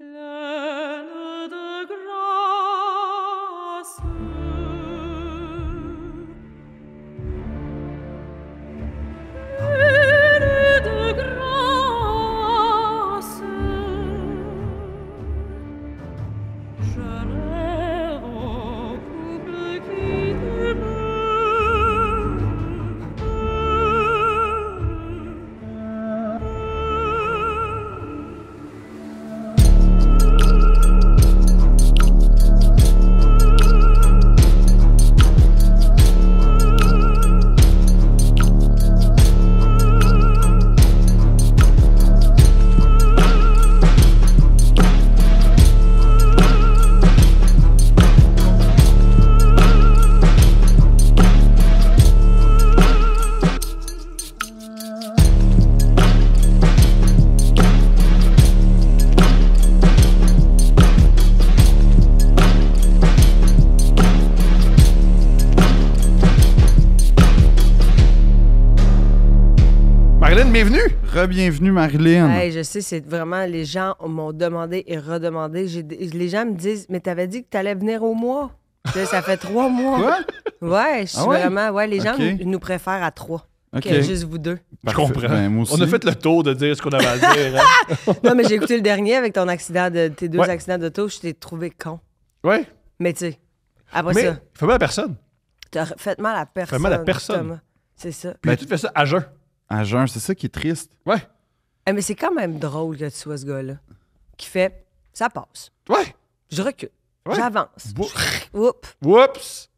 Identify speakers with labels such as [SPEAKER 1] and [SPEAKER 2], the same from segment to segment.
[SPEAKER 1] love.
[SPEAKER 2] bienvenue. Rebienvenue, Marilyn. Hey,
[SPEAKER 1] je sais, c'est vraiment, les gens m'ont demandé et redemandé. les gens me disent, mais t'avais dit que t'allais venir au mois. ça fait trois mois. Ouais, je suis ah vraiment, ouais, les gens nous- préfèrent à trois. OK. juste vous deux. Je comprends. Ben, On a fait
[SPEAKER 3] le tour de dire ce qu'on avait à dire.
[SPEAKER 1] Hein. Non, mais j'ai écouté le dernier avec ton accident de tes deux accidents d'auto, je t'ai trouvé con. Ouais. Mais tu sais, après ça, fais mal à personne. t'as fait mal à personne. mal à personne. C'est ça. Ben, Puis tu fais ça
[SPEAKER 3] à jeun à
[SPEAKER 2] jeun. C'est ça qui est triste.
[SPEAKER 1] Ouais. Eh, mais c'est quand même drôle que tu sois ce gars-là qui fait ça passe. Ouais. Je recule. J'avance. Oups. Oups.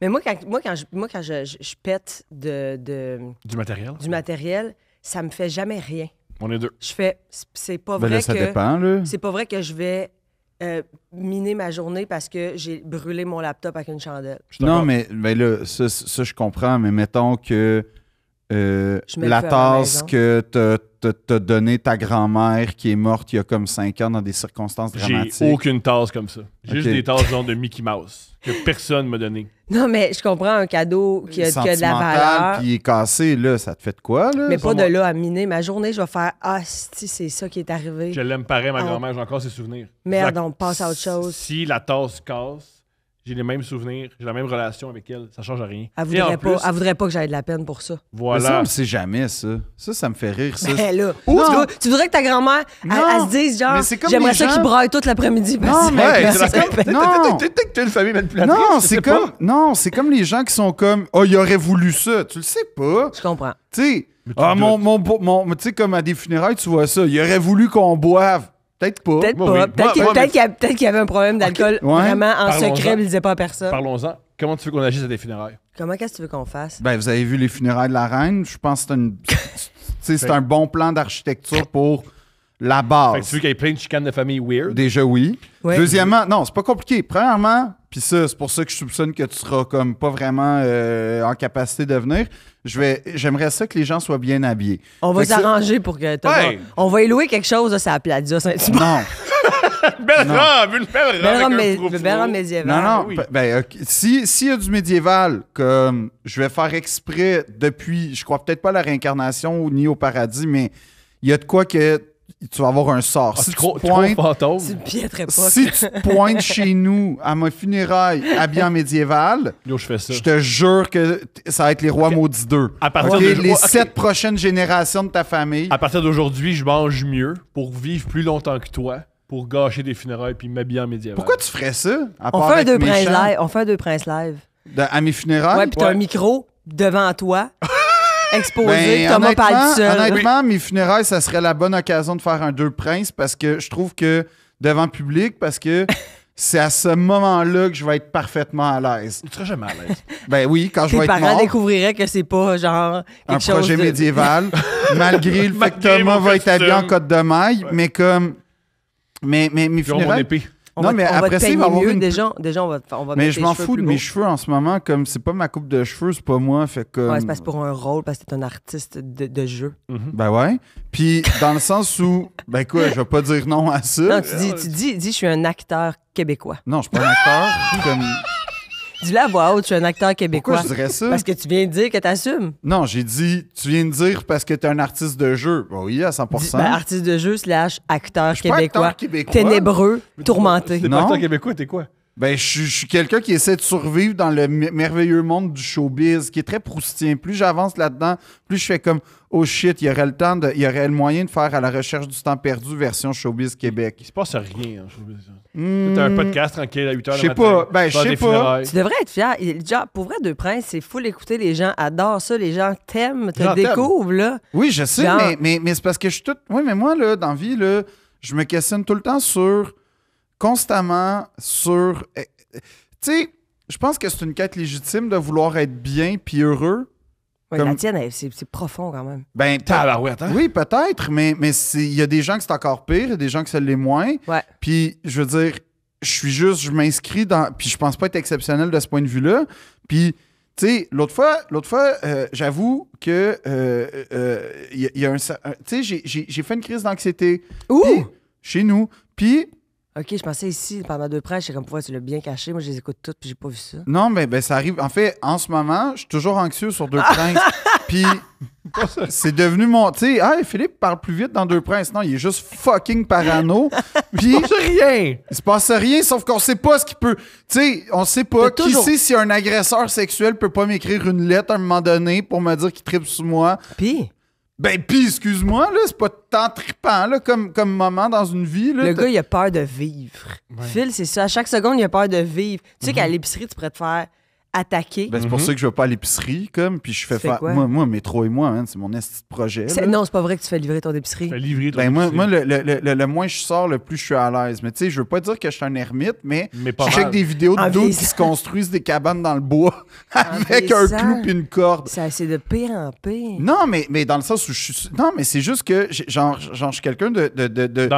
[SPEAKER 1] Mais moi, quand, moi, je, pète de, Du matériel. Du matériel, ça me fait jamais rien. On est deux. Je fais. C'est pas ben vrai ça que. dépend, là. C'est pas vrai que je vais euh, miner ma journée parce que j'ai brûlé mon laptop avec une chandelle. Non,
[SPEAKER 2] mais, mais là, ça, je comprends, mais mettons que euh, la tasse que t'as donnée ta grand-mère qui est morte il y a comme 5 ans dans des circonstances dramatiques. J'ai aucune
[SPEAKER 3] tasse comme ça. Juste des tasses de Mickey Mouse que personne m'a donné.
[SPEAKER 1] Non, mais je comprends un cadeau qui a, qui de la valeur.
[SPEAKER 3] Puis
[SPEAKER 2] il est cassé, là, ça te fait de quoi, là? Mais
[SPEAKER 1] pas de là à miner. Ma journée, je vais faire Ah, si, c'est ça qui est arrivé. Je l'aime pareil, ma ah. grand-mère, j'ai encore ses
[SPEAKER 3] souvenirs. Merde, on passe à autre chose. Si la tasse casse, j'ai les mêmes souvenirs, j'ai la même relation avec elle, ça change rien. Elle voudrait, pas, elle voudrait
[SPEAKER 1] pas que j'aille de la peine pour ça.
[SPEAKER 3] Voilà. ça,
[SPEAKER 2] jamais, ça. Ça, ça me fait rire, ça.
[SPEAKER 1] Ben tu, voudrais que ta grand-mère, elle, se dise genre, j'aimerais ça gens... qu'il braille toute l'après-midi. Non, mais
[SPEAKER 2] tu une famille Non, c'est comme, non, c'est comme les gens qui sont comme, oh, il aurait voulu ça. Tu le sais pas. Je comprends. Tu sais, ah, mon, mon, mon, tu sais, comme à des funérailles, tu vois ça, il aurait voulu qu'on boive. Peut-être pas. Peut-être
[SPEAKER 1] Peut-être qu'il y, avait un problème d'alcool vraiment en secret, mais il disait pas à personne. Parlons-en. Comment
[SPEAKER 3] tu veux qu'on agisse à des funérailles?
[SPEAKER 1] Comment qu'est-ce que tu veux qu'on fasse?
[SPEAKER 2] Ben, vous avez vu les funérailles de la reine. Je pense que c'est un bon plan d'architecture pour la base. tu veux
[SPEAKER 3] qu'il y ait plein de chicanes de famille weird? Déjà, oui. Deuxièmement,
[SPEAKER 2] non, c'est pas compliqué. Premièrement, puis ça, c'est pour ça que je soupçonne que tu seras comme pas vraiment euh, en capacité de venir. Je vais, j'aimerais ça que les gens soient bien habillés.
[SPEAKER 1] On va s'arranger pour que on va éloigner louer quelque chose à sa place. Non.
[SPEAKER 3] belle
[SPEAKER 2] une belle, belle médiévale. Non, non. Ah ben, si s'il y a du médiéval, comme je vais faire exprès depuis, je crois peut-être pas la réincarnation ni au paradis, mais il y a de quoi que tu vas avoir un sort. Ah, si, tu
[SPEAKER 1] pointes, si tu chez
[SPEAKER 2] nous à ma funéraille à en médiéval, je, fais je te jure que ça va être les rois maudits deux À partir les sept
[SPEAKER 3] prochaines générations de ta famille. À partir d'aujourd'hui, je mange mieux pour vivre plus longtemps que toi pour gâcher des funérailles puis m'habiller en médiéval. Pourquoi tu ferais ça? on, fait live,
[SPEAKER 1] on fait un deux princes live. à mes funérailles? Ouais, puis t'as un micro devant toi. exposé. Ben, Thomas parle Honnêtement,
[SPEAKER 2] mes funérailles, ça serait la bonne occasion de faire un deux princes parce que je trouve que devant public, parce que c'est à ce moment-là que je vais être parfaitement à l'aise. Tu seras jamais à l'aise. Ben oui, quand je vais être mort. Tes parents
[SPEAKER 1] découvriraient que c'est pas genre un chose projet médiéval,
[SPEAKER 2] malgré le fait que Thomas va être habillé en côte de maille, mais comme mais mes funérailles non, mais après va te mieux.
[SPEAKER 1] Déjà, Mais je m'en fous de mes
[SPEAKER 2] cheveux en ce moment. Comme c'est pas ma coupe de cheveux, c'est pas moi. Fait que. Ouais, c'est parce
[SPEAKER 1] pour un rôle, parce que t'es un artiste de, jeu. Mm-hmm.
[SPEAKER 2] Ben ouais. Puis dans le sens où, ben quoi, je vais pas dire non à ça. Non, tu
[SPEAKER 1] dis, tu je suis un acteur québécois. Non, je suis pas un acteur. Dis-le à voix haute, je suis un acteur québécois. Pourquoi je dirais ça? Parce que tu viens de dire que t'assumes.
[SPEAKER 2] Non, j'ai dit, tu viens de dire parce que t'es un artiste de jeu. Bah oui, à 100 ben, artiste
[SPEAKER 1] de jeu slash acteur québécois. Ténébreux, tourmenté. T'es pas Non. acteur
[SPEAKER 2] québécois, t'es quoi? Ben, je, suis quelqu'un qui essaie de survivre dans le merveilleux monde du showbiz, qui est très proustien. Plus j'avance là-dedans, plus je fais comme oh shit, il y aurait le temps, de, il y aurait le moyen de faire à la recherche du temps perdu version showbiz Québec. Il, se passe rien
[SPEAKER 3] showbiz. Hein. Hmm. un podcast tranquille à 8 h Je sais pas. Ben, je sais pas. Tu devrais
[SPEAKER 1] être fier. pour vrai, De Prince, c'est fou l'écouter. Les gens adorent ça. Les gens t'aiment, te découvrent,
[SPEAKER 3] là.
[SPEAKER 2] Oui, je sais, mais, mais, c'est parce que je suis tout. Oui, mais moi, là, dans vie, je me questionne tout le temps sur constamment sur. Eh, tu sais, je pense que c'est une quête légitime de vouloir être bien puis heureux. Comme... La tienne, c'est profond quand même.
[SPEAKER 1] Ben, hein?
[SPEAKER 2] Oui, peut-être, mais il y a des gens que c'est encore pire, des gens que c'est les moins. Ouais. Puis, je veux dire, je suis juste, je m'inscris dans. Puis, je pense pas être exceptionnel de ce point de vue-là. Puis, tu sais, l'autre fois, l'autre fois euh, j'avoue que. Euh, euh,
[SPEAKER 1] il y, a un. Tu sais, j'ai fait une crise d'anxiété. Ouh! chez nous. Puis, OK, je pensais ici, pendant deux prêches, c'est comme, ouais, tu l'as bien caché. Moi, je les écoute toutes, puis j'ai pas vu ça.
[SPEAKER 2] Non, mais ben, ça arrive. En fait, en ce moment, je suis toujours anxieux sur Deux Princes. puis c'est devenu mon. Tu sais, Philippe parle plus vite dans Deux Princes. Non, il est juste fucking parano. Puis. Il se passe rien. Il se passe rien, sauf qu'on sait pas ce qu'il peut. Tu sais, on sait pas. Qui sait si un agresseur sexuel peut pas m'écrire une lettre à un moment donné pour me dire qu'il tripe sur moi? Puis. Ben, pis, excuse-moi, là, c'est pas tant trippant, là, comme, comme moment dans une vie, là. Le gars, il a peur de vivre.
[SPEAKER 1] Phil, c'est ça. À chaque seconde, il a peur de vivre. Tu sais mm-hmm. qu'à l'épicerie, tu pourrais te faire attaquer. Ben, c'est pour mhm. ça que
[SPEAKER 2] je vais pas à l'épicerie, comme, puis je fais, faire. Moi, moi, métro et moi, hein, c'est mon esti de projet. Non,
[SPEAKER 1] c'est pas vrai que tu fais livrer ton épicerie. livrer ben, Moi,
[SPEAKER 2] le, moins je sors, le plus je suis à l'aise. Mais tu sais, je veux pas dire que je suis un ermite, mais, je check des vidéos de ah, d'autres qui se construisent des cabanes dans le
[SPEAKER 1] bois ah, avec un clou et une corde. C'est de pire en pire.
[SPEAKER 2] Non, mais, mais dans le sens où je suis. Non, mais c'est juste que, genre, je suis quelqu'un de. de, de, de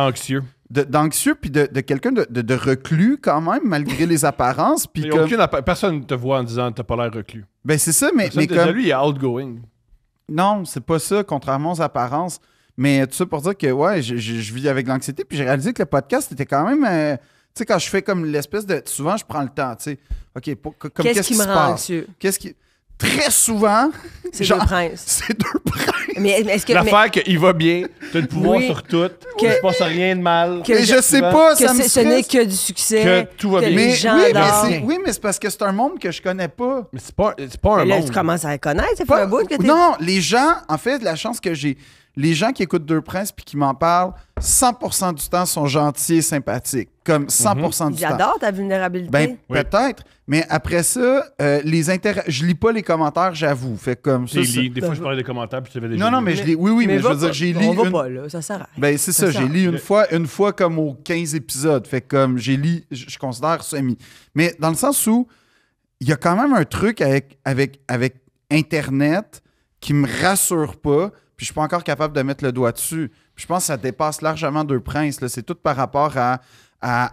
[SPEAKER 2] d'anxieux puis de, quelqu'un de, reclus quand même, malgré les apparences. Puis
[SPEAKER 3] personne ne te voit en disant t'as pas l'air reclus.
[SPEAKER 2] Ben c'est ça, mais, mais comme... lui,
[SPEAKER 3] il est outgoing.
[SPEAKER 2] Non, c'est pas ça, contrairement aux apparences. Mais tout ça pour dire que ouais, je, vis avec l'anxiété, puis j'ai réalisé que le podcast était quand même. Euh, tu sais, quand je fais comme l'espèce de. Souvent, je prends le temps, tu sais. OK, comme qu'est-ce qui me rend
[SPEAKER 3] Qu'est-ce qui
[SPEAKER 1] très souvent. C'est deux princes. C'est deux princes. Mais, est-ce que. L'affaire
[SPEAKER 3] qu'il va bien, tu as le pouvoir sur tout, que... ne se passe rien de mal. Que je, ne sais pas, ça me ce n'est que
[SPEAKER 2] du succès. Que tout va bien. Mais, les gens oui, mais oui, mais c'est parce que c'est un monde que je ne connais pas. Mais c'est pas, pas un monde. Là, tu commences à le connaître, c'est pas un bout que Non, les gens, en fait, la chance que j'ai les gens qui écoutent Deux Princes puis qui m'en parlent, 100% du temps sont gentils et sympathiques. Comme 100% mhm. du temps. J'adore ta
[SPEAKER 1] vulnérabilité. Ben,
[SPEAKER 2] peut-être. Mais après ça, euh, les inter... je lis pas les commentaires, j'avoue. Fait comme ça, Des fois, je
[SPEAKER 3] parlais des commentaires puis tu avais des
[SPEAKER 2] Non, non, mais, je lis. Oui, oui, mais, je veux dire, j'ai lu. On pas,
[SPEAKER 1] là. Ça sert ben, c'est ça. j'ai lu une
[SPEAKER 2] fois, une fois comme aux 15 épisodes. Fait comme j'ai lu, je considère semi. Mais dans le sens où il y a quand même un truc avec, avec, avec Internet qui me rassure pas je suis pas encore capable de mettre le doigt dessus. je pense que ça dépasse largement deux princes. C'est tout par rapport à,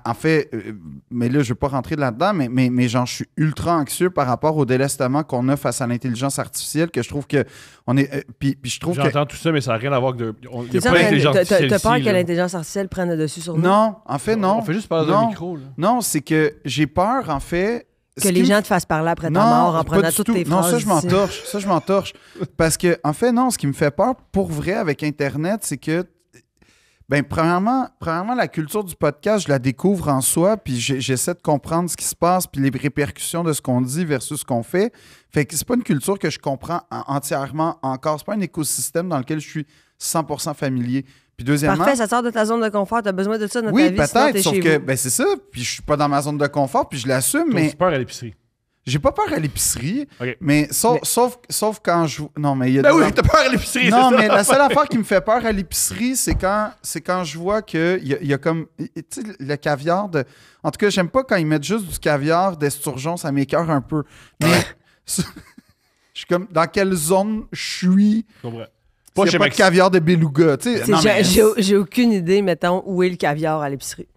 [SPEAKER 2] en fait, euh, mais là, je ne vais pas rentrer là-dedans, mais, mais, mais, genre, je suis ultra anxieux par rapport au délestement qu'on a face à l'intelligence artificielle, que je trouve que on est. Euh, puis, puis, je trouve J'entends tout
[SPEAKER 3] ça, mais ça n'a rien à voir avec de. On,
[SPEAKER 2] pas peur que
[SPEAKER 1] l'intelligence artificielle prenne le dessus sur nous? Non,
[SPEAKER 2] en fait, non. On fait juste parler de micro. Non, c'est que j'ai peur, en fait, que les gens te fassent parler après ta mort en prenant toutes tes Non, ça, je m'en torche. Ça, je m'en Parce que, en fait, non, ce qui me fait peur pour vrai avec Internet, c'est que. Ben, premièrement, premièrement, la culture du podcast, je la découvre en soi, puis j'essaie de comprendre ce qui se passe, puis les répercussions de ce qu'on dit versus ce qu'on fait. Fait que c'est pas une culture que je comprends entièrement encore. C'est pas un écosystème dans lequel je suis 100% familier. Puis deuxièmement. Parfait, ça sort
[SPEAKER 1] de ta zone de confort. T'as besoin de ça dans ta vie. Oui, peut-être. Sauf que,
[SPEAKER 2] ben, c'est ça. Puis je suis pas dans ma zone de confort. Puis je l'assume. Mais. peur à l'épicerie. J'ai pas peur à l'épicerie, mais, sauf, Sauf, sauf, quand je. Non, mais il y a. Ben oui, t'as peur à l'épicerie, Non, mais la seule affaire qui me fait peur à l'épicerie, c'est quand, c'est quand je vois qu'il y, y, a comme. Tu sais, le caviar de. En tout cas, j'aime pas quand ils mettent juste du caviar d'esturgeon, ça m'écœure un peu. Mais. je suis comme. Dans quelle zone je suis. Je pas, chez pas de caviar de beluga, tu
[SPEAKER 3] sais.
[SPEAKER 1] j'ai aucune idée, mettons, où est le caviar à l'épicerie.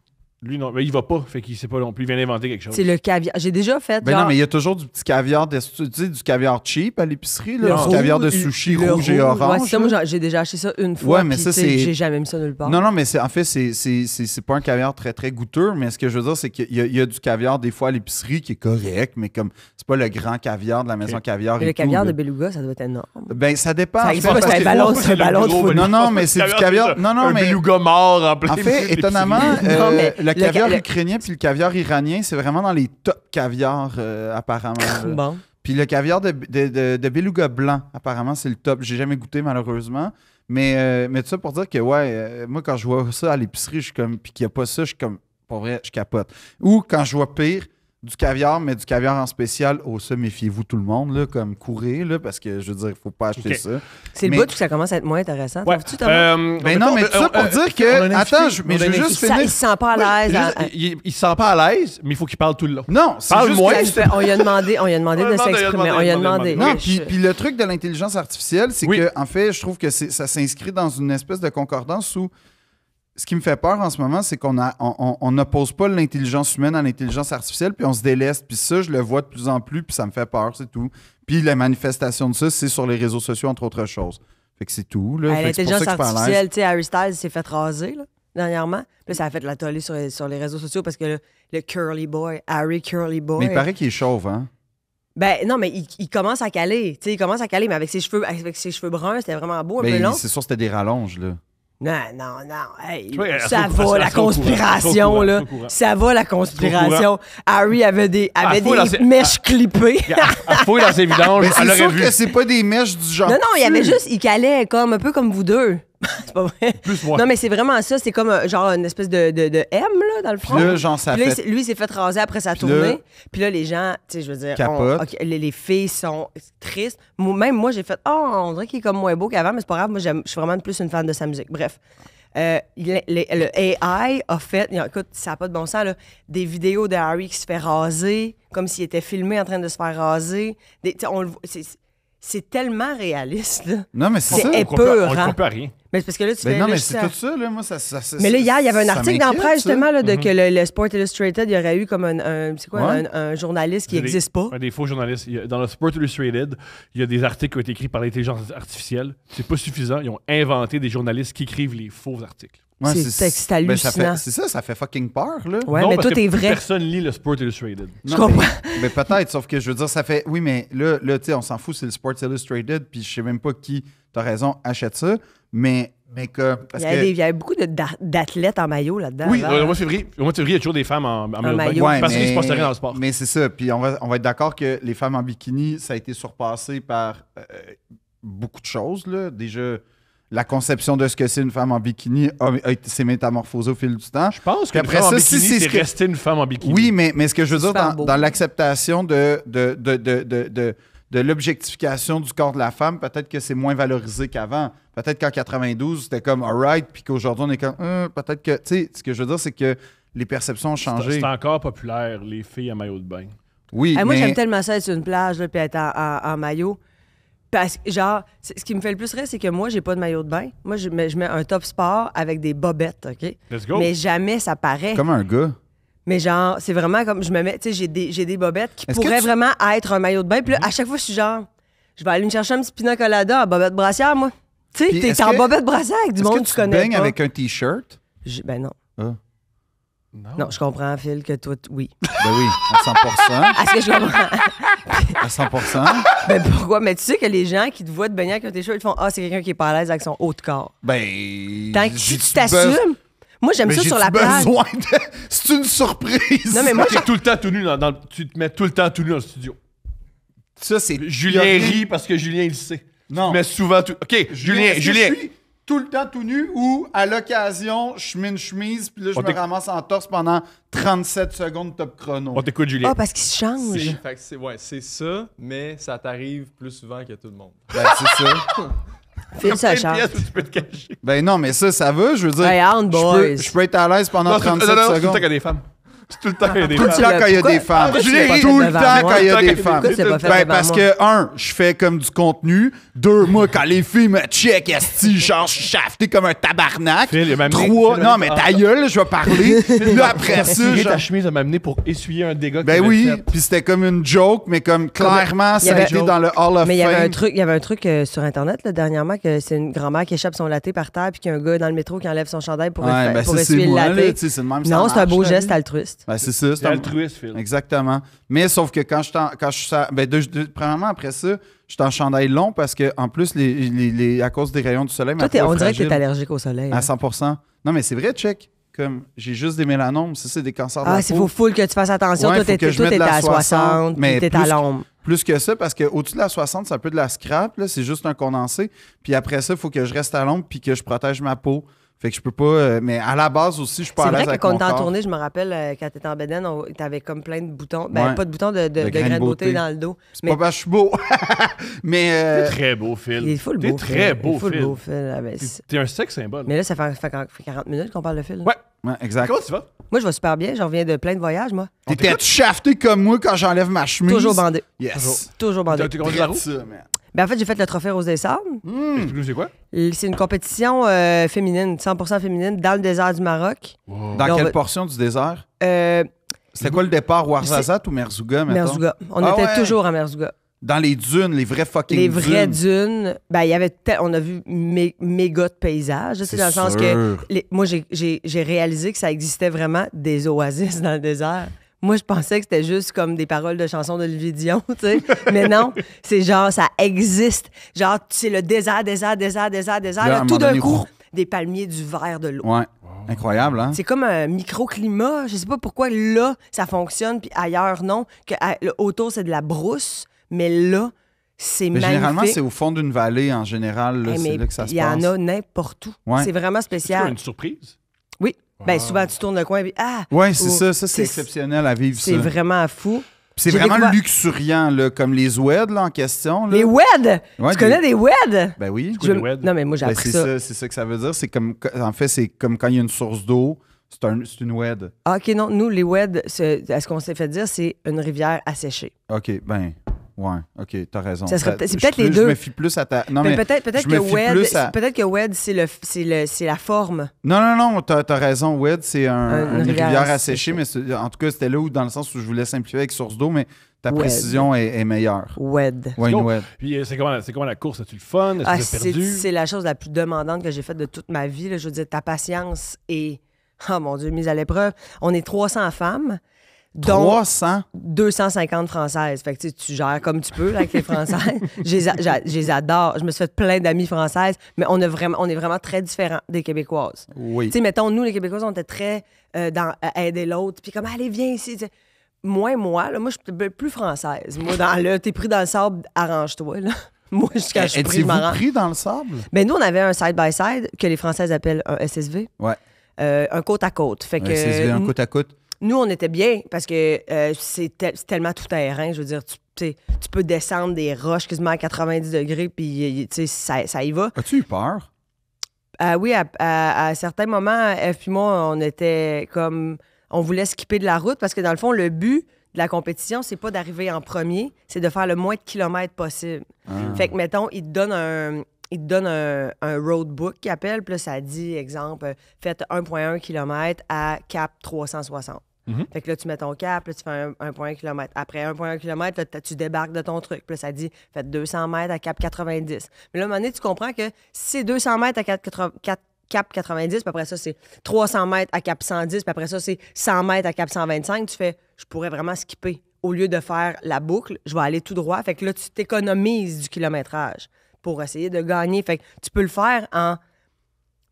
[SPEAKER 3] Lui, non, mais il va pas, fait qu'il sait pas non plus. Il vient d'inventer quelque chose. C'est le
[SPEAKER 1] caviar. J'ai déjà fait. Mais ben non, mais il y
[SPEAKER 3] a toujours du petit caviar, de, tu sais, du caviar cheap à l'épicerie, là,
[SPEAKER 1] du caviar de sushi rouge, et orange. ça, moi, j'ai déjà acheté ça une fois. mais ça, J'ai jamais mis ça nulle part. Non,
[SPEAKER 2] non, mais en fait, c'est pas un caviar très, très goûteux, mais ce que je veux dire, c'est qu'il y, a du caviar, des fois, à l'épicerie qui est correct, mais comme c'est pas le grand caviar de la maison caviar. et le caviar de
[SPEAKER 1] Beluga, ça doit être énorme.
[SPEAKER 2] Ben, ça dépend. Ça pas, c'est Non, non, mais c'est du caviar. Non, non, mais. Beluga
[SPEAKER 3] mort en
[SPEAKER 1] En fait, étonnamment,
[SPEAKER 2] le caviar ukrainien puis le caviar iranien, c'est vraiment dans les top caviars, euh, apparemment. Puis le caviar de, de, de, beluga blanc, apparemment, c'est le top. J'ai jamais goûté, malheureusement. Mais, euh, mais tout ça pour dire que, ouais, euh, moi, quand je vois ça à l'épicerie, je suis comme, puis qu'il n'y a pas ça, je suis comme, pour vrai, je capote. Ou quand je vois pire, du caviar, mais du caviar en spécial. au « ça, méfiez-vous tout le monde, là, comme courez, là, parce que je veux dire, il faut pas acheter ça. C'est le bout où
[SPEAKER 1] ça commence à être moins intéressant. -tu, euh, ben ben mais non, euh, euh, mais ça pour dire que. Attends, je, mais juste finir. Il se sent pas à l'aise. Hein.
[SPEAKER 3] il, ne se sent pas à l'aise, mais il faut qu'il parle tout le long. Non, c'est juste moins. on lui a
[SPEAKER 1] demandé, on lui a demandé de s'exprimer. On lui a demandé. Non, puis,
[SPEAKER 2] le truc de l'intelligence artificielle, c'est que, en fait, je trouve que ça s'inscrit dans une espèce de concordance où ce qui me fait peur en ce moment, c'est qu'on n'oppose pas l'intelligence humaine à l'intelligence artificielle, puis on se délaisse. Puis ça, je le vois de plus en plus, puis ça me fait peur, c'est tout. Puis la manifestation de ça, c'est sur les réseaux sociaux, entre autres choses. Fait que c'est tout. l'intelligence artificielle,
[SPEAKER 1] tu sais, Harry Styles s'est fait raser, dernièrement. Puis ça a fait de la tollée sur, les réseaux sociaux parce que le, Curly Boy, Harry Curly Boy. Mais il paraît qu'il est chauve, hein? Ben non, mais il, commence à caler. Tu sais, il commence à caler, mais avec ses cheveux, bruns, c'était vraiment beau, un ben, peu long. C'est
[SPEAKER 2] sûr, c'était des rallonges, là.
[SPEAKER 1] Non, non, non. Hey, ça, va, la conspiration, là. Ça va, la conspiration. Harry avait des, ah, avait des mèches ah, clippées. Elle ah, fouille dans ses vidanges. C'est sûr vu. que c'est pas des mèches du genre. Non, non, il y avait juste... Il calait comme, un peu comme vous deux. c'est pas vrai. Plus moi. Non, mais c'est vraiment ça. C'est comme euh, genre une espèce de, de, M, là, dans le fond. là, Lui, il s'est fait raser après sa tournée. Puis là, les gens, tu sais, je veux dire, les, les filles sont tristes. Moi, même moi, j'ai fait, oh, on dirait qu'il est comme moins beau qu'avant, mais c'est pas grave. Moi, je suis vraiment de plus une fan de sa musique. Bref. Euh, le AI a fait, écoute, ça n'a pas de bon sens, là, des vidéos de Harry qui se fait raser, comme s'il était filmé en train de se faire raser. Des- on le voit- c'est- tellement réaliste. là. Non, mais c'est ça. C'est- On ne mais parce que là, tu ben non, mais c'est tout
[SPEAKER 2] ça, là. Moi, ça,
[SPEAKER 1] Mais là, hier, il y avait un article dans Presse, justement, là, de mm-hmm. que le, Sport Illustrated, il y aurait eu comme un. c'est quoi, un, journaliste qui n'existe pas?
[SPEAKER 3] des faux journalistes. Dans le Sport Illustrated, il y a des articles qui ont été écrits par l'intelligence artificielle. C'est pas suffisant. Ils ont inventé des journalistes qui écrivent les faux articles. c'est ben, hallucinant. c'est ça, ça fait fucking peur, là. non, mais tout est vrai. Personne lit le Sport Illustrated. je comprends. Mais, peut-être, sauf que je veux dire, ça fait.
[SPEAKER 2] Oui, mais là, là tu sais, on s'en fout, c'est le Sport Illustrated, puis je sais même pas qui, t'as raison, achète ça mais mais que, il,
[SPEAKER 1] y avait beaucoup d'athlètes en maillot là-dedans. Oui, au mois, de
[SPEAKER 2] février,
[SPEAKER 3] il y a toujours des femmes en, maillot, parce qu'il se passe rien dans le
[SPEAKER 2] sport. Mais c'est ça. Puis on va, on va être d'accord que les femmes en bikini, ça a été surpassé par euh, beaucoup de choses. Là. Déjà, la conception de ce que c'est une femme en bikini s'est métamorphosée au fil du temps. Je pense que après ça, si c'est resté
[SPEAKER 3] une femme en bikini. Oui, mais, mais ce que je veux dire dans,
[SPEAKER 2] l'acceptation de, de, de de l'objectification du corps de la femme, peut-être que c'est moins valorisé qu'avant. Peut-être qu'en 92, c'était comme alright, puis qu'aujourd'hui, on est comme euh, peut-être que. Tu sais, ce que je veux dire, c'est que les
[SPEAKER 3] perceptions ont changé. C'est encore populaire, les filles à maillot de bain. Oui. Ah, moi, j'aime
[SPEAKER 1] tellement ça être sur une plage, puis être en, maillot. Parce que, genre, ce qui me fait le plus rire, c'est que moi, j'ai pas de maillot de bain. Moi, je mets, je mets, un top sport avec des bobettes, OK? Let's go. Mais jamais ça paraît. Comme un gars. Mais genre, c'est vraiment comme je me mets, tu sais, j'ai des, j'ai des bobettes qui pourraient vraiment être un maillot de bain. Puis à chaque fois, je suis genre, je vais aller me chercher un petit pina colada à bobette brassière, moi. Tu sais, t'es en bobette brassière avec du monde que tu que tu te baignes avec un t-shirt? ben non. Ah. Non, Non, je comprends, Phil, que toi, oui. Ben oui, à 100 Est-ce que je comprends? à 100 ben pourquoi? Mais tu sais que les gens qui te voient te baigner avec un t-shirt, ils font Ah, c'est quelqu'un qui est pas à l'aise avec son haut de corps.
[SPEAKER 3] Ben. Tant que tu t'assumes,
[SPEAKER 1] moi, j'aime ça sur la plage. besoin de... C'est
[SPEAKER 3] une surprise. Non, mais moi, tout le temps tout nu dans, Tu te mets tout le temps tout nu dans le studio. Ça, c'est. Julien rit parce que Julien, il le sait. Non. Mais souvent tout. Ok, Julien, Julien. Je suis
[SPEAKER 2] tout le temps tout nu ou à l'occasion, je mets une chemise, puis là, je me ramasse en torse pendant 37 secondes top chrono. On t'écoute, Julien. Ah, parce qu'il se change.
[SPEAKER 3] c'est ouais, c'est ça, mais ça t'arrive plus souvent que tout le monde. Ben, c'est ça.
[SPEAKER 1] ça chance.
[SPEAKER 2] te cacher. Ben non, mais ça, ça va. Je veux dire, ben, je, peux, être à l'aise pendant 37
[SPEAKER 3] des femmes. C'est tout le temps y a des quand il y a des femmes. Tout le temps quand il y a des femmes. Ben, parce que,
[SPEAKER 2] un, je fais comme du contenu. Deux, moi, quand les filles me check, esti, genre, je suis shafté comme un tabarnak. Trois, non, mais ah. ta gueule, je vais parler. Puis après ça. ta chemise à m'amener pour essuyer un dégât. Ben oui. Puis c'était comme une joke, mais comme clairement, ça a été dans le
[SPEAKER 1] Hall of Fame. Mais il y avait un truc, euh, sur Internet, dernièrement, que c'est une grand-mère qui échappe son latte par terre, puis qu'il y a un gars dans le métro qui enlève son chandail pour ben essuyer le latte. Non, c'est un beau geste altruiste.
[SPEAKER 2] Ben, c'est ça. C'est altruiste, Phil. Exactement. Mais sauf que quand je, suis. Ben, premièrement, après ça, je suis en chandail long parce que, en plus, à cause des rayons du soleil. on dirait que tu es allergique au soleil. À 100 hein. Non, mais c'est vrai, check. Comme j'ai juste des mélanomes, c'est des cancers de ah, la peau. Ah, faut full que tu
[SPEAKER 1] fasses attention. Ouais, toi, t'es à 60, 60 mais à l'ombre
[SPEAKER 2] plus que ça parce qu'au-dessus de la 60, c'est un peu de la scrap, c'est juste un condensé. Puis après ça, il faut que je reste à l'ombre puis que je protège ma peau. Fait que je peux pas. Euh, mais à la base aussi, je suis pas C'est l'aise que quand t'es en tournée,
[SPEAKER 1] je me rappelle, euh, quand t'étais en Bédène, t'avais comme plein de boutons. Ben, pas de boutons, de, de, de, beauté. dans le dos. C'est pas parce que je suis beau.
[SPEAKER 2] mais. très beau, film. Il est full beau. T'es très beau, Phil.
[SPEAKER 1] T'es un sexe symbole. Mais là, ça fait, 40 minutes qu'on parle de film. Ouais. exact. Comment tu vas? Moi, je vais super bien. J'en reviens de plein de voyages, moi. T'étais-tu shafté comme moi quand j'enlève ma chemise? Toujours bandé. Yes. Toujours, Toujours bandé. T'as la roue? Ben, en fait, j'ai fait le trophée Rose des Sables.
[SPEAKER 3] c'est hmm. quoi?
[SPEAKER 1] C'est une compétition euh, féminine, 100% féminine, dans le désert du Maroc. Dans quelle portion
[SPEAKER 2] du désert?
[SPEAKER 1] Euh, C'était quoi le départ, Ouarzazate ou Merzouga, maintenant? Merzouga. On ah était toujours à Merzouga.
[SPEAKER 2] Dans les dunes, les vraies fucking Les vraies
[SPEAKER 1] dunes. Ben, il y avait on a vu mé- méga de paysages. C'est dans le sens que moi, j'ai réalisé que ça existait vraiment des oasis dans le désert. Moi, je pensais que c'était juste comme des paroles de chansons d'Olivier Dion, tu sais. Mais non, c'est genre, ça existe. Genre, c'est le désert, désert, désert, désert, désert. tout d'un coup, des palmiers, du verre, de l'eau. Ouais.
[SPEAKER 2] Incroyable, hein?
[SPEAKER 1] C'est comme un microclimat. Je sais pas pourquoi là, ça fonctionne, puis ailleurs, non. Que, ah, autour, c'est de la brousse, mais là, c'est magnifique. Généralement, c'est
[SPEAKER 2] au fond d'une vallée, en général. Eh, c'est là que ça se passe. Il y en a
[SPEAKER 1] n'importe où. C'est vraiment spécial. C'est une surprise? Ben, souvent, tu tournes le coin et ah! Oui, c'est ça, ça c'est exceptionnel
[SPEAKER 2] à vivre. C'est vraiment fou. C'est vraiment luxuriant, comme les WED là, en question. Là. Les WED?
[SPEAKER 1] tu connais des WED? Ben
[SPEAKER 2] oui. Je... WED? Non, mais moi, j'ai ben, ça. C'est ça que ça veut dire. C'est comme, en fait, c'est comme quand il y a une source d'eau, c'est un, une WED.
[SPEAKER 1] Ah, OK, non. Nous, les WED, ce, ce qu'on s'est fait dire, c'est une rivière asséchée.
[SPEAKER 2] OK, ben ouais, ok, t'as raison. Ça c'est peut-être les deux. Je me fie plus à ta. Non, mais, peut-être, peut-être, que Wed,
[SPEAKER 1] peut-être que Wed, c'est, le, c'est, le, c'est la forme.
[SPEAKER 2] Non, non, non, t'as, as raison. Wed, c'est un, un, une, rivière, mais en tout cas, c'était là où, dans le sens où je voulais simplifier avec source d'eau, mais ta précision est, meilleure.
[SPEAKER 1] Wed.
[SPEAKER 3] Oui, une Wed. Puis euh, c'est comment, c'est comment la course? As-tu le fun? As ah, c'est,
[SPEAKER 1] la chose la plus demandante que j'ai faite de toute ma vie. Là. Je veux dire, ta patience est, oh mon Dieu, mise à l'épreuve. On est 300 femmes. 300? 250 françaises. Fait que tu gères comme tu peux avec les françaises. je, les adore. Je me suis fait plein d'amis françaises, mais on, a vraiment, est vraiment très différents des québécoises. Oui. Tu sais, mettons, nous, les québécoises, on était très euh, dans aider l'autre, puis comme, allez, viens ici. Moi, moi, là, moi, je suis plus française. Moi, dans le, t'es pris dans le sable, arrange-toi, là. Moi, je suis pris, dans le sable? Ben, nous, on avait un side-by-side que les Françaises appellent un SSV. Ouais. Euh, un côte à côte. Fait que, SSV, un côte à côte. Nous, on était bien parce que euh, c'est tellement tout terrain Je veux dire, tu, peux descendre des roches quasiment à 90 degrés, puis ça, y va. As-tu eu peur? Ah oui, à, certains moments, F et moi, on était comme. On voulait skipper de la route parce que dans le fond, le but de la compétition, c'est pas d'arriver en premier, c'est de faire le moins de kilomètres possible. Ah. Fait que, mettons, il te donne un. Il donne un, roadbook qui appelle, puis là, ça dit, exemple, euh, faites 1,1 km à cap 360. Mhm. Fait que là, tu mets ton cap, là, tu fais 1,1 km. Après 1,1 km, là, tu débarques de ton truc. Puis là, ça dit, fais 200 mètres à cap 90. Mais là, à un moment donné, tu comprends que si c'est 200 mètres à 4, cap 90, puis après ça, c'est 300 mètres à cap 110, puis après ça, c'est 100 mètres à cap 125, tu fais, je pourrais vraiment skipper. Au lieu de faire la boucle, je vais aller tout droit. Fait que là, tu t'économises du kilométrage pour essayer de gagner. Fait que tu peux le faire en,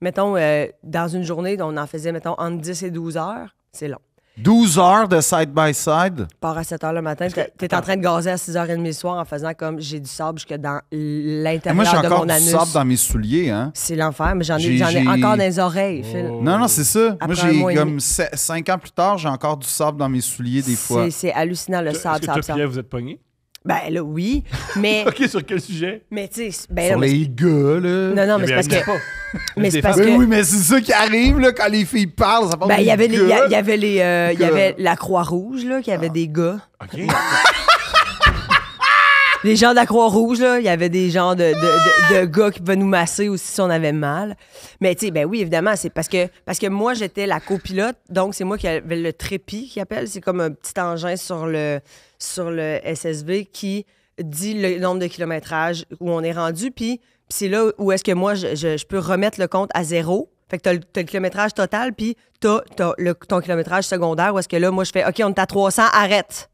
[SPEAKER 1] mettons, euh, dans une journée, on en faisait, mettons, entre 10 et 12 heures. C'est long.
[SPEAKER 2] 12 heures de side-by-side. Side.
[SPEAKER 1] Pars à 7 heures le matin. Tu es en train de gazer à 6h30 le soir en faisant comme j'ai du sable jusque dans l'intérieur de mon anus. Moi, j'ai encore du sable
[SPEAKER 2] dans mes souliers. Hein? C'est
[SPEAKER 1] l'enfer, mais j'en ai, encore dans les oreilles, Phil. Oh.
[SPEAKER 2] Non, non, c'est ça. moi, j'ai comme 5 ans plus tard, j'ai encore du sable dans mes souliers des fois. C'est
[SPEAKER 1] hallucinant le sable. Est-ce que toi, Pierre, vous
[SPEAKER 2] êtes pogné? Ben là,
[SPEAKER 1] oui, mais... OK, sur quel sujet? Mais tu sais... Ben, sur les
[SPEAKER 2] gars, là. Non, non, eh mais c'est parce que...
[SPEAKER 1] mais c'est parce ben que... Oui, mais c'est ça qui arrive, là, quand les filles parlent, ça parle ben, il y avait les, il y avait les... Il y avait euh, la Croix-Rouge, là, qui avait ah. des gars. OK. les gens de la Croix-Rouge, là, il y avait des gens de, de, gars qui pouvaient nous masser aussi si on avait mal. Mais tu sais, ben oui, évidemment, c'est parce que parce que moi, j'étais la copilote, donc c'est moi qui avais le trépied qui appelle. C'est comme un petit engin sur le sur le SSV qui dit le nombre de kilométrages où on est rendu, puis c'est là où est-ce que moi, je, peux remettre le compte à zéro. Fait que t'as le, kilométrage total, puis t'as, le, ton kilométrage secondaire, où est-ce que là, moi, je fais, OK, on est à 300, arrête.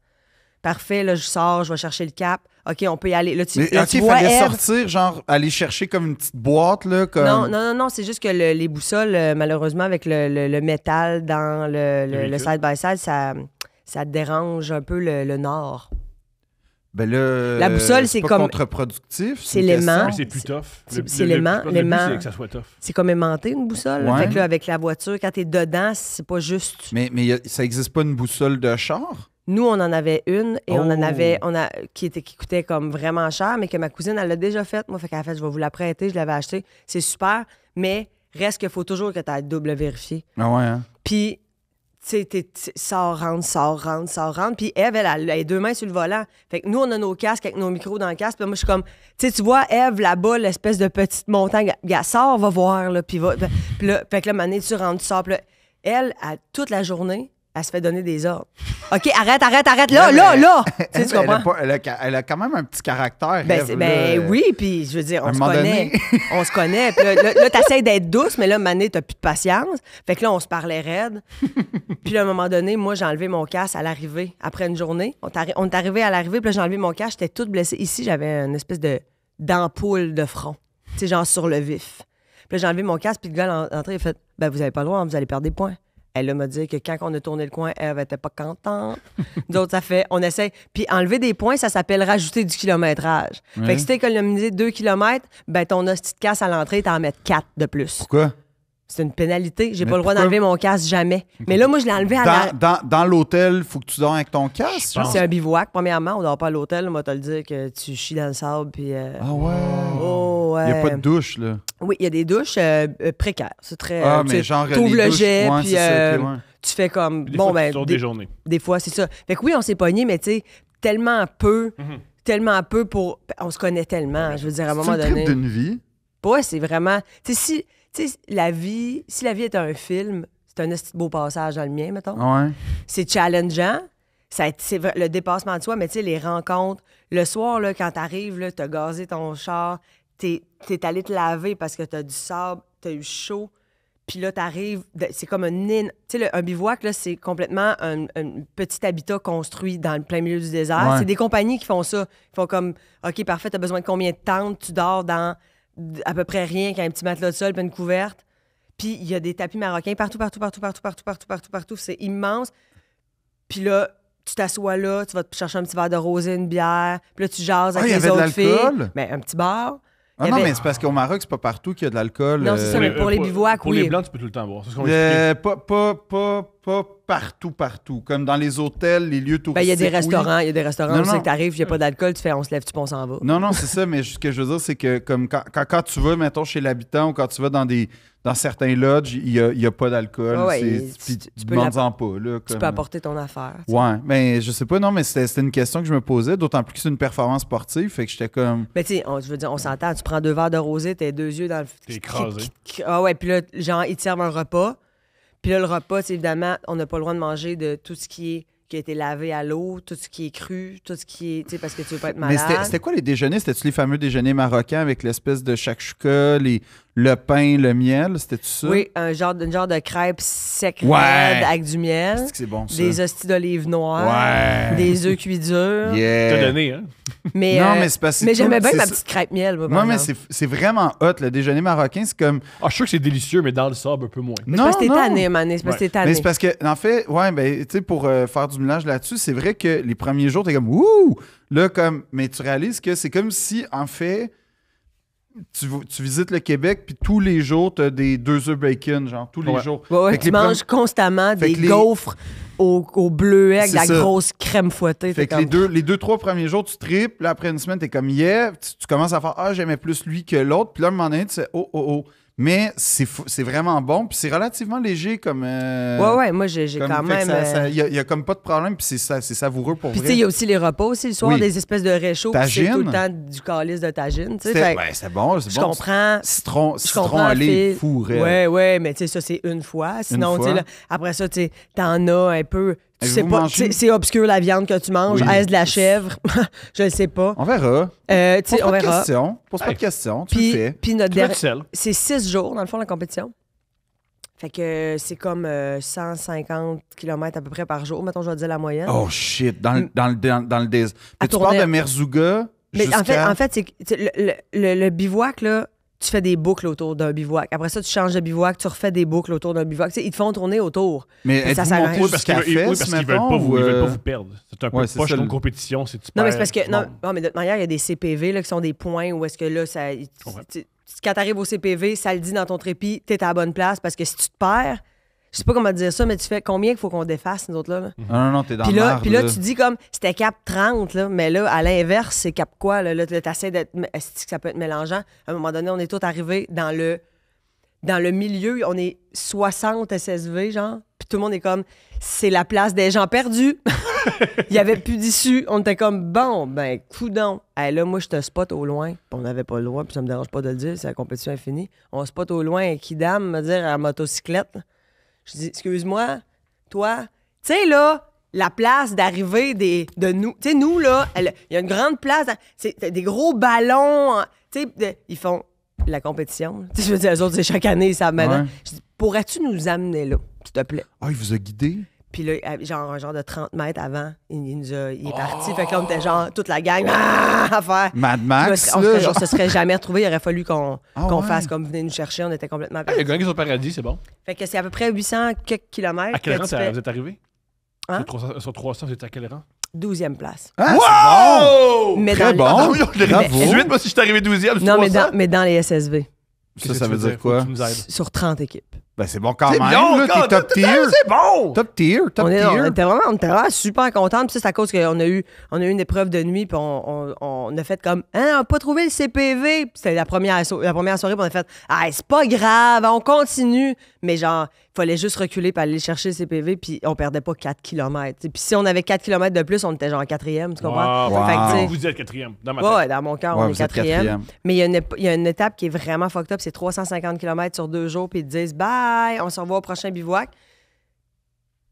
[SPEAKER 1] Parfait, là, je sors, je vais chercher le cap. OK, on peut y aller. Là, tu, Mais, là, fallait sortir,
[SPEAKER 2] genre, aller chercher comme une petite boîte, là, comme... Non, non,
[SPEAKER 1] non, c'est juste que les boussoles, euh, malheureusement, avec le, métal dans le side by -side, ça ça dérange un peu le, nord.
[SPEAKER 2] Ben là, la boussole, c'est comme. contre-productif. C'est l'aimant. C'est plus tough. C'est l'aimant.
[SPEAKER 1] C'est comme aimanté, une boussole. Fait là, avec la voiture, quand t'es dedans, c'est pas juste.
[SPEAKER 2] Mais, ça existe pas une boussole de char?
[SPEAKER 1] Nous, on en avait une et on en oh. avait on a, qui, était, coûtait comme vraiment cher, mais que ma cousine, elle l'a déjà faite. Moi, fait qu'elle a fait, je vais vous la prêter, je l'avais achetée. C'est super, mais reste qu'il faut toujours que tu ailles double vérifié. Ah ouais, hein? Puis ça rentre, ça rentre, ça rentre. Puis Eve, elle, elle, les a deux mains sur le volant. Fait que nous, on a nos casques avec nos micros dans le casque. Puis moi, je suis comme, tu sais, tu vois, Eve, là-bas, l'espèce de petite montagne, Gars, sort, va voir, là. Puis va. Puis là, fait que là, Mané, tu rentres, tu sors. Puis là, elle, elle, toute la journée, elle se fait donner des ordres. OK, arrête, arrête, arrête, là, là, là. tu, comprends?
[SPEAKER 2] Elle a, quand même un
[SPEAKER 1] petit caractère. Ben, ben oui, puis je veux dire, on se connaît. on se connaît. là, tu essaies d'être douce, mais là, Mané, t'as plus de patience. Fait que là, on se parlait raide. puis à un moment donné, moi, j'ai enlevé mon casque à l'arrivée, après une journée. On, est arrivé à l'arrivée, puis là, j'ai enlevé mon casque, j'étais toute blessée. Ici, j'avais une espèce de d'ampoule de front, tu sais, genre sur le vif. Puis là, j'ai enlevé mon casque, puis le gars, l'entrée, il fait Ben, vous avez pas le droit, hein, vous allez perdre des points. Elle m'a dit que quand on a tourné le coin, elle était pas contente. D'autres, ça fait, on essaie. Puis enlever des points, ça s'appelle rajouter du kilométrage. Fait que si t'es économisé 2 km, ben ton hostie de casse à l'entrée, t'en mets 4 de plus. Quoi C'est une pénalité. J'ai pas le droit d'enlever mon casse jamais. Mais là, moi, je l'ai enlevé à Dans, dans,
[SPEAKER 2] l'hôtel, faut que tu dors avec ton casque? C'est un
[SPEAKER 1] bivouac, premièrement. On dort pas à l'hôtel. On va te le dire que tu chies dans le sable. Puis, euh, Ah ouais? Oh, il n'y a pas de douche, là. Oui, il y a des douches euh, euh, précaires. C'est très. Ah, mais le jet, puis tu fais comme. bon, ben. des, journées. Des fois, c'est ça. Fait que oui, on s'est pogné, mais tu sais, tellement peu mhm. tellement peu pour. Ben, on se connaît tellement, je veux dire, à un moment donné. C'est d'une vie. Ouais, c'est vraiment. Tu sais, si, la vie, si la vie est un film, c'est un beau passage dans le mien, mettons. C'est challengeant. C'est le dépassement de soi, mais tu sais, les rencontres. Le soir, là, quand t'arrives, t'as gazé ton char, t'es es allé te laver parce que t'as du sable, t'as eu chaud, puis là, t'arrives, c'est comme un... Tu sais, un bivouac, là, c'est complètement un, petit habitat construit dans le plein milieu du désert. C'est des compagnies qui font ça. Ils font comme, OK, parfait, t'as besoin de combien de tentes, tu dors dans à peu près rien qu'un petit matelas de sol puis une couverte. Puis il y a des tapis marocains partout, partout, partout, partout, partout, partout, partout, partout. C'est immense. Puis là, tu t'assois là, tu vas te chercher un petit verre de rosé, une bière, puis là, tu jases ah, avec les autres filles.
[SPEAKER 2] Mais ben, un petit bar. Ah non, eh ben, mais c'est parce qu'au Maroc, c'est pas partout qu'il y a de l'alcool. Non, c'est ça, euh, mais pour les
[SPEAKER 3] bivouacs, Pour les blancs, tu peux tout le temps
[SPEAKER 2] boire. C'est ce qu'on euh, pas, pas, pas, pas partout, partout. Comme dans les hôtels, les lieux touristiques. Ben, il y a des restaurants, il y
[SPEAKER 1] a des restaurants où tu arrives, il n'y a pas d'alcool, tu fais on se lève, tu penses en va.
[SPEAKER 2] Non, non, c'est ça, mais ce que je veux dire, c'est que comme quand, quand, tu vas, mettons, chez l'habitant ou quand tu vas dans des dans certains lodges, il n'y a, a, pas d'alcool. tu, pas. Tu peux apporter ton affaire. Ouais, mais je sais pas, non, mais c'était une question que je me posais, d'autant plus que c'est une performance sportive, fait que j'étais comme.
[SPEAKER 1] Mais ben, tu veux dire, on s'entend, tu prends deux verres de rosé, tes deux yeux dans le. T'es écrasé. Ah ouais, puis là, genre, ils te un repas puis là, le repas, évidemment, on n'a pas le droit de manger de tout ce qui est qui a été lavé à l'eau, tout ce qui est cru, tout ce qui est, tu sais, parce que tu veux pas être malade. Mais c'était
[SPEAKER 2] quoi les déjeuners? C'était-tu les fameux déjeuners marocains avec l'espèce de shakshuka, les, le pain, le miel, c'était tout ça? Oui,
[SPEAKER 1] un genre, genre de crêpe sec avec du miel. C'est bon, ça. Des hosties d'olives noires. Ouais. Des œufs cuits durs.
[SPEAKER 2] Yeah. T'as donné,
[SPEAKER 3] hein?
[SPEAKER 1] Mais, non, euh, mais c'est pas Mais j'aimais bien ma petite crêpe miel. Moi, non, mais
[SPEAKER 2] c'est vraiment hot. Le déjeuner marocain, c'est comme. Ah, je
[SPEAKER 3] suis sûr que c'est délicieux, mais dans le sable, un peu moins.
[SPEAKER 1] Non, non, parce que t'es tanné, Mané. C'est parce que t'es tanné. Mais c'est parce
[SPEAKER 2] que, en fait, ouais, ben, tu sais, pour euh, faire du mélange là-dessus, c'est vrai que les premiers jours, t'es comme, ouh! Là, comme, mais tu réalises que c'est comme si, en fait, tu, visites le Québec, puis tous les jours, tu as des deux œufs bacon, genre, tous les jours. tu manges constamment
[SPEAKER 1] des gaufres au, au avec la grosse crème fouettée. Fait que les, deux,
[SPEAKER 2] les deux, trois premiers jours, tu tripes là, après une semaine, t'es comme, yeah, tu, commences à faire, ah, j'aimais plus lui que l'autre, puis là, à un moment donné, tu sais, oh, oh, oh. Mais c'est vraiment bon, puis c'est relativement léger comme. Euh, ouais, ouais, moi j'ai quand même. Il n'y euh, a, comme pas de problème, puis c'est savoureux pour Puis tu sais, il y a aussi
[SPEAKER 1] les repas aussi, le soir, des espèces de réchauds, c'est tout le temps du calice de tagine. Ben, c'est bon, c'est bon. Je comprends.
[SPEAKER 2] Citron, citron allé fourré. Ouais,
[SPEAKER 1] ouais, mais tu sais, ça c'est une fois. Sinon, une fois. après ça, tu en as un peu tu sais pas, c'est obscur la viande que tu manges. Est-ce de la chèvre? je ne sais pas. On
[SPEAKER 2] verra. Euh, Pose pas De question. Pose pas de questions. Tu puis, fais. notre
[SPEAKER 1] C'est six jours, dans le fond, la compétition. Fait que euh, c'est comme 150 euh, km à peu près par jour. Mettons, je vais dire la moyenne. Oh
[SPEAKER 2] shit. Dans le, dans le, dans, le tu parles de Merzouga. Mais en fait, en fait
[SPEAKER 1] c'est le, le, bivouac, là, tu fais des boucles autour d'un bivouac. Après ça, tu changes de bivouac, tu refais des boucles autour d'un bivouac. ils te font tourner autour. Mais, ça s'arrête. parce qu'ils veulent, pas euh, vous, perdre. C'est un peu ouais, poche comme compétition. Si tu non, mais c'est parce que. Non, mais de toute manière, il y a des CPV qui sont des points où est-ce que là, ça. Tu, tu, quand au CPV, ça le dit dans ton trépied, es à la bonne place parce que si tu te perds, je sais pas comment dire ça, mais tu fais combien qu'il faut qu'on défasse, nous autres là? Non, non, non, t'es dans puis là, puis là, tu dis comme c'était cap 30, là, mais là, à l'inverse, c'est cap quoi? Là, là t'essaies d'être. Est-ce que ça peut être mélangeant? À un moment donné, on est tous arrivés dans le dans le milieu, on est 60 SSV, genre, puis tout le monde est comme, c'est la place des gens perdus. Il n'y avait plus d'issue. On était comme, bon, ben, coudon. là, moi, je te spot au loin. on n'avait pas le droit, puis ça me dérange pas de le dire, c'est la compétition infinie. On spot au loin, qui dame, me dire, à motocyclette. Je dis, excuse-moi, toi, tu sais, là, la place d'arrivée des de nous. Tu sais, nous, là, il y a une grande place. C'est des gros ballons. Hein, tu sais, ils font la compétition. Tu sais, je veux dire, les autres, chaque année, ça m'amène. Je dis, pourrais-tu nous amener là, s'il te plaît? Ah, il vous a guidé? Puis là, genre, genre de 30 mètres avant, il, il nous est oh! parti. Fait que là, on était genre toute la gang à faire.
[SPEAKER 3] Mad Max. Là, on se serait
[SPEAKER 1] jamais retrouvé. Il aurait fallu ah qu'on fasse comme venez nous chercher. On était complètement
[SPEAKER 3] perdus. Il y a sur le paradis, c'est bon.
[SPEAKER 1] Fait que c'est à peu près 800 quelques kilomètres. À quel rang vous
[SPEAKER 3] êtes arrivé? Hein? Sur, 300, sur vous êtes à quel rang? 12e place.
[SPEAKER 1] Ah, wow! bon! Très bon! 18, ah, moi, si je suis arrivé 12e, Non, mais dans, mais dans les SSV. Ça, ça veut dire quoi? Sur 30 équipes. Ben, c'est bon quand même. C'est là, t'es top tier. C'est bon. Top tier, top on tier. On était vraiment, super contents. Puis c'est à cause qu'on a eu, une épreuve de nuit. Puis on, a fait comme, hein, on n'a pas trouvé le CPV. c'était la première, soirée. Puis on a fait, ah, c'est pas grave, on continue. Mais genre, il fallait juste reculer pour aller chercher le CPV. Puis on perdait pas 4 km. Puis si on avait 4 km de plus, on était genre quatrième. Tu comprends? On Fait vous êtes quatrième. Dans ma tête. Ouais, dans mon cœur, on est quatrième. Mais il y, a une étape qui est vraiment fucked up. C'est 350 km sur deux jours. Puis ils disent, bah, on se revoit au prochain bivouac.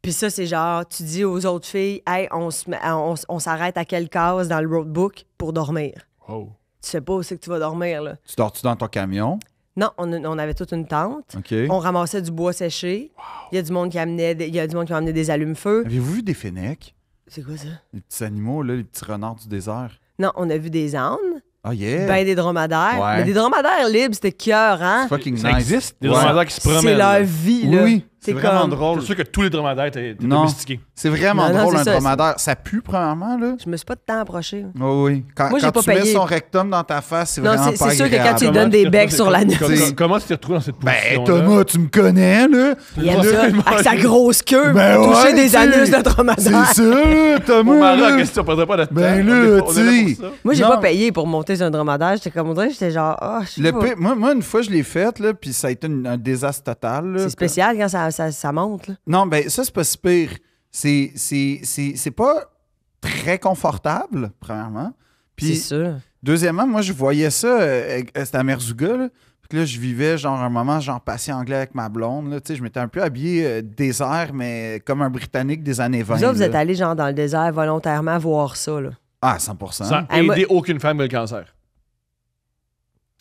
[SPEAKER 1] Puis ça, c'est genre, tu dis aux autres filles, hey, on, on, s'arrête à quelle case dans le roadbook pour dormir. Oh. Tu sais pas où c'est que tu vas dormir, là.
[SPEAKER 2] Tu dors-tu dans ton camion?
[SPEAKER 1] Non, on, avait toute une tente. On ramassait du bois séché. Il y a du monde qui amenait, il a du monde qui des allumes-feu.
[SPEAKER 2] Avez-vous vu des fennecs? C'est quoi ça? Les petits animaux, là, les petits renards du désert.
[SPEAKER 1] Non, on a vu des ânes.
[SPEAKER 3] Ah, ben, des
[SPEAKER 1] dromadaires. Mais des dromadaires libres, c'était cœur, hein? Ça existe,
[SPEAKER 2] des dromadaires qui se promènent. C'est leur vie, là. Oui. C'est vraiment drôle. C'est
[SPEAKER 3] sûr que tous les dromadaires étaient domestiqués. C'est vraiment drôle, un dromadaire.
[SPEAKER 2] Ça pue, premièrement. Là. Je me suis pas de temps approché. Oui, oui. Quand, Moi, quand pas tu mets son rectum dans ta face, c'est vraiment pas C'est sûr que quand tu lui donnes des becs sur la nuque.
[SPEAKER 3] Comment tu t'es retrouvé dans cette position?
[SPEAKER 2] Ben, Thomas, tu me connais, là. Il aime ça. Avec sa grosse queue, ben toucher des anus de
[SPEAKER 3] dromadaire. C'est
[SPEAKER 1] ça, Thomas. Au Maroc, tu pas d'être. Ben là, tu Moi, j'ai pas payé pour monter sur un dromadaire. J'étais comme, on dirait, j'étais genre, ah, je Moi, une fois, je l'ai faite, puis ça a été
[SPEAKER 2] un désastre total. C'est spécial quand ça ça, monte. Non, ben ça, c'est pas si pire. C'est, c'est, pas très confortable, premièrement. Puis, c'est sûr. Deuxièmement, moi, je voyais ça, euh, euh, c'était à Merzouga, là. là, je vivais, genre, un moment, genre, passé anglais avec ma blonde. Là. Tu sais, je m'étais un peu habillé euh, désert, mais comme un Britannique des années 20. Vous, vous êtes
[SPEAKER 1] allé, genre, dans le désert volontairement voir ça, là.
[SPEAKER 2] Ah, 100 Ça aider aidé aucune femme avec le cancer.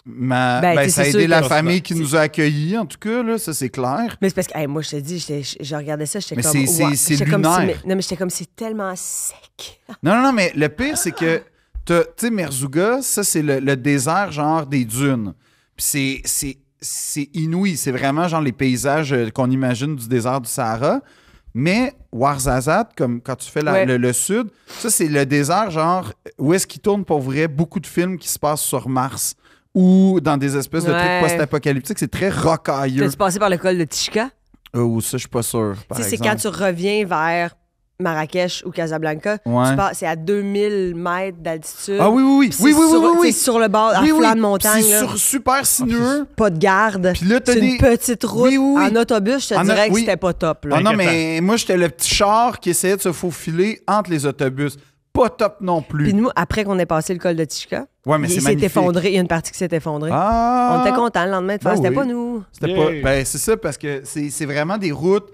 [SPEAKER 2] Ben, ben, ça a aidé la famille
[SPEAKER 3] qui nous a accueillis,
[SPEAKER 1] en tout cas, là, ça c'est clair. Mais parce que moi, je te dis, je regardais ça, j'étais comme. c'est lunaire. Comme non, mais j'étais comme, c'est tellement sec.
[SPEAKER 2] Non, non, non, mais le pire, c'est que, tu sais, Merzouga, ça c'est le, désert genre des dunes. Puis c'est inouï, c'est vraiment genre les paysages euh, qu'on imagine du désert du Sahara. Mais Warzazat, comme quand tu fais le, le, sud, ça c'est le désert genre où est-ce qu'il tourne pour vrai beaucoup de films qui se passent sur Mars ou dans des espèces de trucs post-apocalyptiques. C'est très rocailleux.
[SPEAKER 1] T'as-tu passé par le col de Tichka? Euh, ça, je suis pas sûr. Tu sais, c'est quand tu reviens vers Marrakech ou Casablanca, c'est à 2000 mètres d'altitude. Ah oui, oui, oui. Oui, oui, oui, oui, sur le bord, à flanc de montagne. C'est super sinueux. Ah, pas de garde. Puis là, t'as C'est une petite route. En autobus, je te dirais que c'était pas top. Ah non, mais
[SPEAKER 2] moi, j'étais le petit char qui
[SPEAKER 1] essayait de se faufiler entre les autobus pas top non plus. Puis nous, après qu'on ait passé le col de Tichka, ouais, il s'est effondré. Il y a une partie qui s'est effondrée. Ah! on était contents le lendemain de faire. Ben c'était pas nous. C'était pas.
[SPEAKER 2] Ben, c'est ça, parce que c'est vraiment des routes.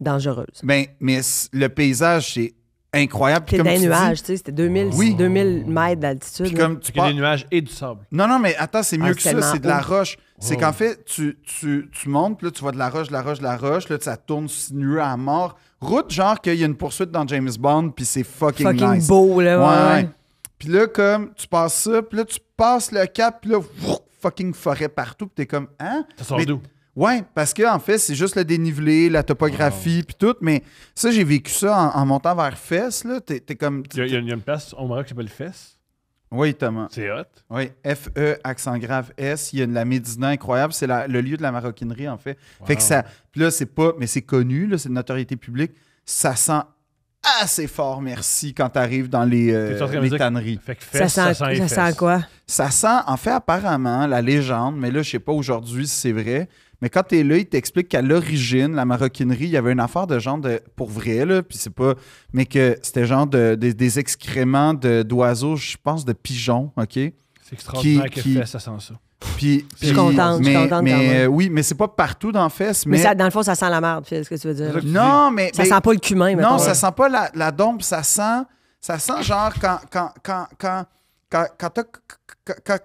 [SPEAKER 2] Dangereuses. Ben, mais le paysage, c'est incroyable. C'était des nuages, tu
[SPEAKER 1] sais, c'était 2000, mètres d'altitude. comme tu des
[SPEAKER 3] nuages et du sable.
[SPEAKER 2] Non,
[SPEAKER 1] non, mais attends, c'est mieux ah, que ça, c'est de la roche. C'est oh. qu'en fait,
[SPEAKER 2] tu, tu, tu montes, là, tu vois de la roche, de la roche, de la roche, là, ça tourne sinueux à mort route genre qu'il y a une poursuite dans James Bond, puis c'est fucking, fucking beau, là. Ouais. Puis là, comme, tu passes ça, puis là, tu passes le cap, puis là, fucking forêt partout, puis t'es comme, hein? Ça sort d'où? Ouais, parce que en fait, c'est juste le dénivelé, la topographie, ah. puis tout. Mais ça, j'ai vécu ça en, montant vers Fess, Là, t'es, comme. Il y, a une place au Maroc qui s'appelle fesses? Oui, Thomas. C'est hot. Oui, F-E, accent grave S. Il y a de la Médina incroyable. C'est le lieu de la maroquinerie, en fait. Fait que ça. Puis là, c'est pas. Mais c'est connu, là, c'est de notoriété publique. Ça sent assez fort, merci, quand tu arrives dans les, euh, tanneries. ça, sent, ça sent quoi? Ça sent, en fait, apparemment, la légende, mais là, je sais pas aujourd'hui si c'est vrai, mais quand tu es là, il t'explique qu'à l'origine, la maroquinerie, il y avait une affaire de genre de. pour vrai, là, puis c'est pas. Mais que c'était genre de, des excréments d'oiseaux, je pense, de pigeons, OK? C'est extraordinaire que ça sent ça. Puis, je suis contente, je suis contente mais, oui, mais c'est
[SPEAKER 1] pas partout dans Fess. Mais, mais dans le fond, ça sent la merde, c'est ce que tu veux dire. Non, mais. Ça sent pas le cumin, Non, ça sent
[SPEAKER 2] pas la, la dompe, ça sent. Ça sent genre quand, quand, quand, quand quand, quand t'as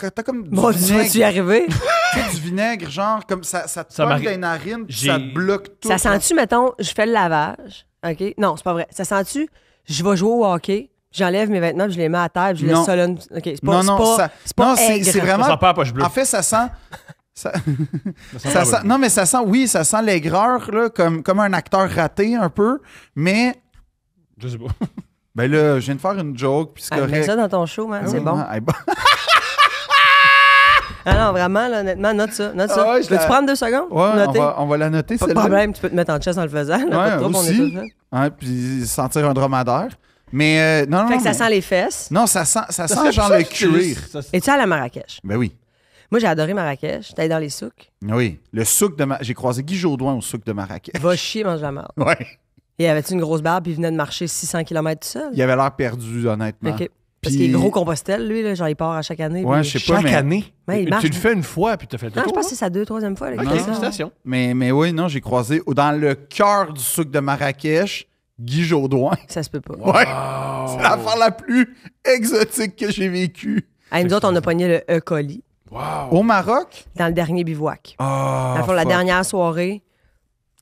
[SPEAKER 2] quand, comme du bon, vinaigre. Tu y du vinaigre, genre, comme ça, ça te bloque les narines,
[SPEAKER 1] ça te bloque tout. Ça sent-tu, mettons, je fais le lavage, OK? Non, c'est pas vrai. Ça sent-tu, je vais jouer au hockey, j'enlève mes vêtements, je les mets à terre, je les solonne. OK, c'est pas, non, non, c'est vraiment... Ça sent pas la poche En fait, ça sent... Ça,
[SPEAKER 2] non, mais ça sent, oui, ça sent l'aigreur, là, comme, comme un acteur raté un peu, mais... Je sais pas. Ben là, je viens de faire une joke, puis c'est ah, correct. Mets ça dans ton show, hein, c'est ah, bon. Ah,
[SPEAKER 1] ah non, vraiment, là, honnêtement, note ça. Note Peux-tu prendre deux secondes? Ouais, On, va, on va la noter, Pas de problème, tu peux te mettre en chaise en le faisant. Là, ouais, aussi. puis
[SPEAKER 2] sentir un dromadaire. Mais euh, non, non. Fait que ça sent
[SPEAKER 1] les fesses. Non, ça sent, ça, sent genre le cuir. Et tu as à Marrakech? Ben oui. Moi, j'ai adoré Marrakech. J'étais allé dans les souks.
[SPEAKER 2] Oui. Le souk de J'ai croisé Guy Jodoin au souk de Marrakech.
[SPEAKER 1] Va chier, mange la merde. Ouais. Il avait une grosse barbe puis il venait de marcher 600 km tout seul? Il
[SPEAKER 2] avait l'air perdu, honnêtement. Puis Parce qu'il est gros
[SPEAKER 1] compostel, lui, genre il part à chaque année. Ouais, je sais pas. Chaque année. tu le fais
[SPEAKER 2] une fois puis tu fait le tour. Non, je pense
[SPEAKER 1] que hein? c'est sa deux, troisième fois.
[SPEAKER 2] Mais, mais oui, non, j'ai croisé dans le cœur du sucre de Marrakech. Guy
[SPEAKER 1] Jodoin. Ça se peut pas. C'est Ouais. C'est l'affaire la plus exotique que j'ai vécue. À nous autres, on a pogné le E. coli. Au Maroc? Dans le dernier bivouac. Ah, dans la dernière soirée,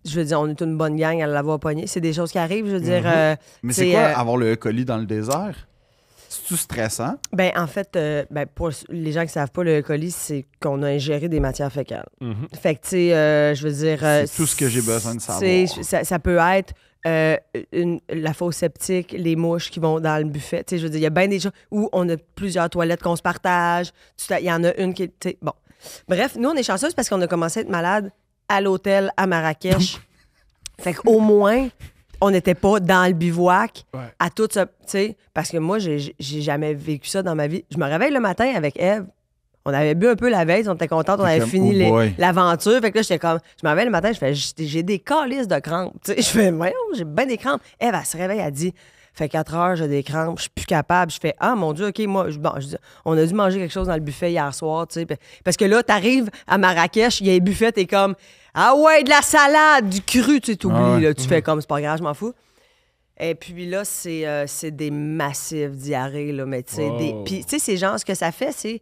[SPEAKER 1] je veux dire, on est une bonne gang à l'avoir pognée. C'est des choses qui arrivent, je veux dire. Mhm. Euh, Mais c'est quoi euh, avoir
[SPEAKER 2] le colis dans le désert? C'est-tu stressant?
[SPEAKER 1] Ben, en fait, euh, ben, pour les gens qui ne savent pas, le colis, c'est qu'on a ingéré des matières fécales. Mhm. Fait que, tu sais, je veux dire. c'est tout ce que j'ai besoin de savoir. Ça, peut être. la fausse septique, les mouches qui vont dans le buffet. Tu je veux dire, il y a bien des gens où on a plusieurs toilettes qu'on se partage. Il y en a une qui est. Bon. Bref, nous, on est chanceuse parce qu'on a commencé à être malade à l'hôtel à Marrakech. fait qu'au moins, on n'était pas dans le bivouac à tout ce... tu sais, parce que moi, j'ai jamais vécu ça dans ma vie. Je me réveille le matin avec Eve. On avait bu un peu la veille, on était content, on avait fini oh l'aventure. Fait que là, j'étais comme, je me réveille le matin, je fais, j'ai des calices de crampes. je fais, j'ai bien des crampes. Eve, elle se réveille, elle dit, fait quatre heures, j'ai des crampes, je suis plus capable. Je fais Ah mon Dieu, OK, moi, bon, on a dû manger quelque chose dans le buffet hier soir, tu Parce que là, t'arrives à Marrakech, il y a un buffet, t'es comme ah ouais, de la salade, du cru, tu sais, t'oublies, ah là, tu fais mhm. comme, c'est pas grave, je m'en fous. Et puis là, c'est euh, des massives diarrhées, là, mais tu sais, des... Puis, tu sais, ces gens, ce que ça fait, c'est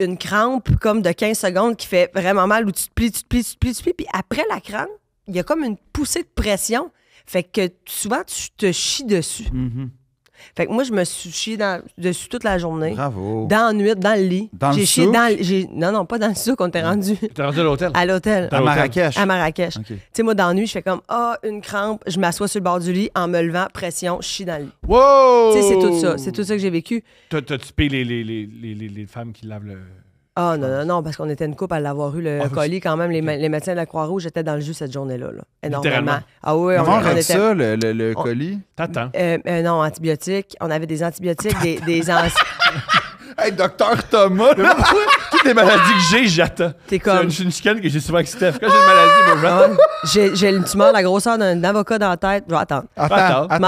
[SPEAKER 1] une crampe comme de 15 secondes qui fait vraiment mal où tu te plies, tu te plies, tu te plies, tu te plies. Puis après la crampe, il y a comme une poussée de pression. Fait que souvent, tu te chies dessus. Mhm. Fait que moi, je me suis chié dans, dessus toute la journée. Bravo. Dans la nuit, dans le lit. Dans j'ai le chié dans j'ai, Non, non, pas dans le souk, on t'est rendu. T'es rendu à l'hôtel? À l'hôtel. À Marrakech. À Marrakech. Tu sais, moi, dans la nuit, je fais comme, ah, une crampe, je m'assois sur le bord du lit en me levant, pression, je chie dans le lit.
[SPEAKER 3] Wow! Tu sais, c'est tout ça. C'est tout ça que j'ai vécu. T'as-tu payé les, les, les, les, femmes qui lavent le.
[SPEAKER 1] Ah non, non, non, parce qu'on était une coupe à l'avoir eu, le ah, colis quand même. Les, médecins de la Croix-Rouge étaient dans le jus cette journée-là. Énormément. Ah oui, on, était. ça, le, colis? T'attends. Euh, euh, non, antibiotiques. On avait des antibiotiques, des, des Hey,
[SPEAKER 3] docteur Thomas, toutes les maladies que j'ai, j'attends. comme. C'est une, chicane que j'ai souvent avec Quand j'ai
[SPEAKER 1] une maladie, moi, ah, J'ai une tumeur, la grosseur d'un avocat dans la tête. Attends. attends, attendre. Attends, attends.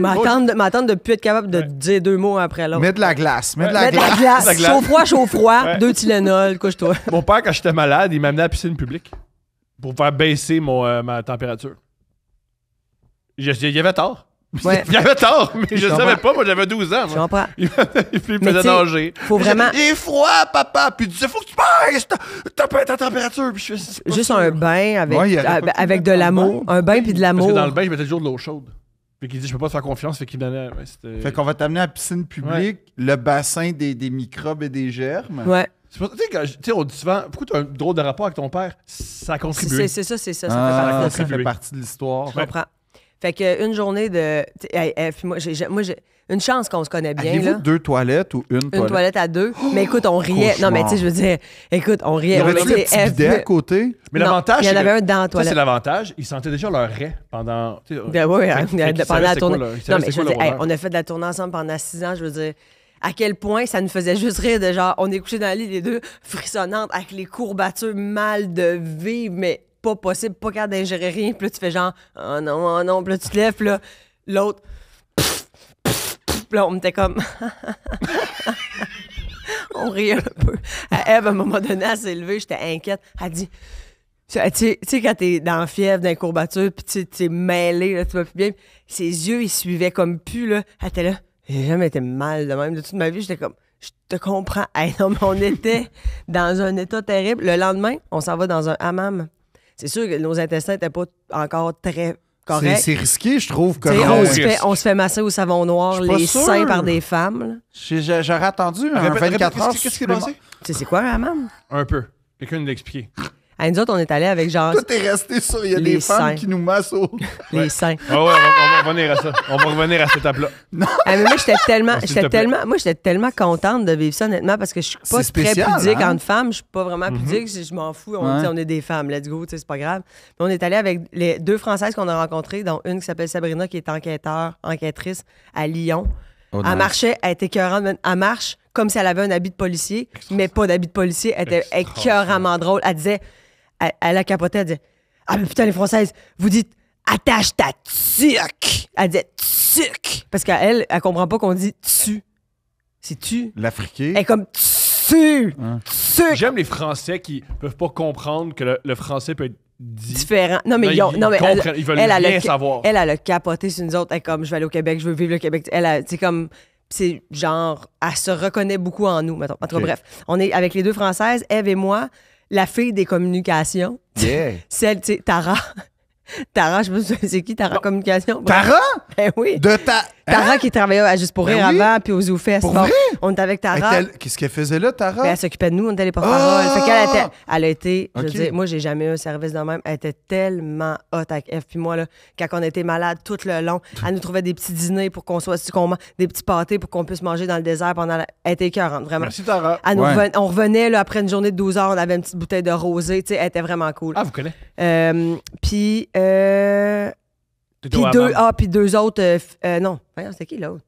[SPEAKER 1] M'attendre, ouais, M'attendre de plus être capable de dire deux mots après l'autre. Mets de la glace. Mets de la glace. Chaud froid, chaud froid. Deux Tylenol, couche-toi. Mon père, quand
[SPEAKER 3] j'étais malade, il m'amenait à la piscine publique pour faire baisser mon, euh, ma température. Il y avait tort. Ouais. Il avait tort, mais je ne savais pas. Moi, j'avais 12 ans. Moi. Je comprends. Il,
[SPEAKER 1] me faisait nager. Faut vraiment... Il
[SPEAKER 2] est froid, papa. Puis il disait, faut que tu baisses ta,
[SPEAKER 3] pas ta température. Puis je
[SPEAKER 1] Juste un bain avec, avec, de l'amour. Un bain puis de l'amour. Parce que dans le
[SPEAKER 3] bain, je mettais toujours de l'eau chaude. Fait qu'il dit, je peux pas te faire confiance. Fait qu'il donnait. fait qu'on va t'amener à la piscine publique,
[SPEAKER 2] le bassin des, des, microbes et des germes. Ouais. Tu sais, on dit souvent, pourquoi tu as un
[SPEAKER 3] drôle de rapport avec ton père? Ça a contribué. C'est ça, c'est ah, ça. ça fait partie de l'histoire. Je comprends.
[SPEAKER 1] Fait que une journée de. moi, moi j'ai une chance qu'on se connaît bien. Avez-vous
[SPEAKER 3] deux toilettes ou une toilette? Une toilette
[SPEAKER 1] à deux. Oh! mais écoute, on riait. Non, mais tu sais, je veux dire, écoute, on riait. Il y avait à
[SPEAKER 3] côté. Mais non, l'avantage. Il y en avait un dans la toilette. c'est l'avantage. Ils sentaient déjà leur raie pendant. Ben oui, hein, pendant la tournée. non, mais je veux dire, on a
[SPEAKER 1] fait de la tournée ensemble pendant six ans. Je veux dire à quel point ça nous faisait juste rire de genre, on est couché dans le lit les deux, frissonnantes, avec les courbatures mal de vie, mais pas possible, pas capable d'ingérer rien. Puis là, tu fais genre, oh non, oh non. Puis là, tu te lèves, puis là, l'autre, puis là, on était comme. on rit un peu. À Eve, à un moment donné, elle s'est levée, j'étais inquiète. Elle dit. Tu sais, quand t'es dans la fièvre, dans la courbature, puis tu es mêlé, là, tu vas plus bien. Ses yeux, ils suivaient comme pu, là. Elle était là. J'ai jamais été mal de même. De toute ma vie, j'étais comme, je te comprends. Hey, non, mais on était dans un état terrible. Le lendemain, on s'en va dans un hammam c'est sûr que nos intestins n'étaient pas encore très corrects. C'est
[SPEAKER 2] risqué, je trouve. Comme on, se fait,
[SPEAKER 1] on se fait masser au savon noir les seins par des femmes. J'aurais attendu un 24 heures. Qu'est-ce qui s'est passé? c'est quoi, maman? Un peu. Quelqu'un nous l'a nous autres, on est allé avec genre. Tout est resté sur. Il y a des femmes qui nous massent Les seins.
[SPEAKER 3] Ah ouais, on, va, revenir à ça. On va revenir à cette étape-là.
[SPEAKER 1] Non. mais moi, j'étais tellement, j'étais tellement, moi, j'étais tellement contente de vivre ça, honnêtement, parce que je suis pas très pudique hein? entre femmes. Je suis pas vraiment mm-hmm. pudique. Je, m'en fous. On, dit on, est des femmes. Let's go. C'est pas grave. Mais on est allé avec les deux Françaises qu'on a rencontrées, dont une qui s'appelle Sabrina, qui est enquêteur, enquêtrice à Lyon.
[SPEAKER 3] Oh, elle marchait,
[SPEAKER 1] elle était écœurante. Elle marche comme si elle avait un habit de policier, mais pas d'habit de policier. Elle était écœuramment drôle. Elle disait elle, a capoté, elle dit Ah, mais putain, les Françaises, vous dites attache ta tuque. Elle dit tuque. Parce qu'elle, elle, comprend pas qu'on dit tu. C'est tu. L'Africain. Elle est comme tu. Hein. J'aime les Français qui
[SPEAKER 3] peuvent pas comprendre que le, français peut être dit. différent. Non, mais, ben, ils, elle, veulent elle, savoir.
[SPEAKER 1] Elle, elle a capoté sur nous autres. Elle est comme je vais aller au Québec, je veux vivre le Québec. Elle, c'est comme. C'est genre, elle se reconnaît beaucoup en nous. Mettons. bref, on est avec les deux Françaises, Eve et moi la fille des communications. Celle, tu Tara. Tara, je me souviens, c'est qui Tara Communication? Tara? Ben oui. De ta... Tara hein? qui travaillait Juste pour ben rire avant, puis aux oufesses. Pour vrai? On était avec Tara. Qu'est-ce qu'elle faisait là, Tara? Ben, elle s'occupait de nous, on était les porte-parole. Fait qu'elle était... Ah! Elle a été, je veux dire, moi, j'ai jamais eu un service de même. Elle était tellement hot avec F. Puis moi, là, quand on était malade tout le long, elle nous trouvait des petits dîners pour qu'on soit, des petits pâtés pour qu'on puisse manger dans le désert pendant la... Elle était écœurante, vraiment. Merci, Tara. on revenait, là, après une journée de 12 heures, on avait une petite bouteille de rosée, tu sais, elle était vraiment cool. Ah, vous connaissez? Euh, puis euh, puis deux, ah, puis deux autres. Euh, euh, non, Voyons, c'est qui l'autre?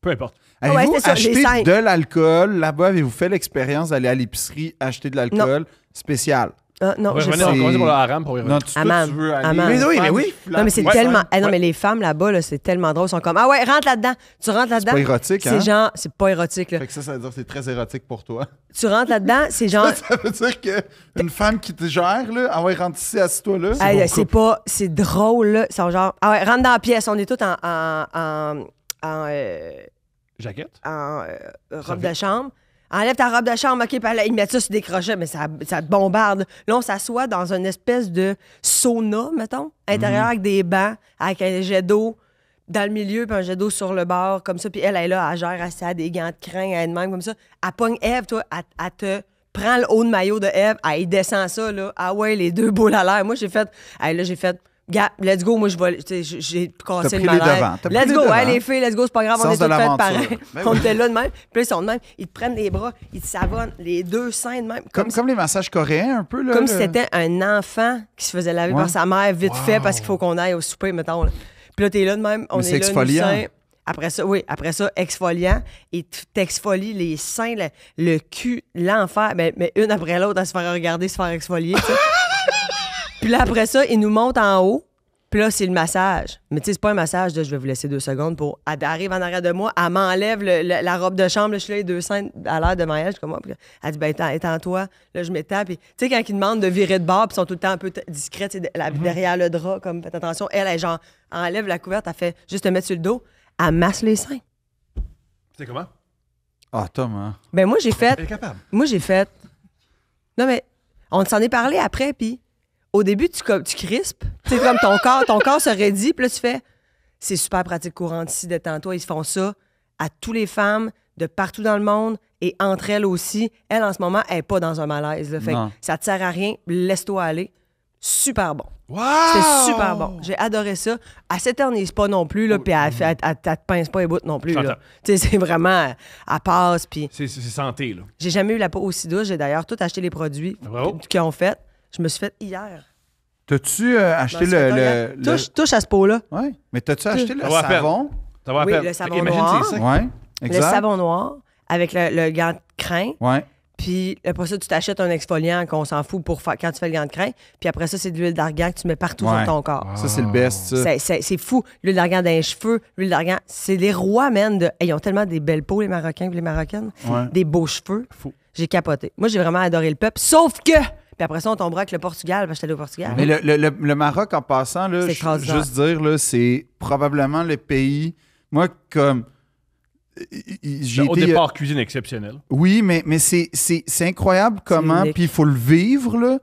[SPEAKER 1] Peu importe. Ah avez-vous acheté de
[SPEAKER 2] l'alcool là-bas? Avez-vous fait l'expérience d'aller à l'épicerie acheter de l'alcool spécial? Ah, non, je vais sais. on va revenir pour y revenir. Non, tu, veux Mais oui, mais oui.
[SPEAKER 1] Non, mais c'est tellement. Ah, non, mais les femmes là-bas, là, c'est tellement drôle. Elles sont comme Ah ouais, rentre là-dedans. Tu rentres là-dedans. pas érotique, C'est hein? genre, c'est pas
[SPEAKER 2] érotique, là. Fait ça, ça veut dire que c'est très érotique pour toi.
[SPEAKER 1] Tu rentres là-dedans, c'est genre. Ça veut dire qu'une femme qui te gère, là, ah ouais, rentre ici, assis-toi là. Ah, C'est pas. C'est drôle, là. C'est genre. Ah ouais, rentre dans la pièce. On est tous en. en, en, euh, Jaquette? en, euh, robe de chambre enlève ta robe de chambre, OK, puis là, ils mettent ça sur des crochets, mais ça, ça te bombarde. Là, on s'assoit dans une espèce de sauna, mettons, intérieur mm. avec des bancs, avec un jet d'eau dans le milieu, puis un jet d'eau sur le bord, comme ça. Puis elle, elle est là, elle gère, elle, elle a des gants de crin, elle-même, comme ça. Elle pogne Eve, toi, elle, te prend le haut de maillot de Eve, elle descend ça, là. Ah ouais, les deux boules à l'air. Moi, j'ai fait, là, j'ai fait, Gap, let's go, moi je vais. J'ai cassé le malade. Let's go, les, les filles, let's go, c'est pas grave, on est toutes faites pareil. on était là de même. Puis là, ils sont de même. Ils te prennent les bras, ils te savonnent, les deux seins de même.
[SPEAKER 2] Comme, comme, les massages coréens, un
[SPEAKER 1] peu. Là, comme si c'était un enfant qui se faisait laver par sa mère vite fait parce qu'il faut qu'on aille au souper, mettons. Puis là, t'es là de même, on est, est exfoliant. après ça, oui, après ça, exfoliant. Et t'exfolies les seins, le, le cul, l'enfer, mais, ben, mais, une après l'autre à se faire regarder, se faire exfolier. Puis là, après ça, il nous monte en haut. Puis là, c'est le massage. Mais tu sais, c'est pas un massage de je vais vous laisser deux secondes pour. Elle arrive en arrière de moi, elle m'enlève la robe de chambre. je suis là, les deux seins à l'air de mariage, comme moi. elle dit, ben, étends- toi Là, je m'étends. Puis tu sais, quand ils demandent de virer de bord, puis ils sont tout le temps un peu discrets, mhm. derrière le drap, comme, faites attention. Elle, elle, genre, enlève la couverte, elle fait juste te mettre sur le dos. Elle masse les seins. sais comment? Ah, Tom, hein. Ben, moi, j'ai fait. capable. Moi, j'ai fait. Non, mais on s'en est parlé après, puis au début, tu, tu crispes. C'est comme ton corps, ton corps se raidit, puis là, tu fais. C'est super pratique courante ici, détends-toi. Ils font ça à toutes les femmes de partout dans le monde et entre elles aussi. Elle, en ce moment, elle n'est pas dans un malaise. Fait ça ne te sert à rien. Laisse-toi aller. Super bon. C'est super bon. J'ai adoré ça. Elle s'éternise pas non plus, là, oh, puis elle, elle, te pince pas les bouts non plus. C'est vraiment, à passe. C'est santé. J'ai jamais eu la peau aussi douce. J'ai d'ailleurs tout acheté les produits qu'ils ont fait. Je me suis fait hier.
[SPEAKER 3] T'as-tu euh, acheté le, le, Touche,
[SPEAKER 1] touche à ce pot-là. Oui. Mais t'as-tu acheté le savon? Oui, le savon noir. Le savon noir avec le, gant de crin. Oui. Puis après ça, tu t'achètes un exfoliant qu'on s'en fout pour faire, quand tu fais le gant de crin. Puis après ça, c'est de l'huile d'argan que tu mets partout dans sur ton corps. Ça, c'est le best, ça. C'est- C'est c'est fou. L'huile d'argan dans les cheveux, l'huile d'argan, c'est les rois, même De... ils ont tellement des belles peaux, les Marocains et les Marocaines. Des beaux cheveux. J'ai capoté. Moi, j'ai vraiment adoré le peuple. Sauf que puis après ça, on tombera avec le Portugal, parce que j'étais au Portugal. Mais
[SPEAKER 2] le, Maroc, en passant, là, juste dire, là, c'est probablement le pays. Moi, comme. au départ,
[SPEAKER 3] euh, cuisine exceptionnelle.
[SPEAKER 2] Oui, mais, mais c'est, c'est, incroyable comment, puis il faut le vivre, là,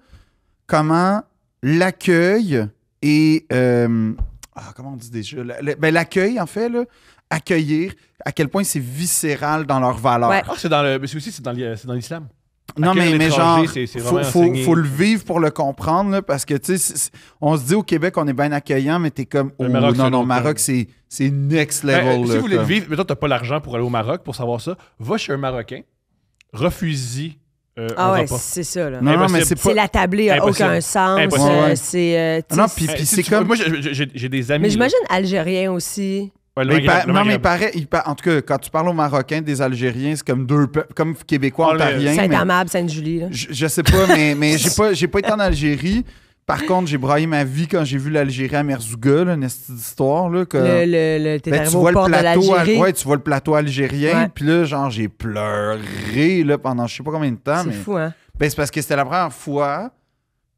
[SPEAKER 2] comment l'accueil et. Euh, ah, comment on dit déjà? Ben, l'accueil, en fait, là, accueillir, à quel point c'est viscéral dans
[SPEAKER 3] leurs valeurs. Ah, c'est dans le, mais c'est aussi c'est dans, l'islam non, mais, mais genre, il faut, le
[SPEAKER 2] vivre pour le comprendre, là, parce que, tu sais, on se dit au Québec, on est bien accueillant, mais t'es comme, oh, Maroc, non,
[SPEAKER 3] non, Maroc, c'est
[SPEAKER 2] next ben, level. Ben, si vous voulez le
[SPEAKER 3] vivre, mais toi, t'as pas l'argent pour aller au Maroc, pour savoir ça, va chez un Marocain, refuse euh, ah ouais, c'est ça. Là. Non, mais c'est pas... C'est l'attablé a aucun sens. Ouais, euh, ouais. C'est. Euh, non, puis c'est eh, comme. Moi, j'ai des amis. Mais j'imagine
[SPEAKER 1] Algériens aussi
[SPEAKER 3] non, mais
[SPEAKER 2] paraît, en tout cas, quand tu parles aux Marocains, des Algériens, c'est comme deux peuples, comme Québécois, oh, Ontariens. Saint-Amable,
[SPEAKER 1] Sainte-Julie. Je, sais pas, mais,
[SPEAKER 2] j'ai pas, été en Algérie. Par contre, j'ai broyé ma vie quand j'ai vu l'Algérie à Merzouga, une histoire. que, tu vois le plateau, algérien, puis là, genre, j'ai pleuré là, pendant je sais pas combien de temps. C'est fou, hein? Ben, c'est parce que c'était la première fois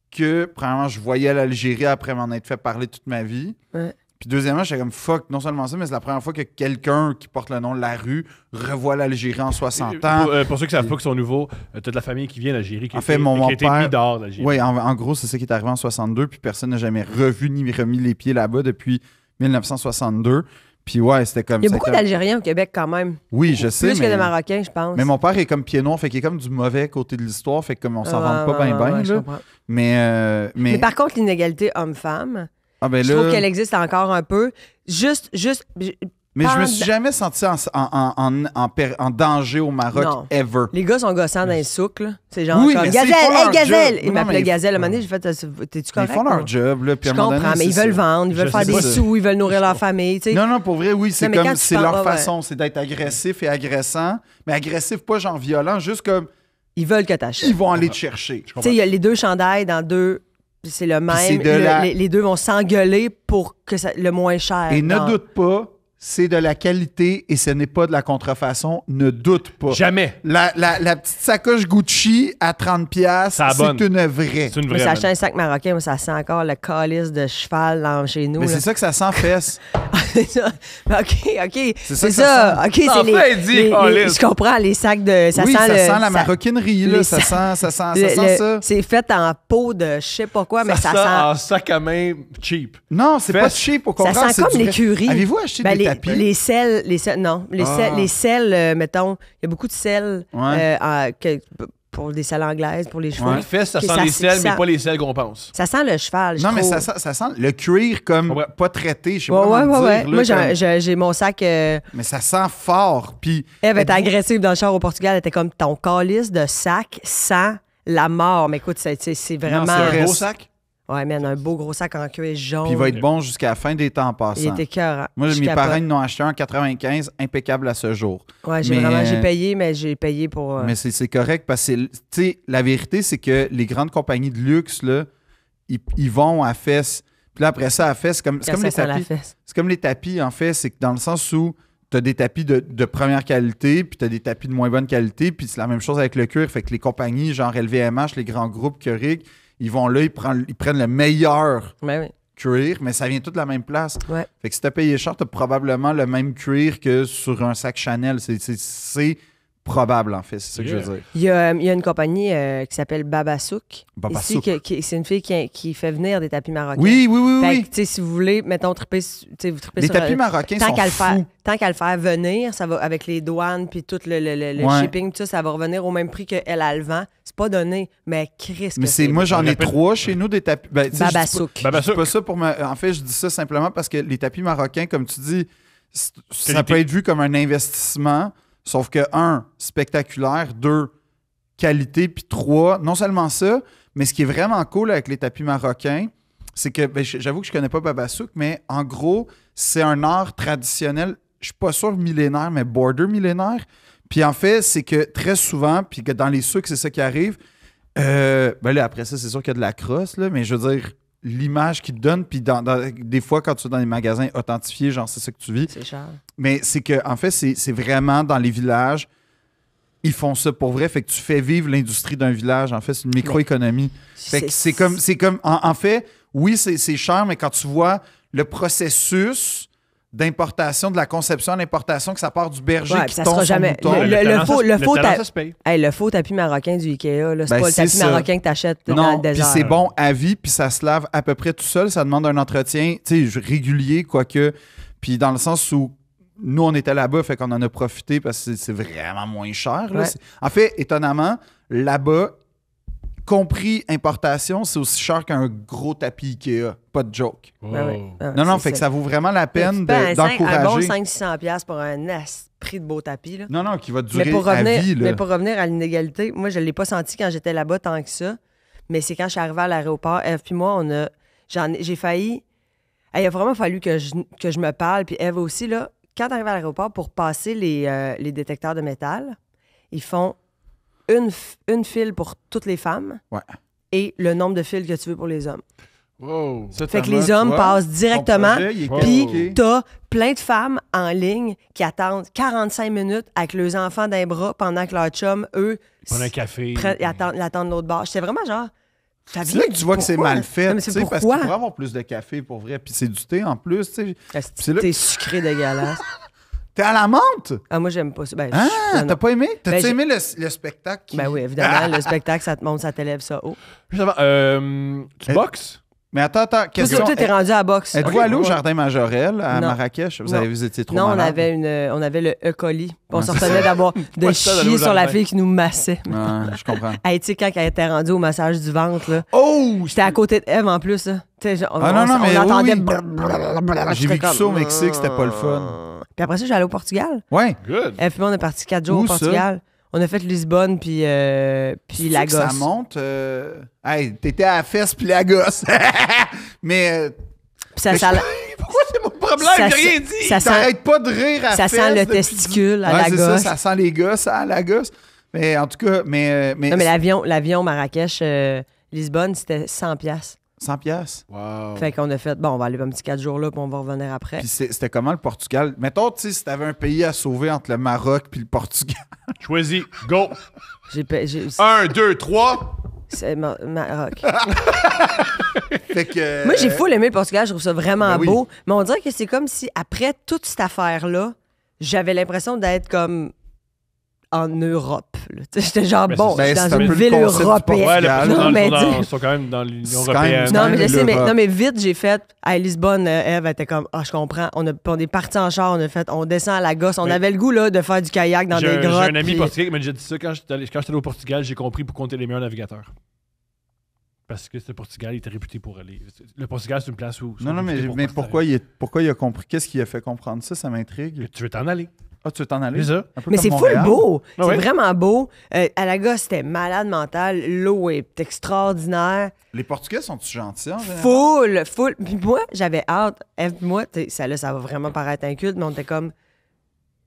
[SPEAKER 2] que, premièrement, je voyais l'Algérie après m'en être fait parler toute ma vie. Ouais. Puis deuxièmement, j'étais comme fuck, non seulement ça, mais c'est la première fois que quelqu'un qui porte le nom de la rue revoit l'Algérie
[SPEAKER 3] en 60 euh, ans. Euh, pour, ceux qui savent pas que sont Nouveau, euh, t'as toute la famille qui vient d'Algérie, qui, en fait, mon, Oui,
[SPEAKER 2] en, gros, c'est ça qui est arrivé en 62, puis personne n'a jamais revu ni remis les pieds là-bas depuis 1962. Puis ouais, c'était comme. Il y a beaucoup d'Algériens
[SPEAKER 1] au Québec quand même. Oui, je sais. Plus que de Marocains, je pense. Mais mon
[SPEAKER 2] père est comme pied noir, fait qu'il est comme du mauvais côté de l'histoire, fait que on s'en rend pas ah, bien, mais... mais... par
[SPEAKER 1] contre, l'inégalité homme-femme, ah ben je trouve qu'elle existe encore un peu. Juste, juste. Mais je me suis
[SPEAKER 2] jamais senti en, en, en, danger au Maroc, ever.
[SPEAKER 1] Les gars sont gossants dans les souks, là. C'est genre, oui, Gazelle, hey, Gazelle! Ils m'appelaient Gazelle. À un moment donné, j'ai fait, t'es-tu correct? Ils font leur job,
[SPEAKER 2] là. Puis je comprends, mais ils veulent vendre, ils veulent faire des sous, ils
[SPEAKER 1] veulent nourrir leur famille, tu sais. Non, non, pour vrai, oui, c'est comme, c'est leur façon, c'est d'être agressif et agressant. Mais agressif, pas genre violent, juste comme. Ils veulent que t'achètes. Ils vont aller te chercher. Tu sais, il y a les deux chandails dans deux c'est le même. les, les, deux vont s'engueuler pour que ça, le moins cher. Et ne doute pas
[SPEAKER 2] c'est de la qualité et ce n'est pas de la contrefaçon, ne
[SPEAKER 1] doute pas. Jamais.
[SPEAKER 2] La, petite sacoche Gucci à 30$, c'est une
[SPEAKER 1] vraie. C'est une vraie. Moi, un sac marocain, mais ça sent encore le calice de cheval chez nous. Mais c'est ça que ça sent fesse. c'est ça. OK, OK. C'est ça. ça. ça. OK, c'est les, les, les, Je comprends, les sacs de. Ça oui, ça sent la maroquinerie, là. Ça, sent, ça sent, ça, sent ça. C'est fait en peau de je sais pas quoi, mais ça, sent. un sac à main cheap. Non, c'est pas cheap, au contraire. Ça sent comme l'écurie. Avez-vous acheté ben, des les sels, les non. Les ah. les selles, euh, mettons, il y a beaucoup de selles euh, pour des selles anglaises, pour les chevaux. ça sent les selles, mais pas
[SPEAKER 2] les selles qu'on pense.
[SPEAKER 1] Ça sent le cheval. non, mais ça
[SPEAKER 2] sent, le cuir comme pas traité. Je sais pas ouais, ouais, Moi, j'ai
[SPEAKER 1] mon sac. Euh, mais ça sent fort. Puis. Elle était agressive dans le char au Portugal. Elle était comme ton calice de sac sent la mort. Mais écoute, c'est vraiment. C'est un gros sac? Ouais, a un beau gros sac en cuir jaune. Puis il va être bon jusqu'à la fin des temps
[SPEAKER 2] passants. Il était cœur. Moi, mes parents ils ont acheté en 95, impeccable à ce jour. Ouais, j'ai vraiment euh,
[SPEAKER 1] payé, mais j'ai payé pour. Euh, mais
[SPEAKER 2] c'est correct parce que, tu sais, la vérité, c'est que les grandes compagnies de luxe, là, ils, vont à fesse. Puis là, après ça, à fesse, c'est comme, les tapis. C'est comme les tapis, en fait, c'est que dans le sens où tu as des tapis de, première qualité, puis tu as des tapis de moins bonne qualité, puis c'est la même chose avec le cuir. Fait que les compagnies, genre LVMH, les grands groupes, Keurig, ils vont là, ils prennent, ils prennent le meilleur ben cuir, mais ça vient tout de la même place. Ouais. Fait que si t'as payé cher, t'as probablement le même cuir que sur un sac Chanel. C'est probable, en fait. C'est ça que je veux
[SPEAKER 1] dire. Euh, il y a, une compagnie euh, qui s'appelle Babasouk. Babasouk. c'est une fille qui, fait venir des tapis marocains. Oui, oui, oui. oui. si vous voulez, mettons, triper, vous tripez sur... Les tapis euh, marocains tant sont Tant qu'à le faire venir, ça va avec les douanes puis tout le, shipping, tout ça, va revenir au même prix qu'elle a le vent. C'est pas donné, mais Chris. Mais c'est, moi, j'en ai trois
[SPEAKER 2] chez nous, des tapis... Ben, Babasouk. pas, ça pour En fait, je dis ça simplement parce que les tapis marocains, comme tu dis, ça peut être vu comme un investissement Sauf que, un, spectaculaire, deux, qualité, puis trois, non seulement ça, mais ce qui est vraiment cool avec les tapis marocains, c'est que, ben, j'avoue que je connais pas Babassouk, mais en gros, c'est un art traditionnel, je suis pas sûr millénaire, mais border millénaire. Puis en fait, c'est que très souvent, puis que dans les souks, c'est ça qui arrive. Euh, ben là, après ça, c'est sûr qu'il y a de la crosse, mais je veux dire, l'image qu'ils te donnent. Puis dans, dans, des fois, quand tu es dans les magasins authentifiés, genre, c'est ça que tu vis. C'est cher. Mais c'est que, en fait, c'est vraiment dans les villages, ils font ça pour vrai. Fait que tu fais vivre l'industrie d'un village. En fait, c'est une microéconomie. Fait que c'est comme, c'est comme, en, en fait, oui, c'est cher, mais quand tu vois le processus d'importation, de la conception à l'importation, que ça part du berger qui ça sera jamais... le, faux, le
[SPEAKER 1] le faux tapis marocain du Ikea, c'est ben, pas le tapis marocain que t'achètes dans le désert. puis c'est bon
[SPEAKER 2] à vie, puis ça se lave à peu près tout seul. Ça demande un entretien régulier, quoique. Puis dans le sens où nous, on était là-bas, fait qu'on en a profité parce que c'est vraiment moins cher. En fait, étonnamment, là-bas, compris importation, c'est aussi cher qu'un gros tapis Ikea. Pas de joke. Ben ben non, non, fait que ça vaut vraiment la peine d'encourager. un, bon
[SPEAKER 1] 500-600$ pour un prix de beau tapis. Non, non, qui va durer la vie. Mais pour revenir à l'inégalité, moi, je ne l'ai pas senti quand j'étais là-bas tant que ça. Mais c'est quand je suis arrivée à l'aéroport, Eve puis moi, on a, j'ai failli... Il a vraiment fallu que je, me parle. Puis Eve aussi, là, quand tu arrives à l'aéroport, pour passer les, euh, les détecteurs de métal, ils font une, file pour toutes les femmes et le nombre de files que tu veux pour les hommes. Wow. Fait que les hommes passent directement, puis t'as plein de femmes en ligne qui attendent 45 minutes avec leurs enfants d'un bras pendant que leur chum, eux, prennent un café, attendent, l'autre bar. C'est vraiment genre. C'est là que tu vois que c'est mal fait, tu sais, parce qu'il pourrait avoir
[SPEAKER 2] plus de café pour vrai, puis c'est du thé en plus, tu
[SPEAKER 1] sais. C'est sucré dégueulasse. T'es à la menthe? Ah, moi, j'aime pas ça. ah, t'as pas aimé? Ben, T'as-tu aimé le, spectacle? Ben oui, évidemment, le spectacle, ça te monte, ça t'élève ça haut. Justement,
[SPEAKER 2] euh, tu euh, boxes? Mais attends, attends, question. tu t'es rendu à la
[SPEAKER 1] boxe. Êtes-vous okay, allé au jardin
[SPEAKER 2] Majorel à Marrakech? Vous, avez, vous étiez trop Non, on avait,
[SPEAKER 1] une, euh, on avait le E. coli. On s'en revenait d'avoir de chier sur la fille qui nous massait. Ah, je comprends. hey, tu quand elle était rendue au massage du ventre, là. Oh! J'étais à côté d'Eve en plus, On, ah non, non, mais entendait. J'ai vécu ça au Mexique, c'était pas le fun. Puis après ça, j'allais au Portugal. Ouais. Good. Euh, puis on est parti quatre jours au Portugal. On a fait Lisbonne puis, euh, puis Lagos. Ça monte. Euh? Hey, t'étais à la fesse puis Lagos. Mais. Euh, mais ça, Pourquoi
[SPEAKER 2] c'est mon problème? Ça, J'ai rien dit. Ça sent... pas de rire à Ça sent le testicule à ouais, c'est Ça, ça
[SPEAKER 1] sent les gosses à gosse Mais en tout cas, mais. mais... Non, mais l'avion, l'avion Marrakech, Lisbonne, c'était 100$. 100 pièces. Wow. Fait qu'on a fait, bon, on va aller un petit 4 jours là, puis on va revenir après. Puis
[SPEAKER 2] c'était comment le Portugal? Mettons, tu sais, si t'avais un pays à sauver entre le Maroc puis le Portugal.
[SPEAKER 1] Choisis, go! Un, deux, trois! C'est Maroc. fait que... Moi, j'ai fou aimé le Portugal, je trouve ça vraiment ben beau. Mais on dirait que c'est comme si, après toute cette affaire-là, j'avais l'impression d'être comme en Europe. J'étais genre, mais bon, suis dans une ville européenne. mais ils sont
[SPEAKER 3] quand même dans l'Union européenne. Non mais, sais, mais,
[SPEAKER 1] vite, j'ai fait, à Lisbonne, euh, Eve était comme, ah, je comprends. On, a, est parti en char, on a fait, on descend à la gosse. On avait le goût, là, de faire du kayak dans des grottes. J'ai un ami portugais
[SPEAKER 3] mais j'ai dit ça. Quand j'étais allé, allé au Portugal, j'ai compris pour compter les meilleurs navigateurs parce que le Portugal il était réputé pour aller. Le Portugal, c'est une place où. Non, non, mais, mais pourquoi,
[SPEAKER 2] il, pourquoi il a compris Qu'est-ce qui a fait comprendre ça Ça m'intrigue. Tu veux t'en aller. Ah, tu veux t'en aller? Ça. Mais c'est full beau. Ah c'est
[SPEAKER 1] vraiment beau. à la gosse, c'était malade mental. L'eau est extraordinaire. Les Portugais sont-tu gentils en général? Full, full. Puis moi, j'avais hâte. Eh, moi, ça, là, ça va vraiment paraître inculte, mais on était comme.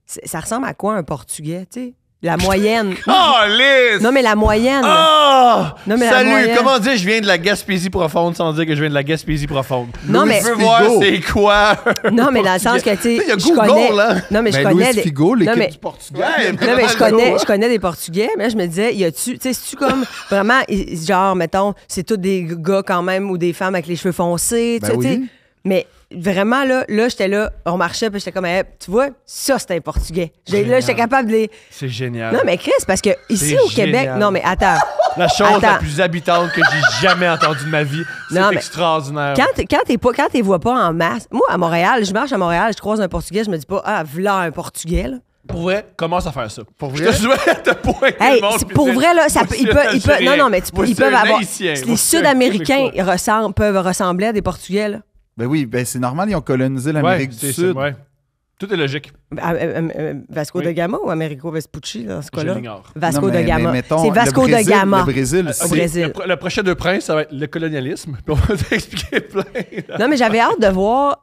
[SPEAKER 1] Ça ressemble à quoi un Portugais, tu sais? La moyenne. Oh, lisse! Non, mais la moyenne. Oh! Salut, comment dire je
[SPEAKER 3] viens de la Gaspésie profonde sans dire que je viens de la Gaspésie profonde? Non, mais. Tu veux voir c'est
[SPEAKER 1] quoi. Non, mais dans le sens que, tu sais. Il y a Google, là. Ben, non, mais je connais. Louis des... Figo, l'équipe du Portugal. non, mais je connais, je connais des Portugais, mais je me disais, y a-tu. Tu sais, c'est-tu comme vraiment, genre, mettons, c'est tous des gars quand même ou des femmes avec les cheveux foncés, tu ben sais. Mais vraiment, là, là j'étais là, on marchait, puis j'étais comme, tu vois, ça, c'était un portugais. Là, j'étais capable de les.
[SPEAKER 3] C'est génial. Non, mais
[SPEAKER 1] Chris, parce que ici au Québec. Non, mais attends. La chose la plus
[SPEAKER 3] habitante que j'ai jamais entendue de ma vie. C'est extraordinaire. Quand,
[SPEAKER 1] quand t'es pas, vois pas en masse. Moi, à Montréal, je marche à Montréal, je croise un portugais, je me dis pas, ah, voilà un portugais,
[SPEAKER 3] Pour vrai, commence à faire ça. Pour vrai. Je te souhaite hey, Pour vrai, là, ils peuvent. non, non, mais ils peuvent avoir. Les
[SPEAKER 1] Sud-Américains peuvent ressembler à des Portugais,
[SPEAKER 2] ben oui, ben c'est normal, ils ont colonisé l'Amérique
[SPEAKER 1] du Sud. Ouais. Tout est logique. Vasco de Gama ou Américo Vespucci dans ce cas-là? Vasco de Gama. C'est Vasco de Gama. au Brésil,
[SPEAKER 3] Le, prochain de prince, ça va être le colonialisme. on va t'expliquer plein. Non, mais j'avais
[SPEAKER 1] hâte de voir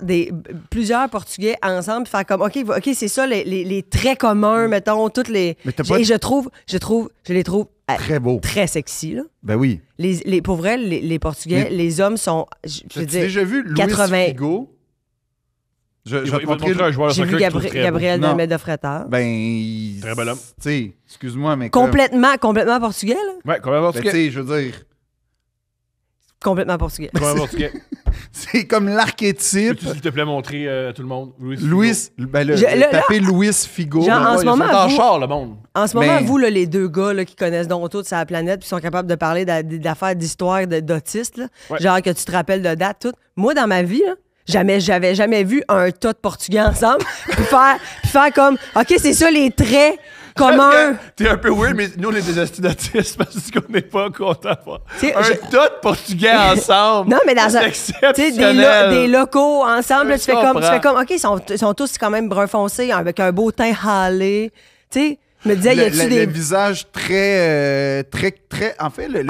[SPEAKER 1] plusieurs Portugais ensemble faire comme OK, OK, c'est ça les, les, traits communs, mettons, toutes les. Et je trouve, je les trouve euh, très sexy, Ben oui. Les, les pour vrai, les, Portugais, les hommes sont. Je, déjà vu Louis 80...
[SPEAKER 2] Je, je te montrer un joueur J'ai vu Gabri Gabriel de Fretter. Ben, très bel homme. Tu sais,
[SPEAKER 3] excuse-moi, mais. Complètement,
[SPEAKER 1] complètement portugais, là.
[SPEAKER 3] Ouais, complètement ben, portugais. tu sais, je veux dire.
[SPEAKER 1] Complètement portugais. Complètement portugais.
[SPEAKER 3] C'est comme l'archétype. Peux-tu, s'il te plaît, montrer à euh, tout le monde Louis ben
[SPEAKER 2] je, tapez Louis Figo. en ce moment, vous, char, le
[SPEAKER 1] monde. En ce moment, ben- vous, les deux gars qui connaissent donc tout sa planète puis sont capables de parler d'affaires d'histoire d'autistes, genre que tu te rappelles de date, tout. Moi, dans ma vie, Jamais, j'avais jamais vu un tas de Portugais ensemble puis faire, faire comme, OK, c'est ça les traits communs.
[SPEAKER 3] T'es un peu weird, mais nous, on est des astinatistes parce qu'on n'est pas contents. un tas de Portugais ensemble. Non, mais dans un. Tu des,
[SPEAKER 1] locaux ensemble, tu, fais comme, OK, ils sont, tous quand même brun foncé avec un beau teint hâlé. Tu sais, me disais, y a-tu des.
[SPEAKER 2] visages très, euh, très, très. En fait, le,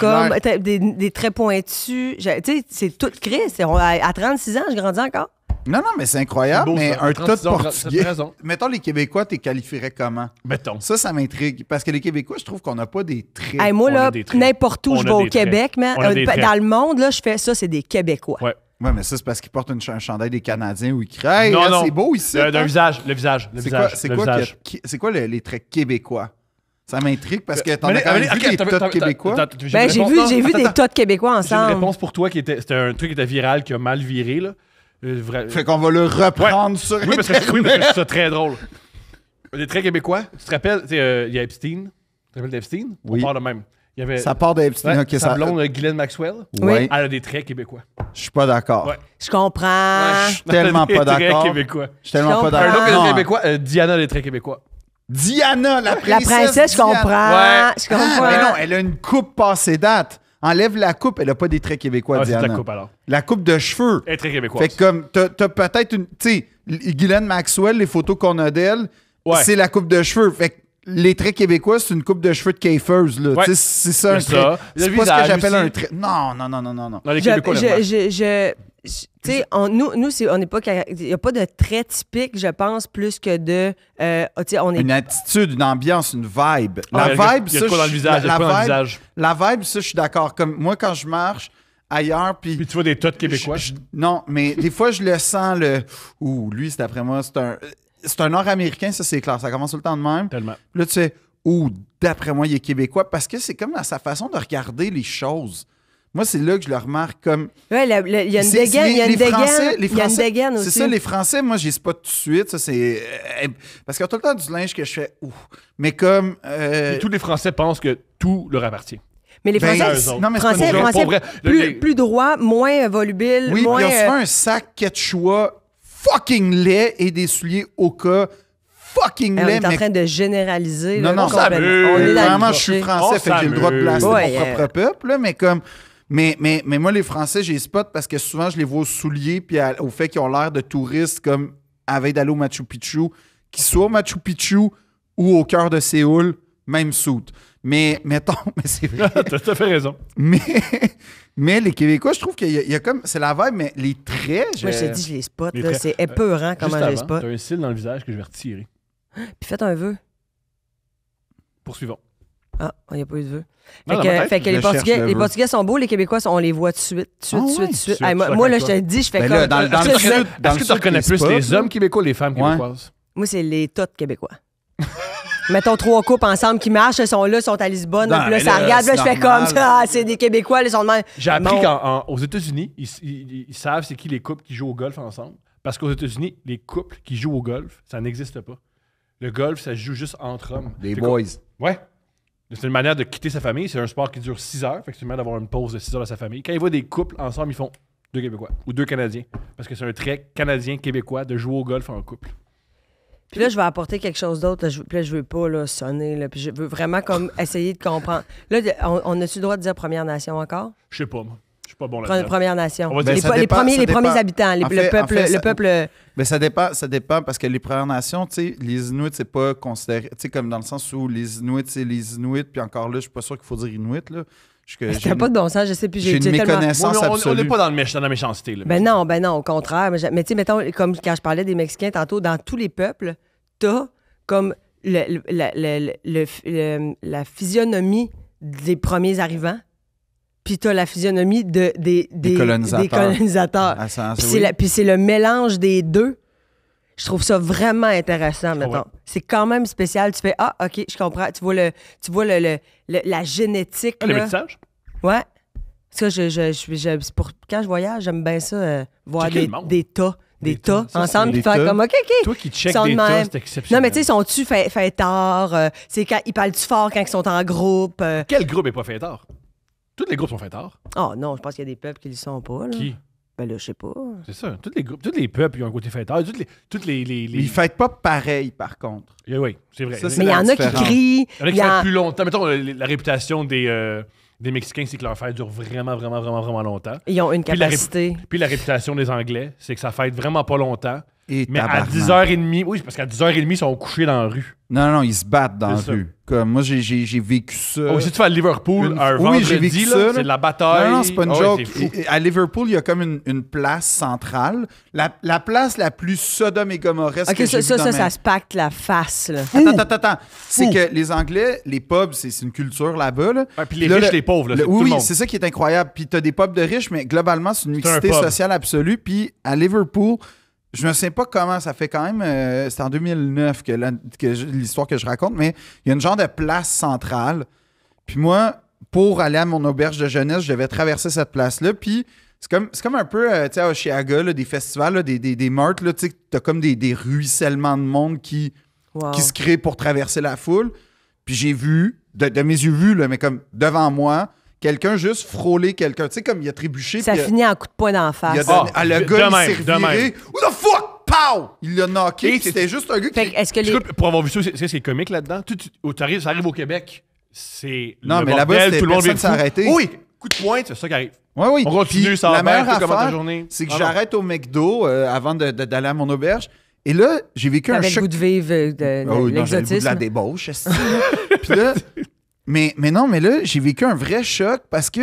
[SPEAKER 2] comme
[SPEAKER 1] des, traits pointus. Tu sais, c'est tout crise. À 36 ans, je grandis encore. Non, non, mais c'est incroyable. mais un tas de portugais.
[SPEAKER 2] Mettons, les Québécois, les qualifierais comment? Mettons. Ça, ça m'intrigue. Parce que les Québécois, je trouve qu'on n'a pas des traits. moi, n'importe où je vais au Québec, mais, euh, dans le monde, là, je fais ça, c'est des Québécois. Oui, mais ça, c'est parce qu'il porte une un chandail des Canadiens où il crie Non, euh, non. C'est beau ici. Le, visage, le visage. C'est quoi, quoi les traits
[SPEAKER 3] québécois? Ça m'intrigue parce que t'en as vu des totes ben, québécois. j'ai vu, j'ai vu des
[SPEAKER 1] québécois ensemble. J'ai une réponse
[SPEAKER 3] pour toi qui était, c'était un truc qui était viral, qui a mal viré, là. Euh, fait qu'on va le reprendre sur oui, parce que, oui, c'est très drôle. Des traits québécois. Tu te rappelles, euh, il y a Epstein. Tu te rappelles d'Epstein? Oui. On parle de même. Il y avait, ça part de qui Ouais, okay, sa ça... blonde, euh, Guylaine Maxwell, oui. elle a des traits québécois.
[SPEAKER 1] Je suis pas d'accord. Je comprends. je suis
[SPEAKER 3] tellement pas d'accord. Je suis tellement pas d'accord. Un autre québécois, euh, Diana a des traits québécois. Diana,
[SPEAKER 2] la princesse. La princesse, je comprends. Je ah, comprends. mais non, elle a une coupe passée date. Enlève la coupe, elle a pas des traits québécois, ah, Diana. La coupe, alors. La coupe de cheveux. Elle est très québécoise. Fait que comme, t'as peut-être une. Tu sais, Guylaine Maxwell, les photos qu'on a d'elle, c'est la coupe de cheveux. Fait que les traits québécois, c'est une coupe de cheveux de là. c'est ça un C'est pas ce que j'appelle un trait.
[SPEAKER 1] Non, non, non, non, non. non. les Québécois, je, je, nous, nous on n'est pas. Il n'y a pas de trait typique, je pense, plus que de. Euh, on est... Une attitude,
[SPEAKER 2] une ambiance, une vibe. Ah, la vibe, ça.
[SPEAKER 1] La vibe, ça, je suis d'accord. Comme
[SPEAKER 2] moi, quand je marche ailleurs. Puis, puis tu vois des tots Québécois. non, mais des fois, je le sens, le. Ouh, lui, c'est après moi, c'est un c'est un Nord-Américain, ça c'est clair. Ça commence tout le temps de même. Tellement. Là, tu sais, ou d'après moi, il est québécois parce que c'est comme dans sa façon de regarder les choses. Moi, c'est là que je le remarque comme.
[SPEAKER 1] Ouais, il y a une dégaine. Il y a une dégaine. Il y a une aussi. C'est ça, les
[SPEAKER 2] Français, moi, je pas tout de suite. Ça, c'est, euh, parce qu'il y a tout le temps du linge que je fais. Ouf.
[SPEAKER 3] Mais comme. Euh, tous les Français pensent que tout leur appartient. Mais les ben, Français, non, mais Français, Français,
[SPEAKER 1] plus, droit, moins volubile. Oui, moins, puis euh, on un sac quechua
[SPEAKER 2] fucking lait » et des souliers au cas fucking eh, lait ». On est en train de généraliser.
[SPEAKER 1] Non, non, ça Vraiment, je suis français, fait que j'ai le droit de placer mon propre euh.
[SPEAKER 2] peuple, là, mais comme. Mais, mais, mais moi, les Français, j'ai spot parce que souvent, je les vois aux souliers puis au fait qu'ils ont l'air de touristes comme avec d'aller au Machu Picchu, qui soit au Machu Picchu ou au cœur de Séoul, même soute. Mais mettons, mais c'est vrai.
[SPEAKER 3] Ah, t'as tout à fait raison. Mais,
[SPEAKER 2] mais les Québécois, je trouve qu'il y, a comme. C'est la vibe, mais les traits. Je... Moi, je t'ai dit, je
[SPEAKER 1] les spot. c'est épeurant comment je les spot.
[SPEAKER 3] T'as un cil dans le visage que je vais retirer.
[SPEAKER 1] Puis faites un vœu. Poursuivons. Ah, il n'y a pas eu de vœu. fait, que, les, Portugais, les Portugais sont beaux, les Québécois, on les voit de suite, ah de suite, de suite, moi, là, je te le dis, je fais ben comme. dans, le Est-ce que tu reconnais plus les hommes québécois ou les femmes québécoises? Moi, c'est les totes québécois. mettons trois couples ensemble qui marchent, ils sont là, sont à Lisbonne, donc là, ça regarde, je fais comme ça, ah, c'est des Québécois, ils sont de même. J'ai appris
[SPEAKER 3] qu'aux États-Unis, ils, savent c'est qui les couples qui jouent au golf ensemble. Parce qu'aux États-Unis, les couples qui jouent au golf, ça n'existe pas. Le golf, ça se joue juste entre hommes. Des boys. Ouais. C'est une manière de quitter sa famille. C'est un sport qui dure 6 heures. effectivement c'est d'avoir une pause de 6 heures à sa famille. Quand ils voient des couples ensemble, ils font deux Québécois ou deux Canadiens. Parce que c'est un trait canadien-québécois de jouer au golf en couple.
[SPEAKER 1] Puis là, je vais apporter quelque chose d'autre. puis là, je veux pas là, sonner. Là, puis je veux vraiment comme ah. essayer de comprendre. Là, on, a-tu le droit de dire Première Nation encore? Je sais pas, moi. Je suis pas bon là-dedans. Première Nation. les, premiers, les premiers habitants, le peuple. ça, le peuple... Euh,
[SPEAKER 2] mais ça, dépend, ça dépend parce que les Premières Nations, les Inuits, c'est pas considéré. Tu sais, comme dans le sens où les Inuits, c'est les Inuits. Puis encore là, je suis pas sûr qu'il faut dire Inuit. Là. Je pas de bon sens, je sais plus.
[SPEAKER 1] J'ai une méconnaissance tellement... absolue. On n'est pas dans, la méchanceté. Là, ben non, ben non, au contraire. Mais tu mettons, comme quand je parlais des Mexicains tantôt, dans tous les peuples, t'as comme la physionomie des premiers arrivants, puis t'as la physionomie des, colonisateurs. Ah, puis c'est le mélange des deux je trouve ça vraiment intéressant, mais ah C'est quand même spécial. Tu fais Ah, OK, je comprends. Tu vois, le, tu vois le, la génétique. Ah, le Ouais. Ça, je, je, je, pour, quand je voyage, j'aime bien ça, euh, voir des, tas. Des, tas, ensemble, comme, OK, OK. Toi qui check des tas, c'est exceptionnel. Non, mais tu sais, sont-tu fait, fait tard? Euh, quand, ils parlent-tu fort quand ils sont en groupe? Euh. Quel groupe est pas fait tard? Tous les groupes sont fait tard. Oh non, je pense qu'il y a des peuples qui le sont pas. Qui? Ben là, je sais pas. C'est ça. Tous les groupes, les peuples,
[SPEAKER 3] ils ont un côté fêteur. Toutes les, les, ils fêtent pas pareil, par contre. Oui, eh oui c'est vrai. mais il y, en a qui crient. Il y en a qui fêtent plus longtemps. Mettons, la, réputation des, euh, des Mexicains, c'est que leur fête dure vraiment, vraiment, vraiment, vraiment longtemps. Ils ont une capacité. Puis la réputation des Anglais, c'est que ça fête vraiment pas longtemps. Mais à 10h30, oui, parce qu'à 10h30, ils sont couchés dans la rue. Non, non, ils se battent
[SPEAKER 2] dans la rue. Comme moi, j'ai, vécu ça. Ah si tu vas à
[SPEAKER 3] Liverpool, un oui, j'ai vécu ça. C'est de la
[SPEAKER 2] bataille. Non, non, c'est pas une ah joke. à Liverpool, il y a comme une, place centrale. La,
[SPEAKER 1] place la plus
[SPEAKER 2] sodome et gomoresque. Ok, que ça, ça, ça, se
[SPEAKER 1] pacte la face. Attends, attends, attends. C'est que
[SPEAKER 2] les Anglais, les pubs, c'est, une culture là-bas. Là. puis les riches, les pauvres. oui, c'est ça qui est incroyable. Puis t'as des pubs de riches, mais globalement, c'est une mixité sociale absolue. Puis à Liverpool, je ne sais pas comment, ça fait quand même. Euh, c'est en 2009 que, l'histoire que je raconte, mais il y a une genre de place centrale. Puis moi, pour aller à mon auberge de jeunesse, je devais traverser cette place-là. Puis c'est comme, c'est comme un peu, euh, tu à des festivals, des, des, des meurtres, tu sais, comme des, des, ruissellements de monde qui, qui se créent pour traverser la foule. Puis j'ai vu, de, mes yeux vus, mais comme devant moi, quelqu'un juste frôler quelqu'un. Tu sais, comme il a trébuché. Ça finit
[SPEAKER 1] en coup de poing d'en face. Ah, ah, le gars, demain, il s'est reviré.
[SPEAKER 2] What the
[SPEAKER 3] fuck? Pow! Il l'a knocké. C'était juste un gars qui. Est-ce que pour avoir vu ça, c'est c'est comique là-dedans. Oh, ça arrive au Québec. C'est. Non, mais là-bas, tout le monde vient s'arrêter. Oui, coup de poing, c'est ça qui arrive.
[SPEAKER 2] Oui, oui. On continue, ça la meilleure affaire, journée. C'est que j'arrête au McDo euh, avant d'aller à mon auberge. Et là, j'ai vécu un choc. de
[SPEAKER 3] vivre euh, de, ah de la
[SPEAKER 2] débauche. puis là, mais, mais non, mais là, j'ai vécu un vrai choc parce que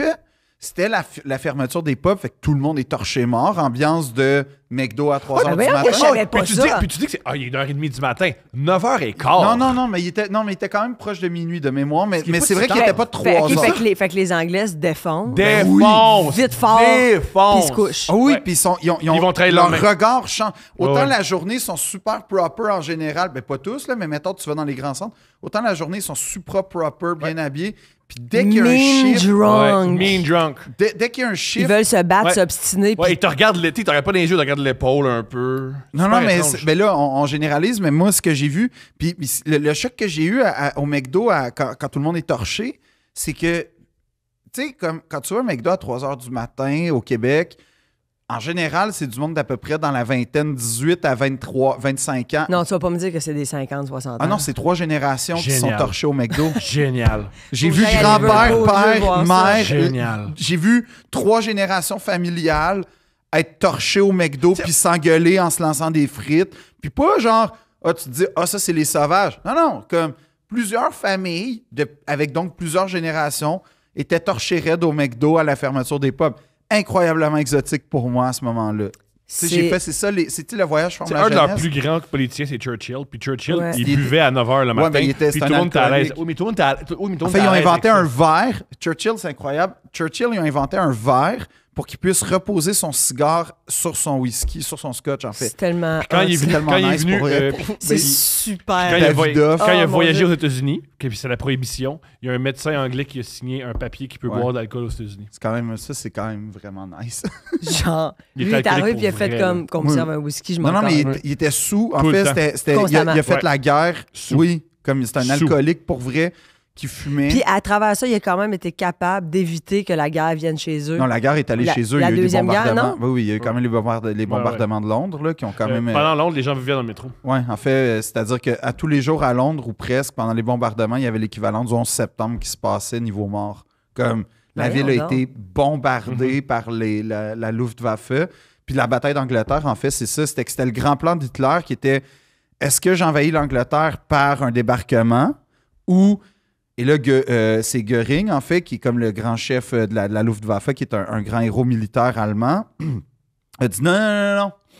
[SPEAKER 2] c'était la, fermeture des pubs, fait que tout le monde est torché mort. Ambiance de McDo à 3h du matin. Oh, puis, tu dis, puis,
[SPEAKER 3] tu dis, que c'est. Ah, il est 1h30 du matin. 9h15. Non, non, non, mais il était, non, mais
[SPEAKER 2] il était quand même proche de minuit de mémoire. Mais c'est vrai qu'il n'était pas de 3 h
[SPEAKER 1] fait, fait, que les Anglais se défendent. Ben Vite fort. Puis ils se
[SPEAKER 2] couchent. Ah oui, puis ils, sont, ils, ont, vont leur regard change. Autant la journée, ils sont super proper en général. Ben, pas tous, là, mais mettons, tu vas dans les grands centres. Autant la journée, ils sont super proper, bien habillés. Puis dès qu'il y a un chiffre. Drunk.
[SPEAKER 3] mean drunk. Dès, qu'il y a un chiffre. Ils veulent se battre, s'obstiner. Ouais, ils te regardent l'été, t'aurais pas les yeux, ils te l'épaule un peu. Non, non, mais,
[SPEAKER 2] ben là, on, généralise, mais moi, ce que j'ai vu, puis le, choc que j'ai eu au McDo quand, tout le monde est torché, c'est que, tu sais, quand tu vas au McDo à 3 h du matin au Québec, en général, c'est du monde d'à peu près dans la vingtaine, 18 à 23, 25 ans.
[SPEAKER 1] Non, tu vas pas me dire que c'est des 50, 60 ans. Ah non, c'est
[SPEAKER 2] trois générations qui sont torchées au McDo. Génial. J'ai vu grand-père, père, mère. Euh, Génial. J'ai vu trois générations familiales être torchées au McDo puis s'engueuler en se lançant des frites. Puis pas genre, ah, tu te dis, ah, ça, c'est les sauvages. Non, non, comme plusieurs familles, avec donc plusieurs générations, étaient torchées raides au McDo à la fermeture des pubs incroyablement exotique pour moi à ce moment-là. J'ai fait, c'est
[SPEAKER 3] ça, c'était le voyage formel. Un de leurs plus grands politiciens, c'est Churchill. Puis Churchill, il, buvait à 9h le matin. il était puis tout le monde était à l'aise. tout à l'aise. ils ont inventé
[SPEAKER 2] un verre. Churchill, c'est incroyable. Churchill, ils ont inventé un verre pour qu'il puisse reposer son cigare sur son whisky, sur son scotch, en fait. C'est
[SPEAKER 3] tellement. quand il est nice pour euh, euh, c'est super. Quand il a, oh, voyagé aux États-Unis, puis c'est la prohibition, il y a un médecin anglais qui a signé un papier qui peut boire de l'alcool aux États-Unis. C'est quand même ça, c'est quand même vraiment nice. Genre, il, est arrivé puis il a fait comme qu'on oui. un
[SPEAKER 1] whisky, je m'en Non, non, mais il, était sous. En fait, c'était, il, a, fait la guerre.
[SPEAKER 2] Oui, comme c'est un alcoolique pour vrai qui fumaient. Puis
[SPEAKER 1] à travers ça, il a quand même été capable d'éviter que la guerre vienne chez eux. Non, la guerre est allée chez eux. La il y a eu deuxième des bombardements. Guerre,
[SPEAKER 2] non? Oui, il y a eu quand même les, bombardements de Londres là, qui ont quand euh, même. Euh, pendant
[SPEAKER 3] Londres, les gens vivaient dans le métro.
[SPEAKER 2] Oui, en fait, euh, c'est-à-dire qu'à tous les jours à Londres ou presque, pendant les bombardements, il y avait l'équivalent du 11 septembre qui se passait niveau mort. Comme la ville a été bombardée mhm. par les, la, la Luftwaffe. Puis la bataille d'Angleterre, en fait, c'est ça. C'était c'était le grand plan d'Hitler qui était est-ce que j'envahis l'Angleterre par un débarquement ou et là, euh, c'est Göring, en fait, qui est comme le grand chef euh, de la, Luftwaffe, qui est un, grand héros militaire allemand, a dit non, non, non,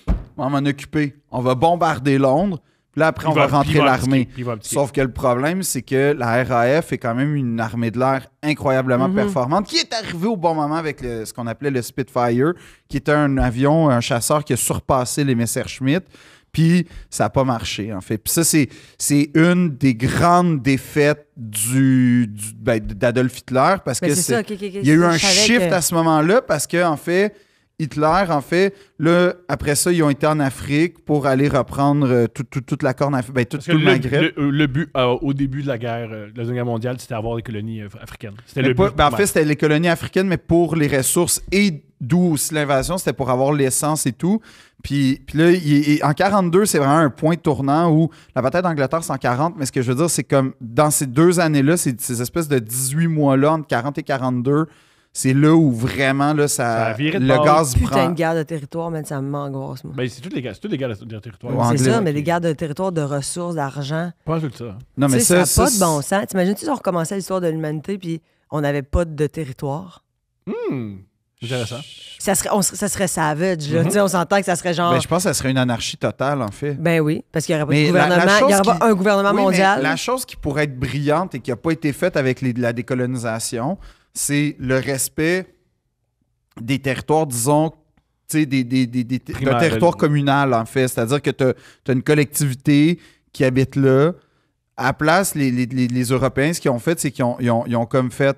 [SPEAKER 2] non, on va m'en occuper. On va bombarder Londres. Puis là, après, on va, rentrer l'armée. Sauf que le problème, c'est que la RAF est quand même une armée de l'air incroyablement mhm. performante qui est arrivée au bon moment avec ce qu'on appelait le Spitfire, qui était un avion, un chasseur qui a surpassé les Messerschmitt. Puis ça n'a pas marché, en fait. Puis ça, c'est une des grandes défaites du, ben, d'Adolf Hitler parce ben, que il y a eu un shift à ce moment-là parce que en fait Hitler, en fait, là, après ça, ils ont été en Afrique pour aller reprendre euh, toute la corne, ben, tout, le, Maghreb.
[SPEAKER 3] Le, but euh, au début de la guerre, euh, la Guerre mondiale, c'était avoir les colonies africaines. Ben, en fait, c'était
[SPEAKER 2] les colonies africaines, mais pour les ressources et d'où aussi l'invasion, c'était pour avoir l'essence et tout. Puis, puis là, en 42, c'est vraiment un point tournant où la bataille d'Angleterre, c'est en 40, mais ce que je veux dire, c'est comme dans ces deux années-là, ces, espèces de 18 mois-là, entre 40 et 42, c'est là où vraiment là, ça, ça le gaz Putain de
[SPEAKER 1] guerre de territoire, mais ça m'angoisse, ben, c'est toutes les guerres,
[SPEAKER 3] de, territoire.
[SPEAKER 1] c'est ça, mais les guerres de territoire, de ressources, d'argent. Pas tout ça. Non, mais ça, pas de bon sens. timagines si on recommençait l'histoire de l'humanité puis on n'avait pas de territoire? Hum! Ça serait, savage. Là. Mm-hmm. On s'entend que ça serait genre. Ben, je
[SPEAKER 2] pense que ça serait une anarchie totale,
[SPEAKER 1] en fait. Ben oui, parce qu'il n'y aurait pas de gouvernement. un gouvernement mondial. La chose
[SPEAKER 2] qui pourrait être brillante et qui n'a pas été faite avec la décolonisation, c'est le respect des territoires, disons, des, des, territoires communal, en fait. C'est-à-dire que tu as, une collectivité qui habite là. À place, les, Européens, ce qu'ils ont fait, c'est qu'ils ont comme fait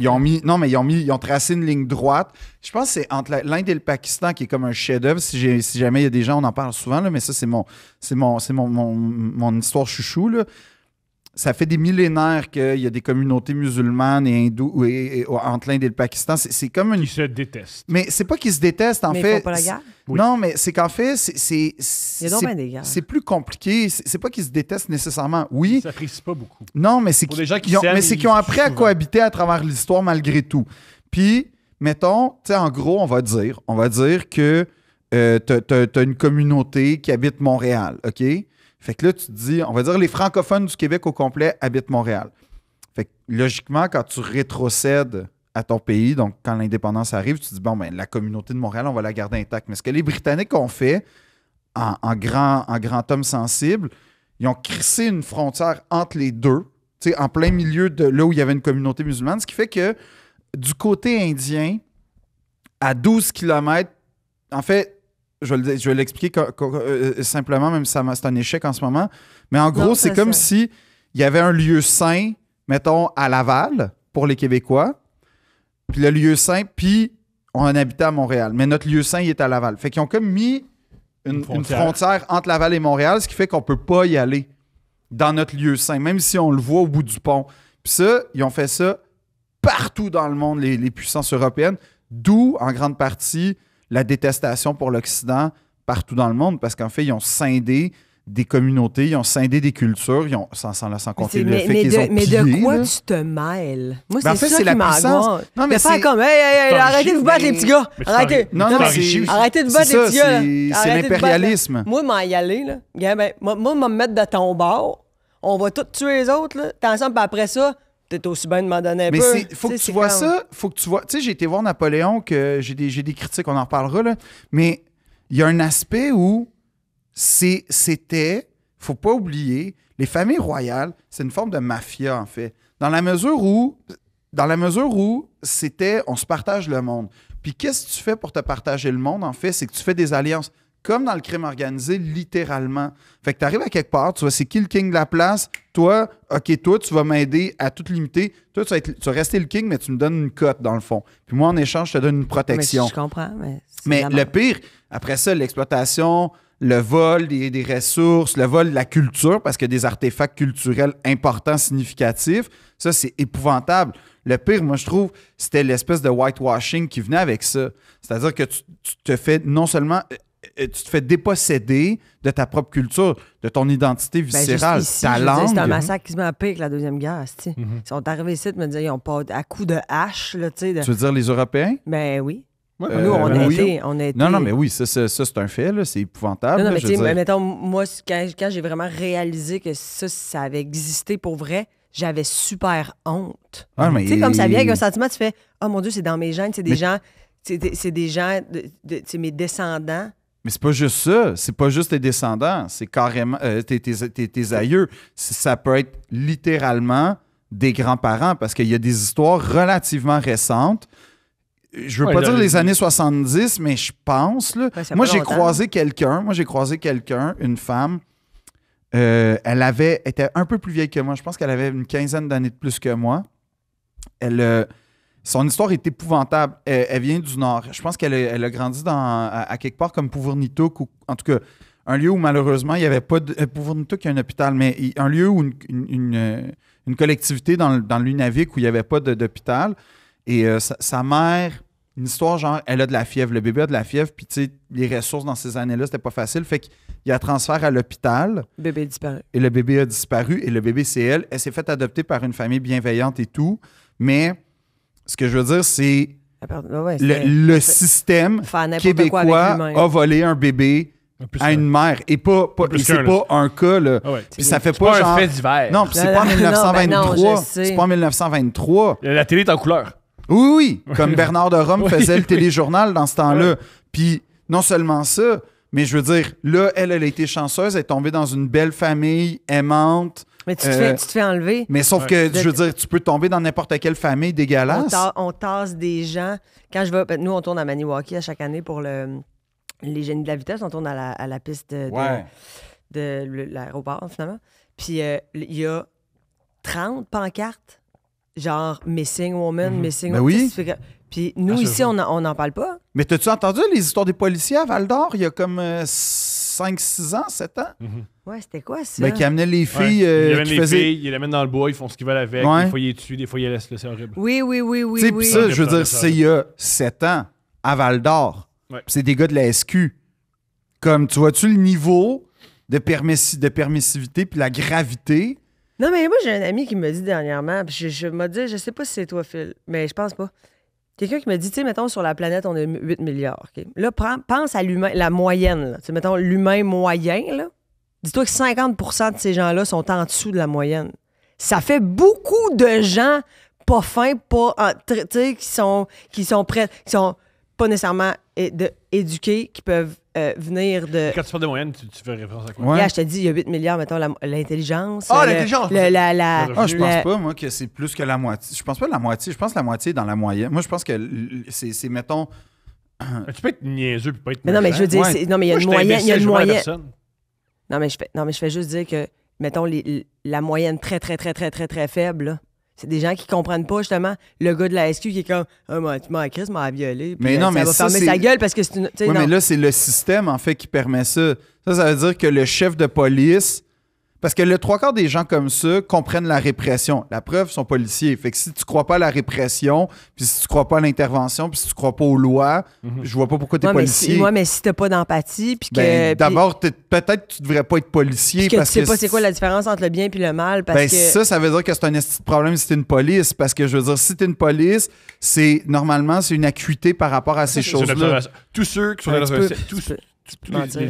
[SPEAKER 2] ils ont mis, non, mais ils ont mis, ont tracé une ligne droite. Je pense que c'est entre l'Inde et le Pakistan qui est comme un chef-d'œuvre. Si, jamais il y a des gens, on en parle souvent, là, mais ça, c'est mon, c'est mon, mon, mon, histoire chouchou. Là ça fait des millénaires qu'il y a des communautés musulmanes et hindoues entre l'Inde et le Pakistan. C'est comme une. Qui se détestent. Mais c'est pas qu'ils se détestent, en fait. Ils pas la guerre? Non, mais c'est qu'en fait, c'est. C'est plus compliqué. C'est pas qu'ils se détestent nécessairement. Oui. Ils s'apprécient pas beaucoup. Non, mais c'est qu'ils qui ont, mais ont appris à cohabiter à travers l'histoire malgré tout. Puis, mettons, tu sais, en gros, on va dire, on va dire que euh, tu une communauté qui habite Montréal, OK? Fait que là, tu te dis, on va dire les francophones du Québec au complet habitent Montréal. Fait que logiquement, quand tu rétrocèdes à ton pays, donc quand l'indépendance arrive, tu te dis, bon, ben, la communauté de Montréal, on va la garder intacte. Mais ce que les Britanniques ont fait en, grand, en grand homme sensible, ils ont crissé une frontière entre les deux, en plein milieu de là où il y avait une communauté musulmane, ce qui fait que du côté indien, à 12 km, en fait, je vais, l'expliquer euh, euh, simplement, même si c'est un échec en ce moment. Mais en gros, c'est comme si il y avait un lieu saint, mettons, à Laval pour les Québécois, puis le lieu saint, puis on en habitait à Montréal. Mais notre lieu saint, il est à Laval. Fait qu'ils ont comme mis une, frontière. entre Laval et Montréal, ce qui fait qu'on peut pas y aller dans notre lieu saint, même si on le voit au bout du pont. Puis ça, ils ont fait ça partout dans le monde, les puissances européennes, d'où, en grande partie, la détestation pour l'Occident partout dans le monde parce qu'en fait, ils ont scindé des communautés, ils ont scindé des cultures, ils ont, sans, sans, sans compter le mais, fait qu'ils ont Mais de quoi
[SPEAKER 1] tu te mêles? Moi, ben, c'est ça qui Non, mais c'est... comme, hey, hey, hey arrêtez de vous battre, les petits gars! Arrêtez! Non, non, arrêtez de battre, les petits gars! C'est l'impérialisme. Moi, m'en y aller, là. Ben, moi, me mettre de ton bord. On va tous tuer les autres, là. T'es ensemble, puis après ça, peut aussi bien de m'en donner un peu. Mais faut
[SPEAKER 2] que tu vois ça, faut que tu vois. Tu sais, j'ai été voir Napoléon, que j'ai des, critiques, on en reparlera, là. Mais il y a un aspect où c'était, faut pas oublier, les familles royales, c'est une forme de mafia, en fait. Dans la mesure où, dans la mesure où c'était, on se partage le monde. Puis qu'est-ce que tu fais pour te partager le monde, en fait? C'est que tu fais des alliances comme dans le crime organisé, littéralement. Fait que tu arrives à quelque part, tu vois, c'est qui le king de la place? Toi, OK, toi, tu vas m'aider à tout limiter. Toi, tu vas, rester le king, mais tu me donnes une cote, dans le fond. Puis moi, en échange, je te donne une ah, protection. Mais je
[SPEAKER 1] comprends, mais.
[SPEAKER 2] Mais le pire, après ça, l'exploitation, le vol des, ressources, le vol de la culture, parce que des artefacts culturels importants, significatifs, ça, c'est épouvantable. Le pire, moi, je trouve, c'était l'espèce de whitewashing qui venait avec ça. C'est-à-dire que tu, te fais non seulement euh, tu te fais déposséder de ta propre culture, de ton identité ben, viscérale, ta langue. C'est un massacre
[SPEAKER 1] qui se met à pique, la Deuxième Guerre. Si on mm-hmm. Ils sont arrivés ici, ils me disaient, ils ont pas à coups de hache. Là, Tu veux dire
[SPEAKER 2] les Européens?
[SPEAKER 1] Ben oui. Nous, ben, ben on, a été, Non, non, mais
[SPEAKER 2] oui, ça, c'est un fait, c'est épouvantable. Non, mais tu mettons,
[SPEAKER 1] moi, quand, j'ai vraiment réalisé que ça, ça avait existé pour vrai, j'avais super honte. Ah, tu sais, comme ça vient avec un sentiment, tu fais Oh mon Dieu, c'est dans mes gènes, c'est des gens, c'est des, gens, c'est mes descendants
[SPEAKER 2] mais c'est pas juste ça, c'est pas juste tes descendants, c'est carrément euh, tes, aïeux. Ça peut être littéralement des grands-parents parce qu'il y a des histoires relativement récentes. Je veux pas dire les années 70, mais je pense. moi, j'ai croisé quelqu'un, moi, j'ai croisé quelqu'un, une femme. Euh, elle avait, était un peu plus vieille que moi. Je pense qu'elle avait une quinzaine d'années de plus que moi. Elle. Euh, son histoire est épouvantable. Elle, vient du Nord. Je pense qu'elle a grandi dans, à, quelque part comme Pouvournitouk, en tout cas, un lieu où malheureusement, il n'y avait pas de. Euh, Pouvournitouk, il y a un hôpital, mais un lieu où une, collectivité dans, dans l'Unavik où il n'y avait pas d'hôpital. Et euh, sa, mère une histoire genre, elle a de la fièvre, le bébé a de la fièvre, puis tu sais, les ressources dans ces années-là, c'était pas facile. Fait qu'il y a transfert à l'hôpital.
[SPEAKER 1] bébé a disparu.
[SPEAKER 2] Et le bébé a disparu, et le bébé, c'est elle. Elle s'est faite adopter par une famille bienveillante et tout, mais ce que je veux dire, c'est ah,
[SPEAKER 1] le, système québécois a
[SPEAKER 2] volé un bébé à une mère et pas, pas pas un cas là. Ah ça fait pas, un fait divers. Non, ben c'est pas en 1923, pas 1923.
[SPEAKER 3] La télé est en couleur.
[SPEAKER 2] Oui oui, comme Bernard de Rome faisait le téléjournal dans ce temps-là. Puis non seulement ça, mais je veux dire là elle elle a été chanceuse, elle est tombée dans une belle famille aimante. Mais euh, tu te, fais,
[SPEAKER 1] enlever. Mais sauf que, je veux
[SPEAKER 2] dire, tu peux tomber dans n'importe quelle famille dégueulasse.
[SPEAKER 1] On, tasse des gens. Quand je vais. Ben, nous, on tourne à Maniwaki à chaque année pour les génies de la vitesse. On tourne à la, piste de, l'aéroport, finalement. Puis euh, il y a 30 pancartes, genre Missing Woman, mhm. Missing ben Woman. Puis nous, ah, ici, on n'en parle pas.
[SPEAKER 2] Mais t'as-tu entendu les histoires des policiers à Val d'Or? Il y a comme euh, 5, 6 ans, 7 ans. Mhm. Ouais, c'était quoi ça? Ben, qui amenait les filles. Ouais. Euh, il les filles,
[SPEAKER 3] ils les amène dans le bois, ils font ce qu'ils veulent avec. Des fois, ils les tuent, des fois, ils les laissent. C'est horrible. Oui, oui, oui, oui.
[SPEAKER 1] oui. Pis ça, je veux dire, c'est il
[SPEAKER 2] y a 7 ans, à Val d'Or. C'est des gars de la SQ. Comme, tu vois-tu le niveau de, permissivité puis la gravité?
[SPEAKER 1] Non, mais moi, j'ai un ami qui me dit dernièrement, je, je m'a dit, je sais pas si c'est toi, Phil, mais je pense pas. Quelqu'un qui me dit, tu sais, mettons, sur la planète, on est 8 milliards. Là, pense à l'humain, la moyenne. Tu sais, mettons, l'humain moyen, là. Dis-toi que 50 de ces gens-là sont en dessous de la moyenne. Ça fait beaucoup de gens pas fins, pas, ah, tu sais, qui sont, qui sont prêts, qui sont pas nécessairement éduqués, qui peuvent euh, venir de. Quand tu parles de moyenne, tu, fais référence à quoi? je te dis, il y a 8 milliards, mettons, l'intelligence. Ah, l'intelligence! la- ah, ah,
[SPEAKER 2] je pense pas, moi, que c'est plus que la moitié. Je pense pas la moitié. Je pense que la moitié est dans la moyenne. Moi, je pense que c'est, mettons. tu peux être niaiseux puis pas être. Mais non, mais je veux dire, c'est- non, mais il y a une moyenne. Il y a une moyenne.
[SPEAKER 1] Non, mais je fais, non, mais je fais juste dire que, mettons, la moyenne très, très, très, très, très, très faible, c'est des gens qui comprennent pas, justement, le gars de la SQ qui est comme Ah, oh, tu m'as ça m'a violé. mais euh, non, ça mais va ça, fermer sa gueule parce que c'est une. Oui, non. mais là,
[SPEAKER 2] c'est le système, en fait, qui permet ça. Ça, ça veut dire que le chef de police parce que le trois quarts des gens comme ça comprennent la répression. La preuve, ils sont policiers. Fait que si tu crois pas à la répression, puis si tu crois pas à l'intervention, puis si tu crois pas aux lois, mhm. je vois pas pourquoi tu es policier. Moi,
[SPEAKER 1] mais si t'as pas d'empathie, puis que... Ben, d'abord,
[SPEAKER 2] peut-être que tu devrais pas être policier que parce tu sais pas c'est
[SPEAKER 1] quoi la différence entre le bien et le mal, parce ben, que... ça,
[SPEAKER 2] ça veut dire que c'est un problème si es une police, parce que je veux dire, si es une police, c'est... Normalement, c'est une acuité par rapport à ces choses-là. Tous ceux qui sont dans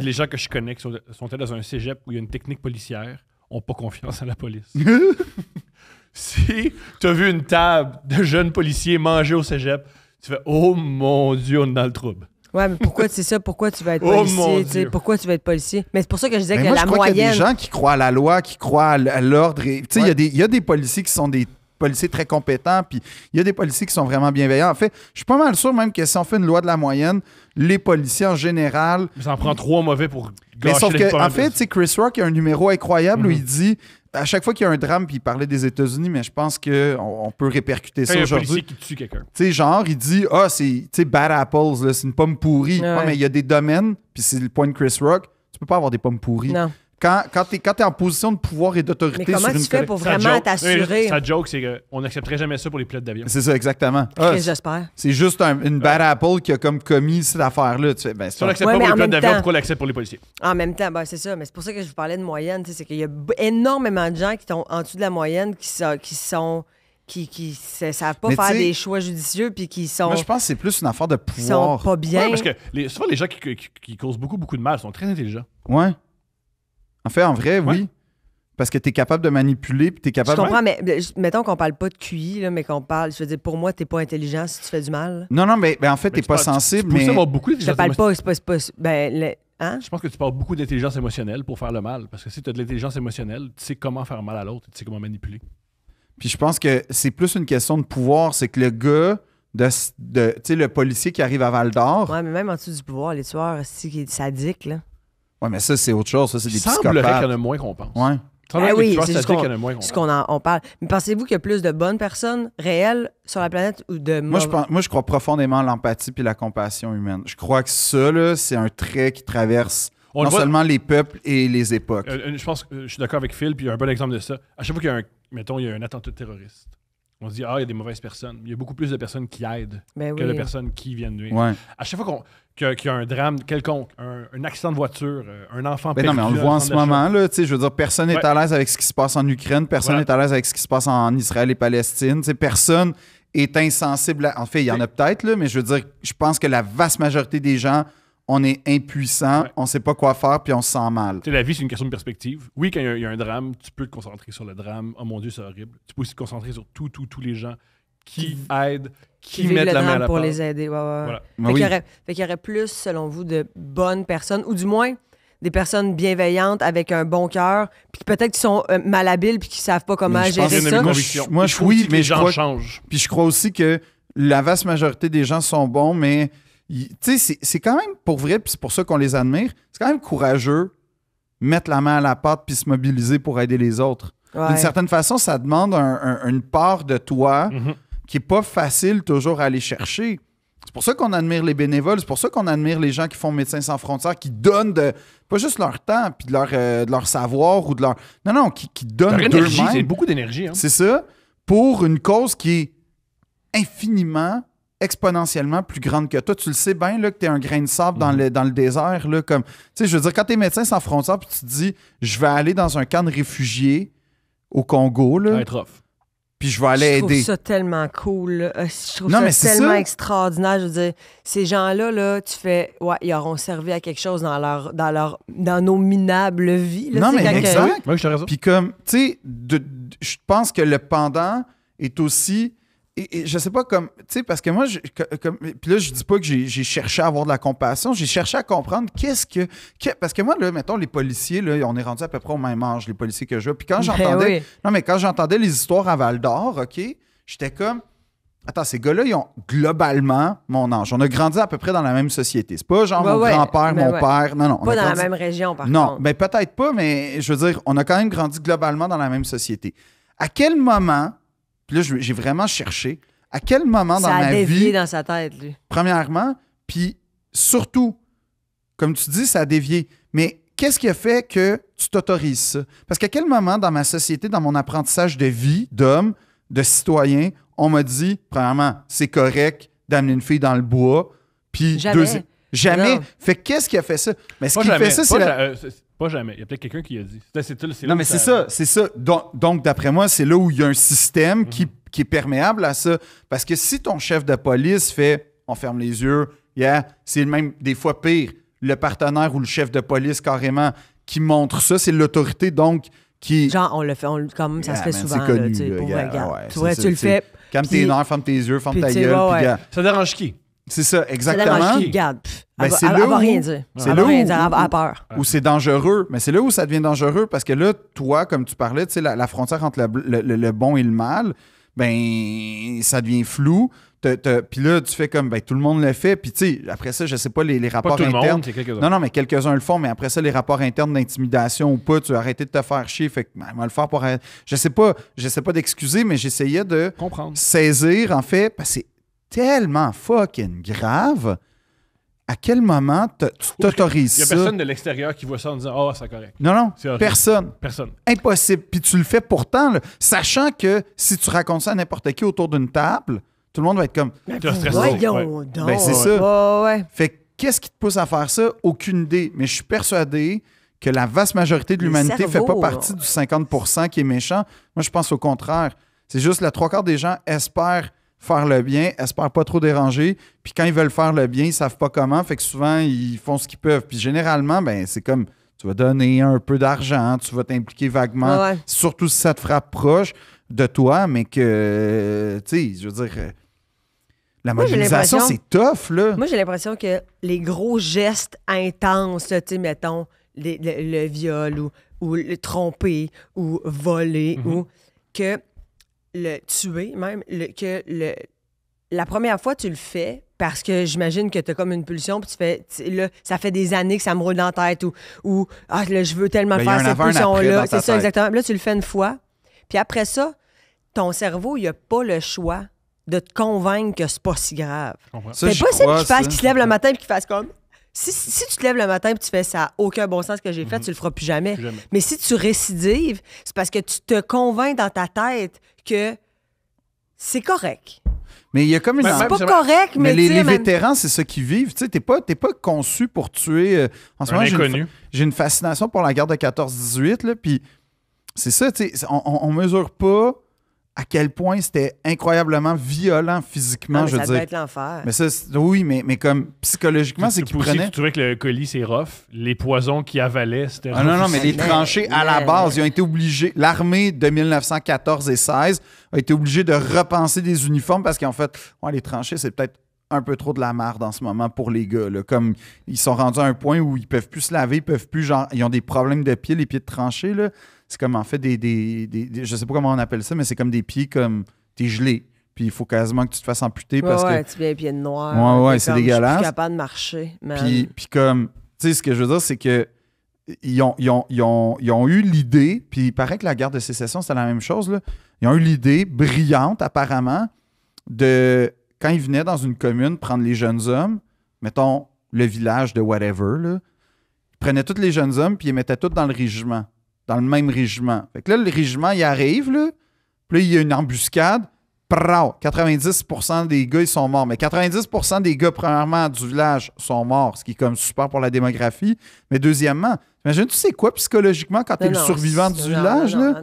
[SPEAKER 3] les, gens que je connais qui sont, dans un cégep où il y a une technique policière n'ont pas confiance en la police. si tu as vu une table de jeunes policiers manger au cégep, tu fais Oh mon Dieu, on est dans le trouble.
[SPEAKER 1] Ouais, mais pourquoi c'est ça? Pourquoi tu vas être oh policier? pourquoi tu vas être policier? Mais c'est pour ça que je disais que la moyenne. y a des gens qui
[SPEAKER 2] croient à la loi, qui croient à l'ordre. Il y, y, a des policiers qui sont des policiers très compétents, puis il y a des policiers qui sont vraiment bienveillants. En fait, je suis pas mal sûr même que si on fait une loi de la moyenne, les policiers en général.
[SPEAKER 3] Mais en prend trois mauvais pour Mais sauf que, en fait,
[SPEAKER 2] Chris Rock a un numéro incroyable où il mhm. dit à chaque fois qu'il y a un drame, puis il parlait des États-Unis, mais je pense qu'on on peut répercuter ça aujourd'hui. qui tue quelqu'un. Tu sais, genre, il dit Ah, oh, c'est bad apples, c'est une pomme pourrie. Non, mais il y a des domaines, puis c'est le point de Chris Rock, tu peux pas avoir des pommes pourries. Non quand, quand tu es, en position de pouvoir et d'autorité sur une tu fais pour vraiment t'assurer?
[SPEAKER 3] Sa joke, c'est qu'on n'accepterait jamais ça pour les pilotes d'avion. C'est ça, exactement.
[SPEAKER 2] Ah, j'espère. C'est juste une bad apple qui a comme commis cette affaire-là. Tu ben, si on n'accepte pas pour les pilotes d'avion,
[SPEAKER 1] pourquoi on
[SPEAKER 3] l'accepte pour les policiers?
[SPEAKER 1] En même temps, ben, c'est ça. Mais c'est pour ça que je vous parlais de moyenne. C'est qu'il y a énormément de gens qui sont en dessous de la moyenne qui, sont, qui savent pas faire des choix judicieux puis qui sont. Moi, je pense que c'est plus
[SPEAKER 2] une affaire de pouvoir. Ils sont
[SPEAKER 1] pas bien. parce que
[SPEAKER 3] souvent, les gens qui, qui, causent beaucoup, beaucoup de mal sont très intelligents.
[SPEAKER 2] Ouais. En fait, en vrai, oui. Parce que tu es capable de manipuler, puis tu es capable Je comprends, mais
[SPEAKER 1] mettons qu'on parle pas de QI, mais qu'on parle. Je veux dire, pour moi, tu pas intelligent si tu fais du mal. Non, non, mais, ben, en fait, tu pas sensible. beaucoup Je parle pas, c'est pas. ben, hein? Je pense que tu parles beaucoup
[SPEAKER 3] d'intelligence émotionnelle pour faire le mal. Parce que si tu as de l'intelligence émotionnelle, tu sais comment faire mal à l'autre, tu sais comment manipuler.
[SPEAKER 2] Puis je pense que c'est plus une question de pouvoir. C'est que le gars de, de le policier qui arrive à Val d'Or.
[SPEAKER 1] Ouais, mais même en dessous du pouvoir, les tueurs, c'est sadique, là.
[SPEAKER 2] Ouais, mais ça, c'est autre chose. Ça, c'est des Il semblerait ah qu'il y en a moins qu'on pense. Ouais.
[SPEAKER 1] Ah oui, c'est ce qu'on on parle. Mais pensez-vous qu'il y a plus de bonnes personnes réelles sur la planète ou de moi,
[SPEAKER 2] moi, je crois profondément l'empathie puis la compassion humaine. Je crois que ça, c'est un trait qui traverse non seulement les peuples et les époques.
[SPEAKER 3] Euh, euh, je pense, que euh, je suis d'accord avec Phil, puis il y a un bon exemple de ça. À chaque fois qu'il y a un, mettons, il y a un attentat terroriste, on se dit, ah, il y a des mauvaises personnes. Il y a beaucoup plus de personnes qui aident ben que de personnes qui viennent nuire. À chaque fois qu'on, qu'il y, a un drame quelconque, un, accident de voiture, euh, un enfant perdu, ben non, mais on le voit en ce moment,
[SPEAKER 2] là. Je veux dire, personne n'est à l'aise avec ce qui se passe en Ukraine, personne n'est à l'aise avec ce qui se passe en Israël et Palestine. personne est insensible. En fait, il y en a peut-être, mais je veux dire, je pense que la vaste majorité des gens on est impuissant, on on sait pas quoi faire, puis on se
[SPEAKER 3] sent mal. la vie, c'est une question de perspective. Oui, quand il y, a un drame, tu peux te concentrer sur le drame. Oh mon Dieu, c'est horrible. Tu peux aussi te concentrer sur tout, tout, tous les gens qui aident, qui, mettent la main à la pour les aider. Voilà. qu'il
[SPEAKER 1] y, aurait, plus, selon vous, de bonnes personnes, ou du moins des personnes bienveillantes avec un bon cœur, puis peut-être qui sont euh, malhabiles puis qui savent pas comment gérer ça.
[SPEAKER 2] Moi, je, moi, je oui, mais les je gens changent. Puis je crois aussi que la vaste majorité des gens sont bons, mais tu sais, c'est quand même, pour vrai, puis c'est pour ça qu'on les admire, c'est quand même courageux mettre la main à la pâte puis se mobiliser pour aider les autres. D'une certaine façon, ça demande une part de toi mhm. qui n'est pas facile toujours à aller chercher. C'est pour ça qu'on admire les bénévoles, c'est pour ça qu'on admire les gens qui font Médecins sans frontières, qui donnent de, pas juste leur temps, puis de leur, euh, leur savoir ou de leur. Non, non, qui, donnent de mêmes beaucoup
[SPEAKER 3] d'énergie. Hein. C'est
[SPEAKER 2] ça, pour une cause qui est infiniment exponentiellement plus grande que toi. Tu le sais bien là, que tu es un grain de sable dans, mhm. le, dans le désert. Là, comme, je veux dire, quand tes médecins médecin sans puis tu te dis, je vais aller dans un camp de réfugiés au Congo. Là, puis je vais aller je trouve ça
[SPEAKER 1] tellement cool. Euh, je trouve ça tellement extraordinaire. Je veux dire, ces gens-là, là, tu fais, ouais, ils auront servi à quelque chose dans leur, dans leur, dans nos minables vies. non, mais exact.
[SPEAKER 2] Puis comme, tu sais, je pense que le pendant est aussi et, je sais pas comme tu sais parce que moi puis là je dis pas que j'ai cherché à avoir de la compassion j'ai cherché à comprendre qu'est-ce que, parce que moi là mettons les policiers là on est rendu à peu près au même âge les policiers que je puis quand ben j'entendais non mais quand j'entendais les histoires à Val d'Or ok j'étais comme Attends, ces gars-là, ils ont globalement mon âge. On a grandi à peu près dans la même société. C'est pas genre mon grand-père, ben mon père. Non, non. Pas dans la même région, par non, contre. Non, ben, peut-être pas, mais je veux dire, on a quand même grandi globalement dans la même société. À quel moment puis là, j'ai vraiment cherché à quel moment dans ça a ma vie. dans
[SPEAKER 1] sa tête, lui.
[SPEAKER 2] Premièrement, puis surtout, comme tu dis, ça a dévié. Mais qu'est-ce qui a fait que tu t'autorises ça? Parce qu'à quel moment dans ma société, dans mon apprentissage de vie, d'homme, de citoyen, on m'a dit, premièrement, c'est correct d'amener une fille dans le bois, puis Jamais. jamais. Fait qu'est-ce qui a fait ça? Mais ce qui fait ça, c'est.
[SPEAKER 3] Pas jamais. Il y a peut-être quelqu'un qui a dit. non, mais c'est ça,
[SPEAKER 2] c'est ça. Donc, d'après moi, c'est là où il y a un système qui, mm-hmm. qui, est perméable à ça. Parce que si ton chef de police fait on ferme les yeux, yeah, c'est même des fois pire. Le partenaire ou le chef de police carrément qui montre ça, c'est l'autorité donc qui. Genre, on le fait, on, quand ça se fait souvent. souvent. Connu, pour, tu, le fais. Calme tes nerfs, ferme tes yeux, ferme ta gueule.
[SPEAKER 3] ça dérange qui?
[SPEAKER 2] C'est ça, exactement. C'est
[SPEAKER 1] c'est là où, C'est là peur.
[SPEAKER 2] Ou c'est dangereux. Mais c'est là où ça devient dangereux parce que là, toi, comme tu parlais, tu la, frontière entre le, bon et le mal, ben, ça devient flou. Puis là, tu fais comme, ben, tout le monde le fait. Puis tu sais, après ça, je sais pas, les, rapports internes. non, non, mais quelques-uns le font. Mais après ça, les rapports internes d'intimidation ou pas, tu as arrêté de te faire chier. Fait que, ben, le faire pour. Je sais pas, je sais pas d'excuser, mais j'essayais de. Saisir, en fait, c'est tellement fucking grave. À quel moment tu t'autorises ça? Il n'y a personne
[SPEAKER 3] de l'extérieur qui voit ça en disant Ah, oh, c'est correct.
[SPEAKER 2] Non, non. Personne. Personne. Impossible. Puis tu le fais pourtant, sachant que si tu racontes ça à n'importe qui autour d'une table, tout le monde va être comme. voyons donc. Ben, c'est ça. Fait qu'est-ce qui te pousse à faire ça? Aucune idée. Mais je suis persuadé que la vaste majorité de l'humanité ne fait pas partie du 50 qui est méchant. Moi, je pense au contraire. C'est juste la trois quarts des gens espèrent faire le bien, espèrent pas trop déranger, puis quand ils veulent faire le bien, ils savent pas comment, fait que souvent, ils font ce qu'ils peuvent. Puis généralement, ben c'est comme, tu vas donner un peu d'argent, tu vas t'impliquer vaguement, surtout si ça te frappe proche de toi, mais que, tu sais, je veux dire... La mobilisation, c'est tough,
[SPEAKER 1] là. Moi, j'ai l'impression que les gros gestes intenses, tu sais, mettons, le, viol ou, ou le tromper ou voler, mm-hmm. ou que le tuer, même, que le, la première fois, tu le fais parce que j'imagine que tu as comme une pulsion, puis tu fais, ça fait des années que ça me roule dans la tête, ou, ou ah, je veux tellement ben, faire cette pulsion-là. C'est ça, exactement. Là, tu le fais une fois, puis après ça, ton cerveau, il n'a pas le choix de te convaincre que c'est pas si grave. C'est possible qu'il qu'il se lève le matin et qu'il fasse comme si, tu te lèves le matin et tu fais ça, aucun bon sens que j'ai fait, mhm. tu le feras plus jamais. Mais si tu récidives, c'est parce que tu te convaincs dans ta tête que c'est correct.
[SPEAKER 2] Mais il y a comme ben, une. C'est pas correct, mais. mais les, vétérans, c'est ça qui vivent. Tu sais, t'es pas, pas conçu pour tuer. Euh, en ce moment, j'ai une, fascination pour la guerre de 14-18, Puis c'est ça, tu on, on mesure pas à quel point c'était incroyablement violent physiquement, ah, je veux je ça veux être
[SPEAKER 1] l'enfer. Mais
[SPEAKER 3] ça, oui, mais, mais comme psychologiquement, c'est qu'il prenait... Tu trouvais que le colis, c'est rough. Les poisons qui avalaient, c'était... Ah, non, non, mais les tranchées, à la base, ils ont
[SPEAKER 2] été obligés... L'armée de 1914 et 16 a été obligée de repenser des uniformes parce qu'en fait, ouais, les tranchées, c'est peut-être un peu trop de la marde en ce moment pour les gars. Comme ils sont rendus à un point où ils peuvent plus se laver, ils peuvent plus, genre, ils ont des problèmes de pieds, les pieds de tranchées, là c'est comme en fait des, des, Je sais pas comment on appelle ça, mais c'est comme des pieds comme. T'es gelé. Puis il faut quasiment que tu te fasses amputer parce ouais, ouais, que. tu viens pieds noir. Ouais, ouais, c'est dégueulasse. Je suis capable de marcher. Puis, comme. Tu sais, ce que je veux dire, c'est que. Ils ont, ils, ont, eu l'idée, puis il paraît que la guerre de sécession, c'était la même chose. Là. Ils ont eu l'idée brillante, apparemment, de quand ils venaient dans une commune prendre les jeunes hommes, mettons le village de whatever, là, ils prenaient tous les jeunes hommes puis ils mettaient tous dans le régiment dans le même régiment. Fait que là, le régiment, il arrive, là, puis là, il y a une embuscade. 90% des gars, ils sont morts. Mais 90% des gars, premièrement, du village sont morts, ce qui est comme super pour la démographie. Mais deuxièmement, imagine, tu sais quoi psychologiquement quand t'es le survivant du village? là?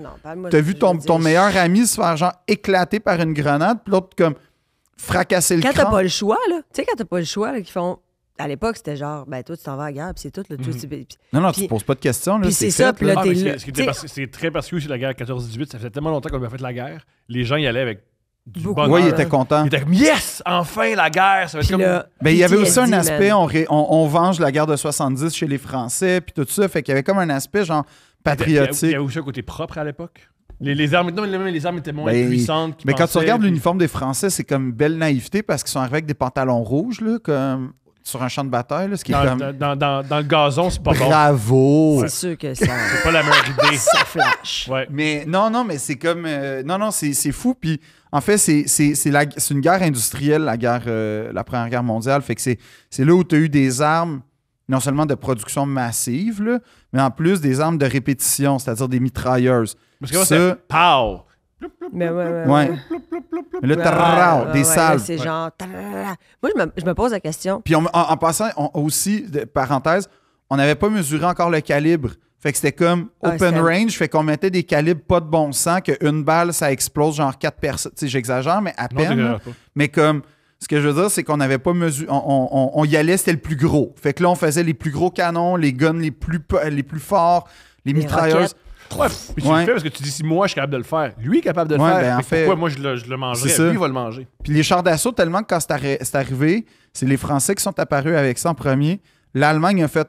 [SPEAKER 2] T'as vu ton, meilleur ami se faire
[SPEAKER 1] genre éclater par une grenade, puis l'autre comme fracasser le Quand t'as pas le choix, là. Tu sais, quand t'as pas le choix, là, qu'ils font à l'époque, c'était genre, ben toi, tu t'en vas à la guerre, puis c'est tout. Là, mhm.
[SPEAKER 2] non, non, tu te poses pas de questions. Puis c'est ça, puis là, t'es là. c'est
[SPEAKER 3] très que, aussi la guerre 14-18. Ça faisait tellement longtemps qu'on avait fait la guerre. Les gens y allaient avec du bonheur. Oui, ils étaient contents. Ils étaient comme, yes, enfin la guerre. Ça va être comme... là, ben, il y avait aussi un aspect,
[SPEAKER 2] on, on, venge la guerre de 70 chez les Français, puis tout ça. Fait qu'il y avait comme
[SPEAKER 3] un aspect, genre,
[SPEAKER 2] patriotique. Il y
[SPEAKER 3] avait aussi un côté propre à l'époque. Les, les, armes, non, les armes étaient moins ben, puissantes. Mais quand tu regardes
[SPEAKER 2] l'uniforme des Français, c'est comme belle naïveté parce qu'ils sont arrivés avec des pantalons rouges, là, comme sur un champ de bataille, ce qui dans, est comme...
[SPEAKER 3] dans, le gazon, c'est pas bon. Bravo! C'est
[SPEAKER 1] sûr que ça. c'est pas la meilleure idée. ça flash.
[SPEAKER 2] Mais non, non, mais c'est comme. Euh, non, non, c'est fou. Puis en fait, c'est une guerre industrielle, la, guerre, euh, la Première Guerre mondiale. Fait que c'est là où tu as eu des armes, non seulement de production massive, mais en plus des armes de répétition, c'est-à-dire des mitrailleuses. Parce que ça,
[SPEAKER 3] pow!
[SPEAKER 1] Mais ouais, le des salles. Moi, je me, pose la question.
[SPEAKER 2] Puis en, passant, aussi, parenthèse, on n'avait pas mesuré encore le calibre. Fait que c'était comme ah, open range, fait qu'on mettait des calibres pas de bon sens, qu'une balle, ça explose genre quatre personnes. Tu sais, j'exagère, mais à peine. mais comme, ce que je veux dire, c'est qu'on n'avait pas mesuré. On, y allait, c'était le plus gros. Fait que là, on faisait les plus gros canons, les guns les plus, les plus
[SPEAKER 3] forts, les, mitrailleuses. Puis tu le fais parce que tu dis si moi je suis capable de le faire, lui est capable de le faire. Ben, moi je le, je lui va le manger.
[SPEAKER 2] Puis les chars d'assaut, tellement que quand c'est, arrivé, c'est les Français qui sont apparus avec ça en premier. L'Allemagne a fait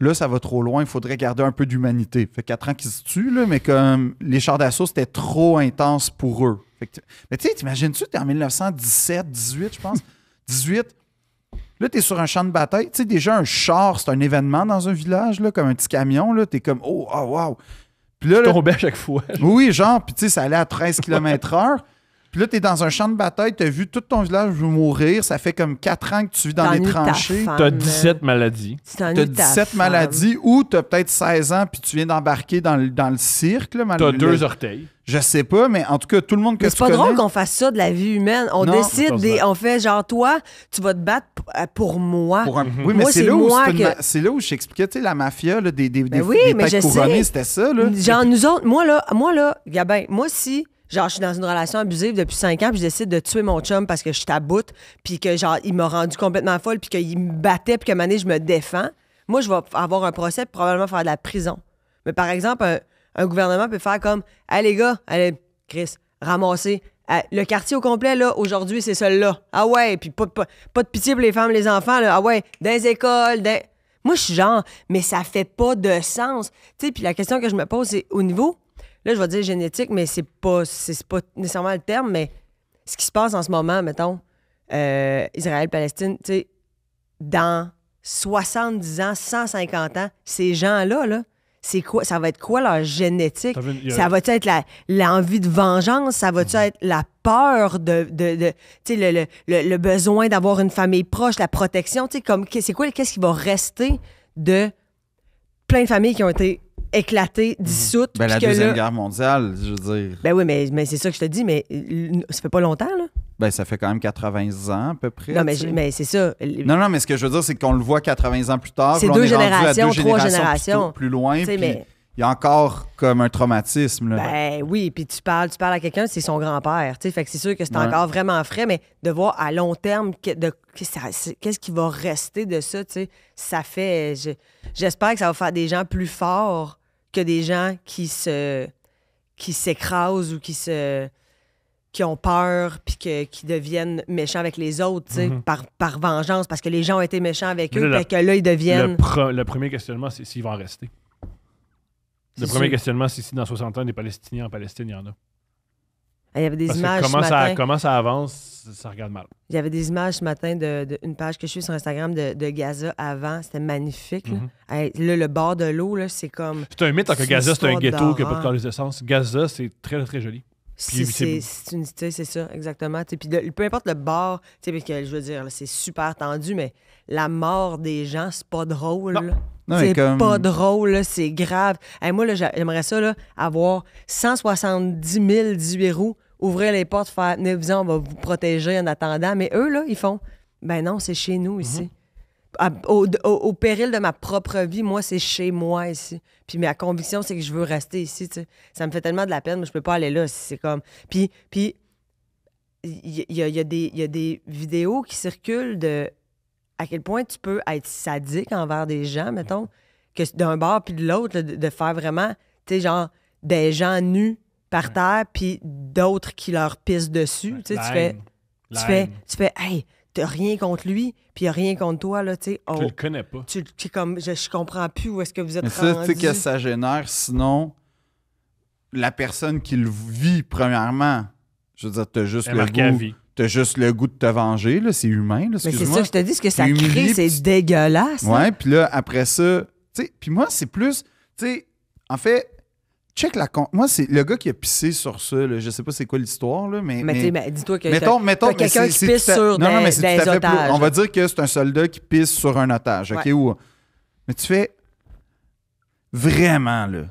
[SPEAKER 2] là, ça va trop loin, il faudrait garder un peu d'humanité. Fait quatre ans qu'ils se tuent, là, mais comme les chars d'assaut, c'était trop intense pour eux. mais tu sais, t'imagines-tu, t'es en 1917, 18, je pense. 18. Là, t'es sur un champ de bataille. Tu sais, déjà, un char, c'est un événement dans un village, là, comme un petit camion. Là, t'es comme, oh, oh, wow. Puis là, tombait à chaque fois. Oui, genre, puis tu sais, ça allait à 13 km heure. Puis là, tu es dans un champ de bataille, tu as vu tout ton village mourir. Ça fait comme quatre ans que tu vis dans les tranchées. Tu as 17
[SPEAKER 3] maladies. Tu as 17 maladies ou tu peut-être 16
[SPEAKER 2] ans puis tu viens d'embarquer dans, le, dans le cirque. Tu as deux orteils. Je sais pas, mais en tout cas, tout le monde que tu connais... C'est pas drôle qu'on
[SPEAKER 1] fasse ça de la vie humaine. On décide On fait genre, toi, tu vas te battre euh, pour moi. Mhm. Oui, mais c'est là,
[SPEAKER 2] c'est là, où j'expliquais, tu sais, la mafia, là, des, des, ben des, oui, c'était ça. Là.
[SPEAKER 1] Genre, nous autres, moi, là, moi, là, Gabin, moi, aussi Genre, je suis dans une relation abusive depuis cinq ans, puis je décide de tuer mon chum parce que je taboute, puis que, genre, il m'a rendu complètement folle, puis qu'il me battait, puis que maintenant, je me défends. Moi, je vais avoir un procès, probablement faire de la prison. Mais par exemple, un, gouvernement peut faire comme Hey, les gars, allez, Chris, ramassez. Euh, le quartier au complet, là, aujourd'hui, c'est celui-là. Ah ouais, puis pas, de pitié pour les femmes, les enfants, là. Ah ouais, dans les écoles, dans... Moi, je suis genre, mais ça fait pas de sens. Tu sais, puis la question que je me pose, c'est au niveau là, je vais dire génétique, mais c'est pas, pas nécessairement le terme, mais ce qui se passe en ce moment, mettons, euh, Israël-Palestine, tu dans 70 ans, 150 ans, ces gens-là, là, c'est quoi, ça va être quoi leur génétique? Ça va-tu être l'envie de vengeance? Ça va-tu mhm. être la peur de, le, besoin d'avoir une famille proche, la protection? c'est quoi, qu'est-ce qui va rester de plein de familles qui ont été éclaté, mhm. dissoute. Ben, la Deuxième Guerre
[SPEAKER 2] mondiale, je veux dire.
[SPEAKER 1] Ben oui, mais, mais c'est ça que je te dis, mais euh, ça fait pas longtemps, là.
[SPEAKER 2] Ben, ça fait quand même 80 ans à peu près. Non, mais, c'est ça. Non, non, mais ce que je veux dire, c'est qu'on le voit 80 ans plus tard. C'est deux, générations, trois générations. Plus, loin. Puis Il y a encore comme un traumatisme. Là.
[SPEAKER 1] Ben oui, puis tu parles, tu parles à quelqu'un, c'est son grand-père. Fait que c'est sûr que c'est encore vraiment frais, mais de voir à long terme qu'est-ce qui va rester de ça, tu sais, ça fait. j'espère que ça va faire des gens plus forts que des gens qui se qui s'écrasent ou qui se qui ont peur puis qui deviennent méchants avec les autres mhm. par, par vengeance parce que les gens ont été méchants avec eux et que là ils deviennent le,
[SPEAKER 3] premier questionnement c'est s'ils vont rester le premier questionnement c'est si dans 60 ans des Palestiniens en Palestine il y en a ah, il y avait des images. comment, ce matin, ça, comment ça avance, ça regarde mal.
[SPEAKER 1] Il y avait des images ce matin d'une page que je suis sur Instagram de, Gaza avant. C'était magnifique. Mhm. le bord de l'eau, c'est comme. C'est un mythe que Gaza, c'est un ghetto qui n'a pas de corps
[SPEAKER 3] d'essence. Gaza, c'est très, très joli. C'est
[SPEAKER 1] une c'est ça, exactement. Puis peu importe le bord, je veux dire, c'est super tendu, mais la mort des gens, c'est pas drôle. C'est pas drôle, c'est grave. moi, j'aimerais ça avoir 170 000 18 roues ouvrir les portes, faire venez on va vous protéger en attendant. Mais eux, là, ils font ben non, c'est chez nous ici. Mhm. Ah, au, péril de ma propre vie, moi, c'est chez moi ici. Puis ma conviction, c'est que je veux rester ici. Ça me fait tellement de la peine, mais je peux pas aller là. C'est comme. Puis, puis il y, a, des vidéos qui circulent de à quel point tu peux être sadique envers des gens, mettons, que d'un bord puis de l'autre, de, de, faire vraiment, tu sais, genre, des gens nus par terre, puis d'autres qui leur pissent dessus. Tu, sais, tu fais, tu fais, tu fais, hey, t'as rien contre lui, puis il a rien contre toi, là, tu sais. tu le connais pas. Tu, tu comme, je, je, comprends plus où est-ce que vous êtes Mais ça, tu sais que ça
[SPEAKER 2] génère, sinon, la personne qui le vit, premièrement, je veux dire, t'as juste le goût... T'as juste le goût de te venger, là, c'est humain, là, Mais c'est ça, je te dis, ce que ça crée,
[SPEAKER 1] c'est dégueulasse. Hein. Ouais,
[SPEAKER 2] puis là, après ça, tu sais, puis moi, c'est plus, tu sais, en fait, check la compte. Moi, c'est le gars qui a pissé sur ça. je je sais pas c'est quoi l'histoire, mais. Mais, dis-toi que. mettons quelqu'un qui pisse sur non, non, mais otages. Plus... On va dire que c'est un soldat qui pisse sur un otage, OK? Mais tu fais. Vraiment, là.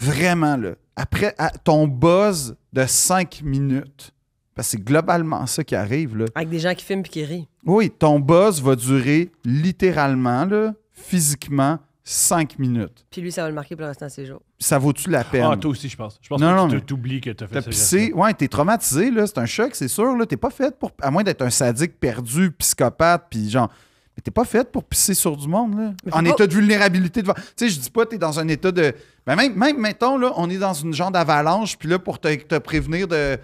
[SPEAKER 2] Vraiment, là. Après ton buzz de 5 minutes, parce que c'est globalement ça qui arrive, là.
[SPEAKER 1] Avec des gens qui filment et qui rient.
[SPEAKER 2] Oui, ton buzz va durer littéralement, là, physiquement, 5 minutes.
[SPEAKER 1] Puis lui, ça va le marquer pour le restant de ses jours.
[SPEAKER 2] Ça vaut-tu la peine? Ah, toi aussi, je pense. Je pense que tu t'oublies
[SPEAKER 3] que tu as
[SPEAKER 1] fait ça. pissé,
[SPEAKER 2] ouais, t'es traumatisé, là. C'est un choc, c'est sûr, là. T'es pas fait pour. À moins d'être un sadique perdu, psychopathe, puis genre. Mais t'es pas fait pour pisser sur du monde, là. En état de vulnérabilité devant. Tu sais, je dis pas, t'es dans un état de. Ben même, mettons, là, on est dans une genre d'avalanche, puis là, pour te prévenir de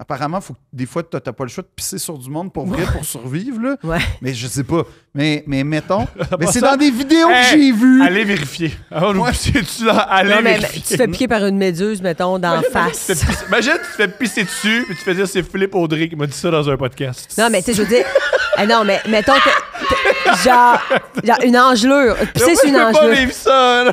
[SPEAKER 2] Apparemment, faut des fois, tu n'as pas le choix de pisser sur du monde pour pour survivre. Là. Ouais. Mais je sais pas. Mais, mais mettons. mais c'est dans des vidéos que j'ai
[SPEAKER 3] vues. Allez vérifier. Ah, tu hein? Tu te fais piquer
[SPEAKER 1] par une méduse, mettons, d'en face.
[SPEAKER 3] Imagine, tu te fais pisser dessus, et tu fais dire c'est Philippe Audrey qui m'a dit ça dans un podcast. Non, mais tu
[SPEAKER 1] sais, je veux dire. Ah non, mais mettons que. Genre, genre une angelure. Pis c'est une angelure. Je peux pas vivre ça.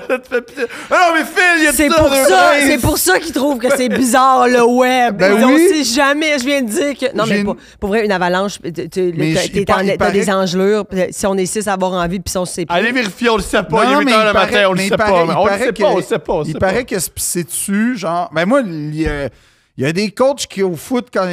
[SPEAKER 1] ah non, mais Phil, il y a c'est pour ça, C'est pour ça qu'ils trouvent que c'est bizarre, le web. On ben Ils sait jamais, je viens de dire que. Non, mais pour, pour vrai, une avalanche, t'as des angelures. Si on est six à avoir envie, puis si on sait pas. Allez vérifier, on le sait pas. Non, il est 8 h le matin, on le sait pas. On le sait pas, le sait pas. Il paraît que
[SPEAKER 2] c'est tu genre. Mais ben moi, il. y a... Il y a des coachs qui, au foot, quand,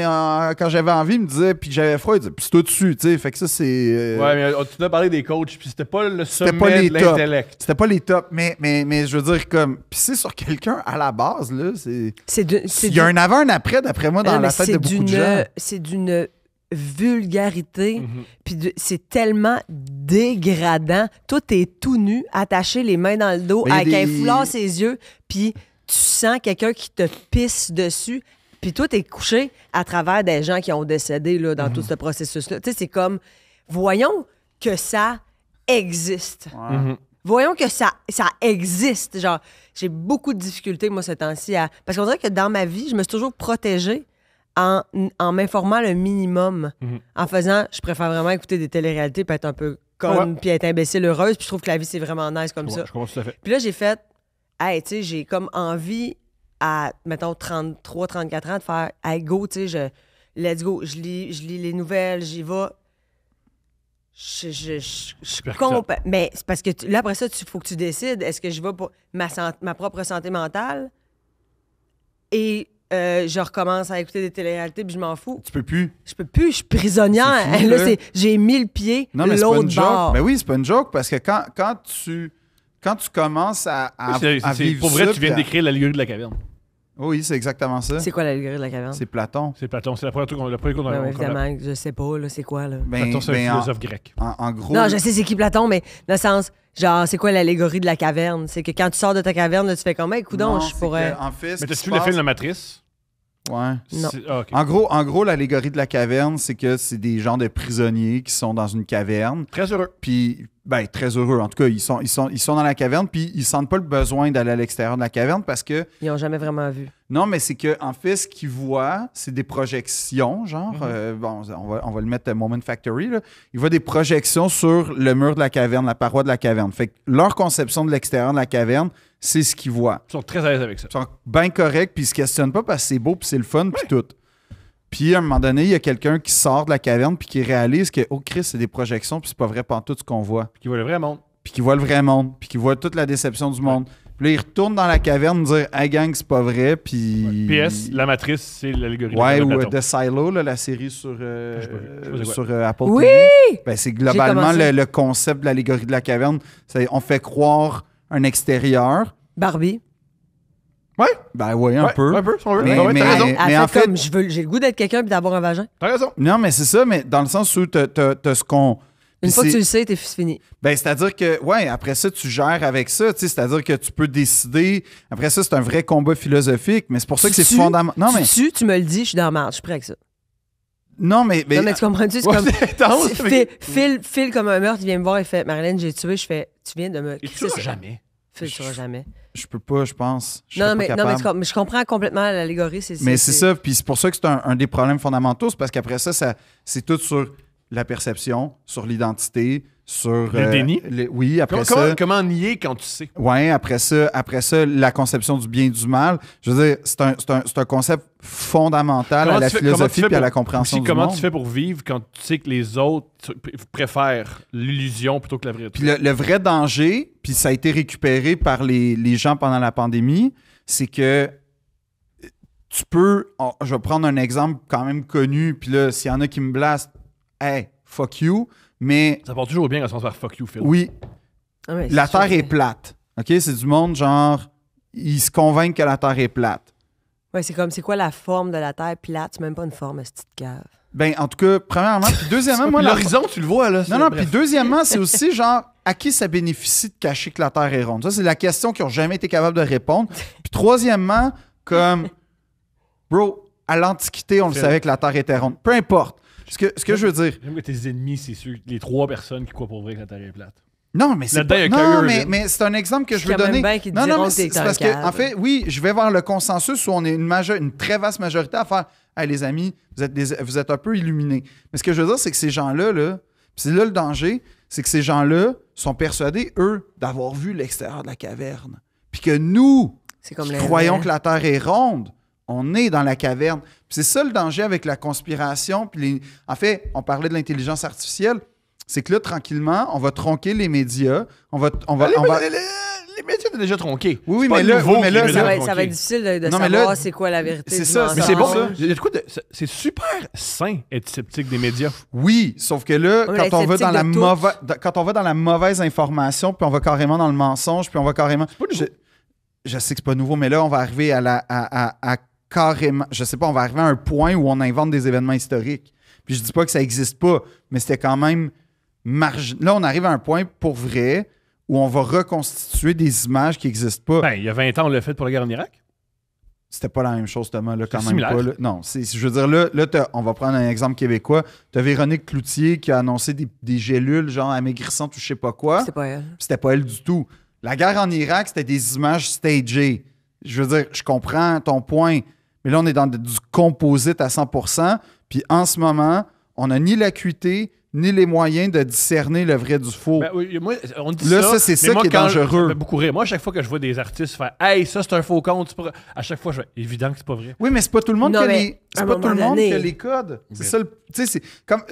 [SPEAKER 2] quand j'avais envie, me disaient, puis j'avais froid, ils disaient, puis c'est tout dessus, tu sais. Fait que ça, c'est. Euh, ouais,
[SPEAKER 3] mais euh, tu as parlé des coachs, puis c'était pas le sommet les de l'intellect.
[SPEAKER 2] C'était pas les tops, mais, mais, mais je veux dire, comme. Puis c'est sur quelqu'un à la base, là. c'est... Il y a un avant, un après, d'après moi, dans la tête de beaucoup
[SPEAKER 1] C'est d'une vulgarité, mhm. puis c'est tellement dégradant. Tout est tout nu, attaché les mains dans le dos, avec un foulard ses yeux, puis tu sens quelqu'un qui te pisse dessus, puis toi, t'es couché à travers des gens qui ont décédé là, dans tout mhm. ce processus-là. Tu sais, c'est comme, voyons que ça existe. Mhm. Voyons que ça, ça existe. Genre, j'ai beaucoup de difficultés, moi, ce temps-ci. À... Parce qu'on dirait que dans ma vie, je me suis toujours protégée en, m'informant le minimum, mhm. en faisant, je préfère vraiment écouter des téléréalités, puis être un peu conne, puis être imbécile heureuse, puis je trouve que la vie, c'est vraiment nice comme ça. Je Puis là, j'ai fait, hey, j'ai comme envie à, mettons, 33, 34 ans de faire, hey, go, je, let's go, je lis, je lis les nouvelles, j'y vais. Je, je, je, Mais c'est parce que là, après ça, il faut que tu décides est-ce que je vais pour ma, ma propre santé mentale et euh, je recommence à écouter des téléréalités puis je m'en fous. Tu peux plus. Je peux plus, je suis prisonnière. là, j'ai mis le pied l'autre bord. Mais
[SPEAKER 2] oui, c'est pas une joke parce que quand,
[SPEAKER 1] quand tu quand tu commences à, à, oui, Pour
[SPEAKER 3] vrai, tu viens d'écrire l'allégorie de la caverne. Oui, c'est exactement ça. C'est quoi l'allégorie de la caverne? C'est Platon. C'est Platon, c'est la première qu'on a qu'on a Évidemment,
[SPEAKER 1] je sais pas, là, c'est quoi, là? Ben, Platon, c'est un ben,
[SPEAKER 3] philosophe grec. En, gros. Non, je sais c'est
[SPEAKER 1] qui Platon, mais dans le sens, genre, c'est quoi l'allégorie de la caverne? C'est que quand tu sors de ta caverne, tu fais comme, Écoute coudon, je pourrais. mais t'as-tu vu le film La
[SPEAKER 3] Matrice? Ouais. Non. Ah,
[SPEAKER 2] en gros, en gros l'allégorie de la caverne, c'est que c'est des gens de prisonniers qui sont dans une caverne. Très heureux. Puis, ben, très heureux. En tout cas, ils sont, ils sont, ils sont dans la caverne, puis ils sentent pas le besoin d'aller à l'extérieur de la caverne parce que.
[SPEAKER 1] Ils n'ont jamais vraiment vu.
[SPEAKER 2] Non, mais c'est qu'en en fait, ce qu'ils voient, c'est des projections, genre. Mhm. Euh, on va, le mettre Moment Factory, Ils voient des projections sur le mur de la caverne, la paroi de la caverne. Fait que leur conception de l'extérieur de la caverne, c'est ce qu'ils voient. Ils
[SPEAKER 3] sont très à l'aise avec ça. Ils sont
[SPEAKER 2] bien corrects, puis ils se questionnent pas parce que c'est beau, puis c'est le fun, puis tout. Puis à un moment donné, il y a quelqu'un qui sort de la caverne puis qui réalise que oh Christ, c'est des projections puis c'est pas vrai pendant tout ce qu'on voit. Puis qui voit le vrai monde. Puis qui voit le vrai monde, puis qui voit toute la déception du monde. Puis là, il retourne dans la caverne dire "Ah gang, c'est pas vrai." Puis PS,
[SPEAKER 3] la matrice, c'est l'allégorie. Ouais, ou The euh, Silo la série sur euh, euh, Apple oui!
[SPEAKER 2] TV. Ben, c'est globalement le, le, concept de l'allégorie de la caverne, c'est on fait croire un extérieur Barbie. Ouais. Ben oui, un ouais, peu. Un peu, Mais, en fait,
[SPEAKER 1] j'ai le goût d'être quelqu'un et d'avoir un vagin. T'as raison.
[SPEAKER 2] Non, mais c'est ça, mais dans le sens où t'as, ce qu'on. Une fois que tu le
[SPEAKER 1] sais, t'es fini.
[SPEAKER 2] Ben, c'est-à-dire que, ouais, après ça, tu gères avec ça. C'est-à-dire que tu peux décider. Après ça, c'est un vrai combat philosophique, mais c'est pour ça que c'est fondamental. Non, mais.
[SPEAKER 1] Tu, me le dis, je suis dans la je suis prêt avec ça. Non, mais. Non, tu comprends-tu? C'est comme. C'est comme un meurtre, il vient me voir et fait Marlène, j'ai tué. Je fais Tu viens de me. Il jamais. Je jamais.
[SPEAKER 2] Je peux pas, je pense. non, mais, non mais,
[SPEAKER 1] je comprends complètement l'allégorie. C'est, mais c'est, ça,
[SPEAKER 2] puis c'est pour ça que c'est un, des problèmes fondamentaux, c'est parce qu'après ça, ça c'est tout sur la perception, sur l'identité, sur le euh, déni. oui, après ça. Comment,
[SPEAKER 3] nier quand tu sais
[SPEAKER 2] Ouais, après ça, après ça, la conception du bien et du mal. Je veux dire, c'est un, un, un, concept fondamental à la philosophie et à la compréhension du monde. – comment tu fais
[SPEAKER 3] pour vivre quand tu sais que les autres préfèrent l'illusion plutôt que la vérité Puis le, vrai
[SPEAKER 2] danger, puis ça a été récupéré par les, les gens pendant la pandémie, c'est que euh, tu peux. Oh, je vais prendre un exemple quand même connu, puis là, s'il y en a qui me blastent, hey, fuck you. Mais.
[SPEAKER 3] Ça part toujours bien quand on se par fuck you, Phil. Oui.
[SPEAKER 1] Ah la Terre est
[SPEAKER 2] plate. OK? C'est du monde, genre, ils se convainquent que la Terre est plate.
[SPEAKER 1] Ouais, c'est comme, c'est quoi la forme de la Terre plate? C'est même pas une forme, cette petite cave.
[SPEAKER 2] Ben, en tout cas, premièrement. Puis deuxièmement, moi. L'horizon,
[SPEAKER 1] tu le vois, là. Non, non, puis deuxièmement, c'est aussi,
[SPEAKER 2] genre, à qui ça bénéficie de cacher que la Terre est ronde? Ça, c'est la question qu'ils n'ont jamais été capables de répondre. Puis troisièmement, comme. Bro, à l'Antiquité, on le savait que la Terre
[SPEAKER 3] était ronde. Peu importe. Ce que, je veux dire. J'aime que tes ennemis, c'est sûr, les trois personnes qui croient pour vrai la Terre est plate. Non, mais c'est non, mais,
[SPEAKER 2] c'est un exemple que je, veux donner. non, non, mais c'est parce que en fait, oui, je vais voir le consensus où on est une très vaste majorité à faire. Hey, les amis, vous êtes, vous êtes un peu illuminés. Mais ce que je veux dire, c'est que ces gens-là, là, c'est là le danger, c'est que ces gens-là sont persuadés, eux, d'avoir vu l'extérieur de la caverne. Puis que nous, croyons que la Terre est ronde, on est dans la caverne. C'est ça le danger avec la conspiration. Puis En fait, on parlait de l'intelligence artificielle. C'est que là, tranquillement, on va tronquer les médias. On va, on va, Les,
[SPEAKER 3] médias sont déjà tronqués.
[SPEAKER 2] Oui,
[SPEAKER 1] oui, mais, là, ça va, ça, va difficile de, savoir c'est quoi la vérité. C'est ça, mais c'est bon.
[SPEAKER 3] C'est super sain d'être sceptique des médias. Oui, sauf que là, quand, on va dans la mauvaise,
[SPEAKER 2] quand on va dans la mauvaise information, puis on va carrément dans le mensonge, puis on va carrément. Je, sais que c'est pas nouveau, mais là, on va arriver à la. à carrément. Je sais pas, on va arriver à un point où on invente des événements historiques. Puis je dis pas que ça existe pas, mais c'était quand même marginal. Là, on arrive à un point pour vrai où on va reconstituer des images qui n'existent pas. Ben, il
[SPEAKER 3] y a 20 ans, on l'a fait pour la guerre en Irak. C'était pas la même chose, Thomas,
[SPEAKER 2] là, quand même pas. Non, je veux dire, là, là on va prendre un exemple québécois. Tu Véronique Cloutier qui a annoncé des, des gélules, genre amaigrissantes ou je sais pas quoi. C'était pas elle. C'était pas elle du tout. La guerre en Irak, c'était des images stagées. Je veux dire, je comprends ton point, mais là, on est dans du composite à 100%. Puis en ce moment, on n'a ni l'acuité, ni les moyens de discerner le vrai du faux. Ben,
[SPEAKER 3] moi, là, ça, c'est ça, qui est dangereux. Je, Moi, à chaque fois que je vois des artistes faire Hey, ça, c'est un faux compte, à chaque fois, je vais « évident que c'est pas vrai. Oui, mais
[SPEAKER 2] c'est pas tout le monde, qui, a les... pas tout le monde qui a les codes. C'est ça le... c'est comme.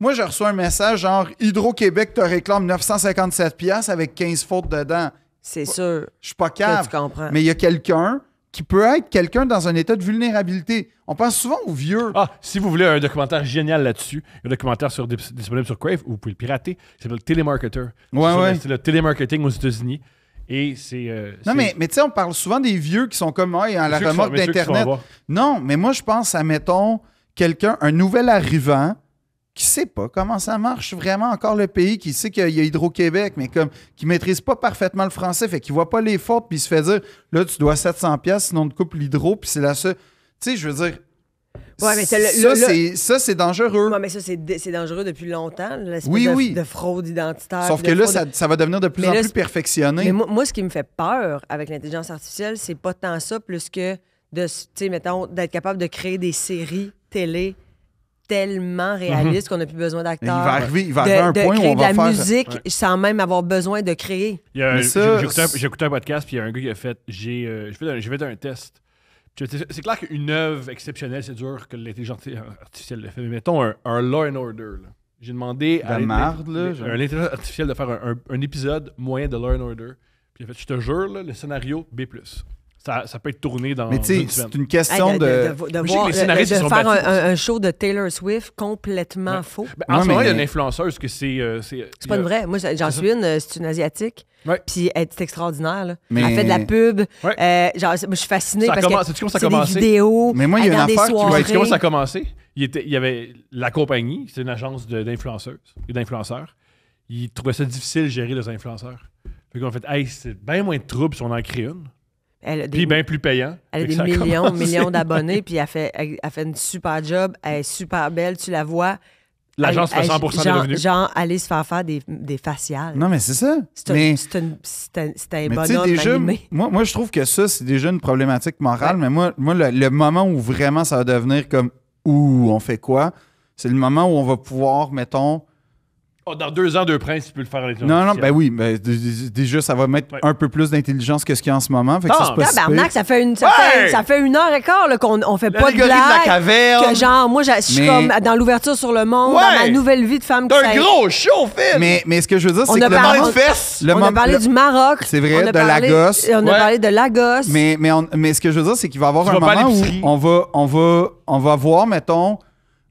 [SPEAKER 2] Moi, je reçois un message genre Hydro-Québec te réclame 957$ avec 15 fautes dedans. C'est sûr. Je suis pas capable. Mais il y
[SPEAKER 3] a quelqu'un qui peut être quelqu'un dans un état de vulnérabilité. On pense souvent aux vieux. Ah, si vous voulez un documentaire génial là-dessus, un documentaire sur, disponible sur Crave, vous pouvez le pirater, c'est le Telemarketer. Ouais, ouais. C'est le télémarketing aux États-Unis. Et c'est. Euh,
[SPEAKER 2] non, mais, mais tu sais, on parle souvent des vieux qui sont comme, et en la remorque d'Internet. Non, mais moi, je pense à, mettons, quelqu'un, un nouvel arrivant qui sait pas comment ça marche vraiment encore le pays, qui sait qu'il y a Hydro-Québec, mais comme qui maîtrise pas parfaitement le français, fait qu'il voit pas les fautes, puis il se fait dire là tu dois 700 pièces sinon on te coupe l'hydro, puis c'est là, seule. Tu sais, je veux dire. Oui, mais
[SPEAKER 1] ça, c'est dangereux. Non mais ça, c'est dangereux depuis longtemps, l'espèce oui, de, fraude identitaire. Sauf que là, ça,
[SPEAKER 2] va devenir de plus en plus perfectionné.
[SPEAKER 1] moi, ce qui me fait peur avec l'intelligence artificielle, c'est pas tant ça, plus que de, mettons, d'être capable de créer des séries télé tellement mhm. réaliste qu'on n'a plus besoin d'acteurs. Il va arriver, il va arriver un de point où on va faire... de la musique sans même avoir besoin de créer. J'ai
[SPEAKER 3] écouté un podcast, puis il y a un gars qui a fait « J'ai euh, vais fait, fait, un test. » C'est clair qu'une œuvre exceptionnelle, c'est dur que l'intelligence artificielle le fait. Mais mettons un, Law and Order. J'ai demandé à l'intelligence artificielle de faire un, épisode moyen de Law and Order. Puis il a fait « Je te jure, le scénario, B+. » ça, peut être tourné dans. Mais tu sais, c'est une question de, de, de, faire
[SPEAKER 1] un, show de Taylor Swift complètement faux. Ben, en ce moment, il y a une
[SPEAKER 3] influenceuse que c'est. Euh, c'est pas une vraie. Moi, j'en suis
[SPEAKER 1] une. Euh, c'est une Asiatique. Puis elle est extraordinaire. Là. a Elle fait de la pub. Euh, je suis fasciné parce que. Tu comment ça a commencé? Des vidéos. Mais moi, il y a une affaire qui Tu comment ça a
[SPEAKER 3] commencé? Il, y avait la compagnie, c'est une agence d'influenceuses d'influenceurs. Ils trouvaient ça difficile de gérer les influenceurs. Fait qu'on fait, hey, c'est bien moins de troubles si on en crée une.
[SPEAKER 1] Elle puis bien plus payant. Elle a des millions, millions d'abonnés, puis elle fait, elle, fait une super job, elle est super belle, tu la vois. L'agence fait 100 de revenus. Genre, aller se faire faire des, faciales. Non, mais
[SPEAKER 2] c'est ça. C'est
[SPEAKER 1] un, bonhomme
[SPEAKER 2] Moi, moi, je trouve que ça, c'est déjà une problématique morale, mais moi, moi le, moment où vraiment ça va devenir comme « Ouh, on fait quoi? » C'est le moment où on va pouvoir, mettons,
[SPEAKER 3] Oh, dans deux ans, deux
[SPEAKER 1] princes, tu peux le faire les Non, non, ben oui,
[SPEAKER 2] mais déjà, ça va mettre un peu plus d'intelligence que ce qu'il y a en ce moment. Fait que ça, ça fait,
[SPEAKER 1] une, heure et quart qu'on fait pas de blague. de la caverne. Que genre, moi, je suis comme dans l'ouverture sur le monde, dans ma nouvelle vie de femme. un gros show, film.
[SPEAKER 2] Mais, mais ce que je veux dire, c'est que le parlé de fesses. on a parlé du Maroc. C'est vrai, de Lagos. On a parlé de Lagos. Mais, mais, mais ce que je veux dire, c'est qu'il va y avoir un moment où on va, on va voir, mettons,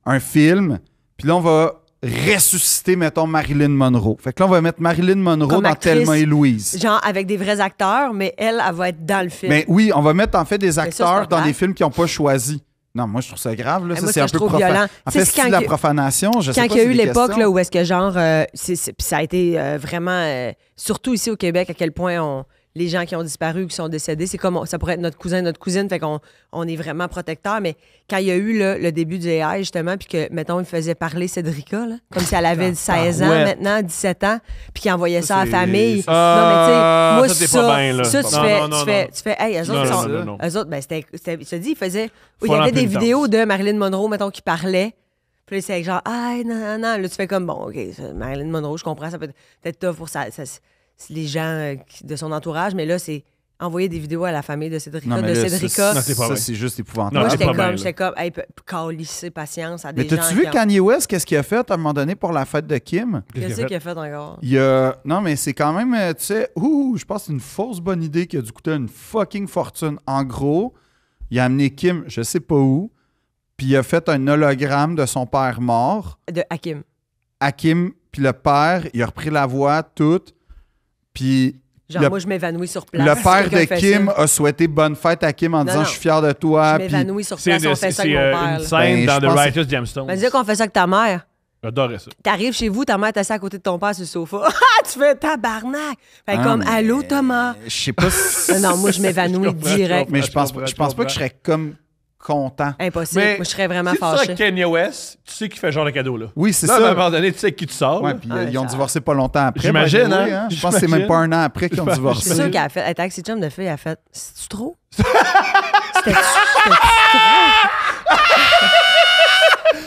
[SPEAKER 2] un film, puis là, on va ressusciter, mettons, Marilyn Monroe. Fait que là, on va mettre Marilyn Monroe dans tellement et Louise.
[SPEAKER 1] Genre avec des vrais acteurs, mais elle, elle, va être dans le film. Mais oui,
[SPEAKER 2] on va mettre en fait des acteurs dans des films qui n'ont pas choisi. Non, moi, je trouve ça grave. Là. Ben, ça, c'est un peu violent. En fait, c'est la profanation. Je sais pas, il y a eu l'époque où
[SPEAKER 1] est-ce que, genre, euh, ça a été euh, vraiment, euh, surtout ici au Québec, à quel point on, les gens qui ont disparu, qui sont décédés. C'est comme ça pourrait être notre cousin, notre cousine, fait qu'on on est vraiment protecteur. Mais quand il y a eu le début du AI, justement, puis que, mettons, il faisait parler Cédrica, là, comme si elle avait 16 ah, ah, ans maintenant, 17 ans, puis qu'il envoyait ça, à la famille. non, mais tu sais, ah, moi, ça, ça, tu, fais, tu, fais, tu fais, hey, eux autres, ben, c'était, il y avait des vidéos de Marilyn Monroe, mettons, qui parlait. Puis c'est genre, ah, non, non, non. Là, tu fais comme, bon, OK, Marilyn Monroe, je comprends, ça peut être tough pour ça les gens euh, de son entourage, mais là, c'est envoyer des vidéos à la famille de Cédric de Ça, c'est juste épouvantable. Moi, j'étais comme, j'étais comme, hey, calissez patience à des Mais t'as-tu vu Kanye
[SPEAKER 2] West, qu'est-ce qu'il a fait à un moment donné pour la fête de Kim? Qu'est-ce qu'il a fait encore? Il a... Non, mais c'est quand même, euh, tu sais, ouh, je pense que c'est une fausse bonne idée qui a dû coûter une fucking fortune. En gros, il a amené Kim, je sais pas où, puis il a fait un hologramme de son père mort. De Hakim. Hakim, puis le père, il a repris la voix toute puis Genre, moi,
[SPEAKER 1] je m'évanouis sur place. Le père de Kim
[SPEAKER 2] a souhaité bonne fête à Kim en disant Je suis fier de toi. Je m'évanouis sur place, on fait ça avec mon euh, père. une scène ben, dans The Righteous
[SPEAKER 3] Gemstones. Ben, dire
[SPEAKER 1] qu'on fait ça avec ta mère. J'adorais ça. T'arrives chez vous, ta mère est assise à côté de ton père sur le sofa. Ah, tu fais tabarnak! Fait ben, ah, comme, allô, Thomas?
[SPEAKER 3] Je sais pas si. non, moi, je
[SPEAKER 1] m'évanouis direct. Mais je pense pas que je serais
[SPEAKER 3] comme
[SPEAKER 2] content.
[SPEAKER 1] Impossible. Moi, je serais vraiment fâché. Tu sais
[SPEAKER 3] Kanye West, tu sais qui fait genre de cadeau là. Oui, c'est ça. À un moment donné, tu sais qui tu sors. puis euh, ils ont ah, divorcé pas longtemps après.
[SPEAKER 2] J'imagine, hein. hein? Je pense que c'est même pas un an après qu'ils ont divorcé. C'est sûr qu'elle
[SPEAKER 1] a fait. Elle taxi de fille, elle a fait. C'est-tu trop? cétait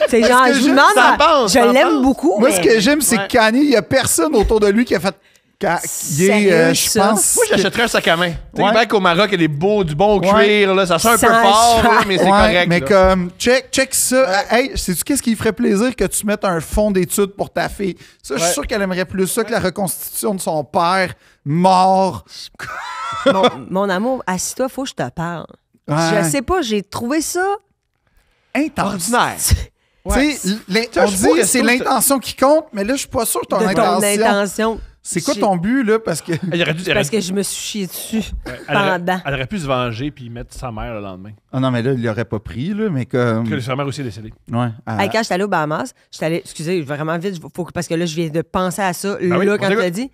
[SPEAKER 1] C'est genre, je hein.
[SPEAKER 2] je l'aime beaucoup. Moi, ce que j'aime, c'est que Kanye, il n'y a personne autour de lui qui a fait il est, euh, je pense. Moi,
[SPEAKER 3] j'achèterais un sac à main. Tu sais, au Maroc, il est beau, du bon cuir, là, ça sent un peu fort, mais c'est correct. Mais comme,
[SPEAKER 2] check, check ça. Euh, hey, sais-tu qu'est-ce qui ferait plaisir que tu mettes un fond d'études pour ta fille? Ça, je suis sûr qu'elle aimerait plus
[SPEAKER 1] ça que la reconstitution de son père mort. mon, amour, assis-toi, faut que je te parle. Je sais pas, j'ai trouvé ça. Intense. On dit c'est l'intention
[SPEAKER 2] qui compte, mais là, je suis pas sûr que ton, ton
[SPEAKER 1] intention. C'est quoi ton but, là? Parce que. Parce que je me suis chié dessus euh, pendant.
[SPEAKER 3] Elle aurait, pu se venger puis mettre sa mère le lendemain.
[SPEAKER 2] Ah non, mais là, il l'aurait pas pris, là, mais comme. Que sa
[SPEAKER 3] mère aussi est décédée. Ouais. Quand je suis
[SPEAKER 1] suis allé au Bahamas, suis allé. Excusez, vraiment vite, parce que là, je viens de penser à ça, ben là, quand tu l'as dit.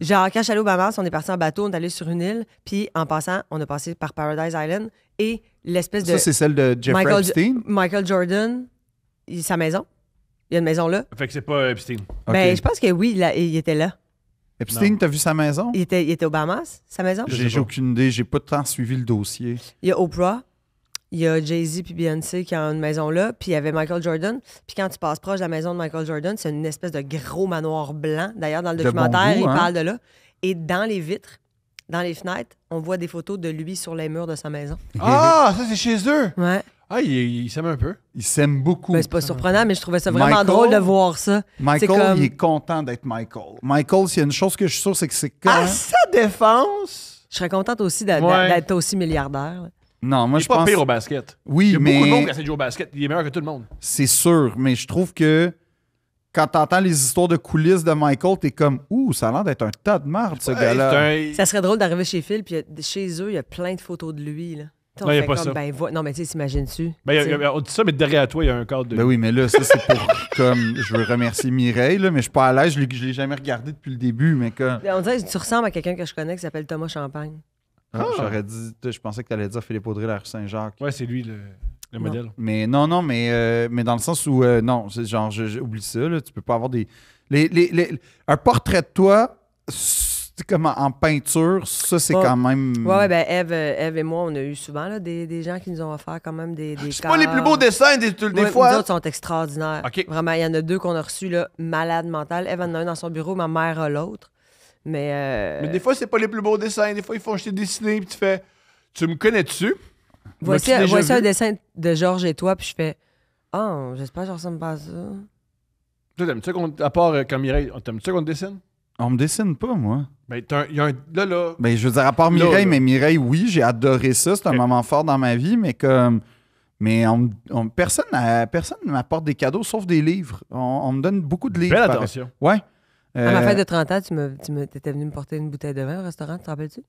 [SPEAKER 1] Genre, quand allée au Bahamas, on est parti en bateau, on est allé sur une île, puis en passant, on a passé par Paradise Island et l'espèce de. Ça, c'est celle de Jeffrey Michael, Michael Jordan, sa maison. Il y a une maison là. Fait que c'est pas Epstein. Mais ben, je pense que oui, il était là. Epstein, t'as vu sa maison? Il était, il Bahamas, sa maison. J'ai
[SPEAKER 2] aucune idée, j'ai pas de tant suivi le dossier.
[SPEAKER 1] Il y a Oprah, il y a Jay-Z puis Beyoncé qui ont une maison là, puis il y avait Michael Jordan. Puis quand tu passes proche de la maison de Michael Jordan, c'est une espèce de gros manoir blanc. D'ailleurs, dans le documentaire, il hein? parle de là. Et dans les vitres, dans les fenêtres, on voit des photos de lui sur les murs de sa maison. Ah,
[SPEAKER 3] ça c'est chez eux! Ouais. Ah, il, s'aime un peu. Il
[SPEAKER 2] s'aime beaucoup. Ben, c'est
[SPEAKER 1] pas surprenant, mais je trouvais ça vraiment drôle de voir ça. Michael, il est
[SPEAKER 2] content d'être Michael. Michael, s'il y a une chose que je suis sûr, c'est que c'est quand. À sa
[SPEAKER 1] défense! Je serais contente aussi d'être aussi milliardaire.
[SPEAKER 3] Non, moi, il pas pire au basket. Oui, y mais. beaucoup de monde qui au basket. Il est meilleur que tout le monde.
[SPEAKER 2] C'est sûr, mais je trouve que quand t'entends les histoires de coulisses de Michael, t'es comme Ouh, ça a l'air d'être un tas de merde, ce gars-là.
[SPEAKER 1] Ça serait drôle d'arriver chez Phil, puis chez eux, il y a plein de photos de lui. Là. Non, pas ça. Ben, Non, mais tu sais, t'imagines-tu? Ben, ben,
[SPEAKER 3] on dit ça, mais derrière toi, il y a un cadre de. Ben
[SPEAKER 2] oui, mais là, ça, c'est pour. comme, je veux remercier Mireille, là, mais je ne suis pas à l'aise, je ne l'ai jamais regardé depuis le début, mais comme. Ben, on dirait que tu
[SPEAKER 1] ressembles à quelqu'un que je connais qui s'appelle Thomas Champagne. Ah, ah. J'aurais
[SPEAKER 2] dit, je pensais que tu allais dire Philippe Audrey, la rue Saint-Jacques.
[SPEAKER 3] Ouais, c'est lui le, le
[SPEAKER 1] modèle.
[SPEAKER 2] Mais non, non, mais, euh, mais dans le sens où, euh, non, genre, j'oublie ça, là, tu peux pas avoir des. les, les, un portrait de toi comme en peinture, ça, c'est quand même. ouais, ben
[SPEAKER 1] Eve, et moi, on a eu souvent là, des, gens qui nous ont offert quand même des. des c'est pas les plus beaux dessins des, des fois. Les autres sont extraordinaires. Vraiment, il y en a deux qu'on a reçus, là, malade mental Eve en a un dans son bureau, ma mère a l'autre. Mais, euh, Mais des fois,
[SPEAKER 3] c'est pas les plus beaux dessins. Des fois, ils font jeter dessiner, puis tu fais Tu me connais-tu Voici, voici un dessin
[SPEAKER 1] de Georges et toi, puis je fais Oh, j'espère que ça ressemble pas à ça.
[SPEAKER 3] Tu t'aimes-tu qu'on. À part euh, tu qu'on dessine
[SPEAKER 2] on me dessine pas, moi.
[SPEAKER 3] Mais ben, y a un- là, là.
[SPEAKER 2] Ben, je veux dire, à part Mireille, mais Mireille, oui, j'ai adoré ça. C'est un moment fort dans ma vie, mais comme. Mais on, personne personne ne m'apporte des cadeaux sauf des livres. On, me donne beaucoup de livres. attention. Ouais. À ma euh, fête de
[SPEAKER 1] 30 ans, tu étais venu me porter une bouteille de vin au restaurant, tu te rappelles-tu?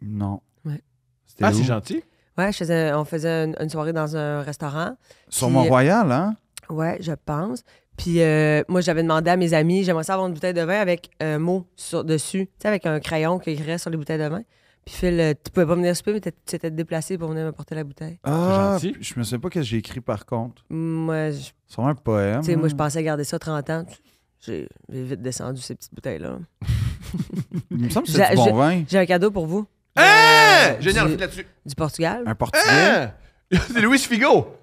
[SPEAKER 1] Non. Ouais. C'était Ah, gentil. Ouais, on faisait une, soirée dans un restaurant. Sur Mont-Royal, hein? Ouais, je pense. Puis euh, moi, j'avais demandé à mes amis, j'aimerais ça avoir une bouteille de vin avec un mot sur, dessus, tu sais, avec un crayon qui écrit sur les bouteilles de vin. Puis Phil, euh, tu pouvais pas venir souper, mais tu étais déplacé pour venir m'apporter la bouteille.
[SPEAKER 2] Ah, gentil. je me souviens pas que j'ai écrit par contre.
[SPEAKER 1] Moi, je... C'est un poème. moi, je hein. pensais garder ça 30 ans. J'ai vite descendu ces petites bouteilles-là. Il me semble que c'est du bon vin. J'ai un cadeau pour vous. Euh, Génial, du, là-dessus. Du Portugal. Un Portugais. c'est Louis Figo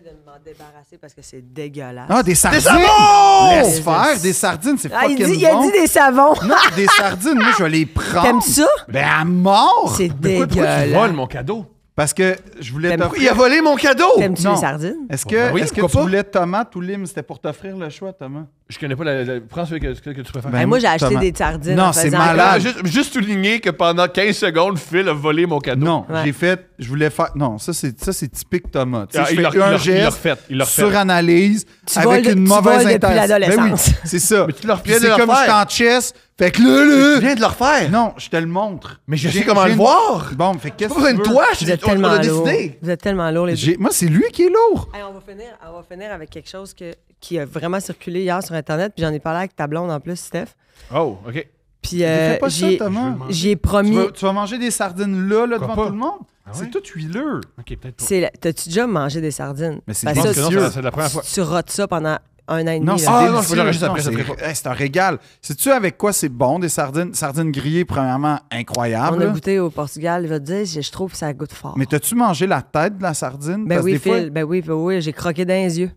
[SPEAKER 1] de m'en débarrasser parce que c'est dégueulasse. Ah, des sardines! Des Laisse faire, des sardines, c'est ah, fucking il dit, Il a dit des
[SPEAKER 2] savons. Non, des sardines, moi, je vais les prendre. T'aimes ça? Ben, à mort! C'est dégueulasse. Tu voles mon
[SPEAKER 3] cadeau. Parce que je voulais t'offrir. Il a volé mon cadeau! T'aimes-tu les sardines? Est-ce oh, que, ben oui, que tu
[SPEAKER 2] voulais Thomas ou C'était pour t'offrir le choix, Thomas.
[SPEAKER 3] Je connais pas la. prends celui que, que tu préfères. Ben, moi, j'ai acheté des sardines. Non, c'est malade. juste, juste souligner que pendant 15 secondes, Phil a volé mon cadeau. Non, j'ai
[SPEAKER 2] fait. Je voulais faire. Non, ça, c'est, ça, c'est typique Thomas. Tu sais, ah, je il fais fait. un geste, suranalyse,
[SPEAKER 3] avec une mauvaise intention. Ben l'adolescence. oui,
[SPEAKER 2] c'est ça. Mais tu leur fais C'est comme je suis en chess. Fait que le. viens de le refaire. Non, je te le montre. Mais je sais comment le voir.
[SPEAKER 1] Bon, fait qu'est-ce que tu veux? Vous êtes tellement lourd. Vous êtes tellement lourd. les Moi, c'est lui qui est lourd. on, va finir, on va finir avec quelque chose que, qui a vraiment circulé hier sur Internet. Puis j'en ai parlé avec ta blonde en plus, Steph. Oh, OK. Puis euh, j'ai promis. Tu
[SPEAKER 2] vas, manger des sardines
[SPEAKER 1] là, là devant tout le monde? Ah c'est tout huileux. OK, peut-être T'as-tu déjà mangé des sardines? Mais c'est c'est la première fois. Tu, tu ça pendant un an et demi. Ah, non, c'est C'est un régal.
[SPEAKER 2] Sais-tu avec quoi c'est bon des sardines? Sardines grillées, premièrement, incroyable. On a goûté
[SPEAKER 1] au Portugal, dire, je trouve que ça goûte fort. Mais
[SPEAKER 2] t'as-tu mangé la tête de la sardine? Ben oui, Phil,
[SPEAKER 1] ben oui, ben oui, j'ai croqué dans les yeux.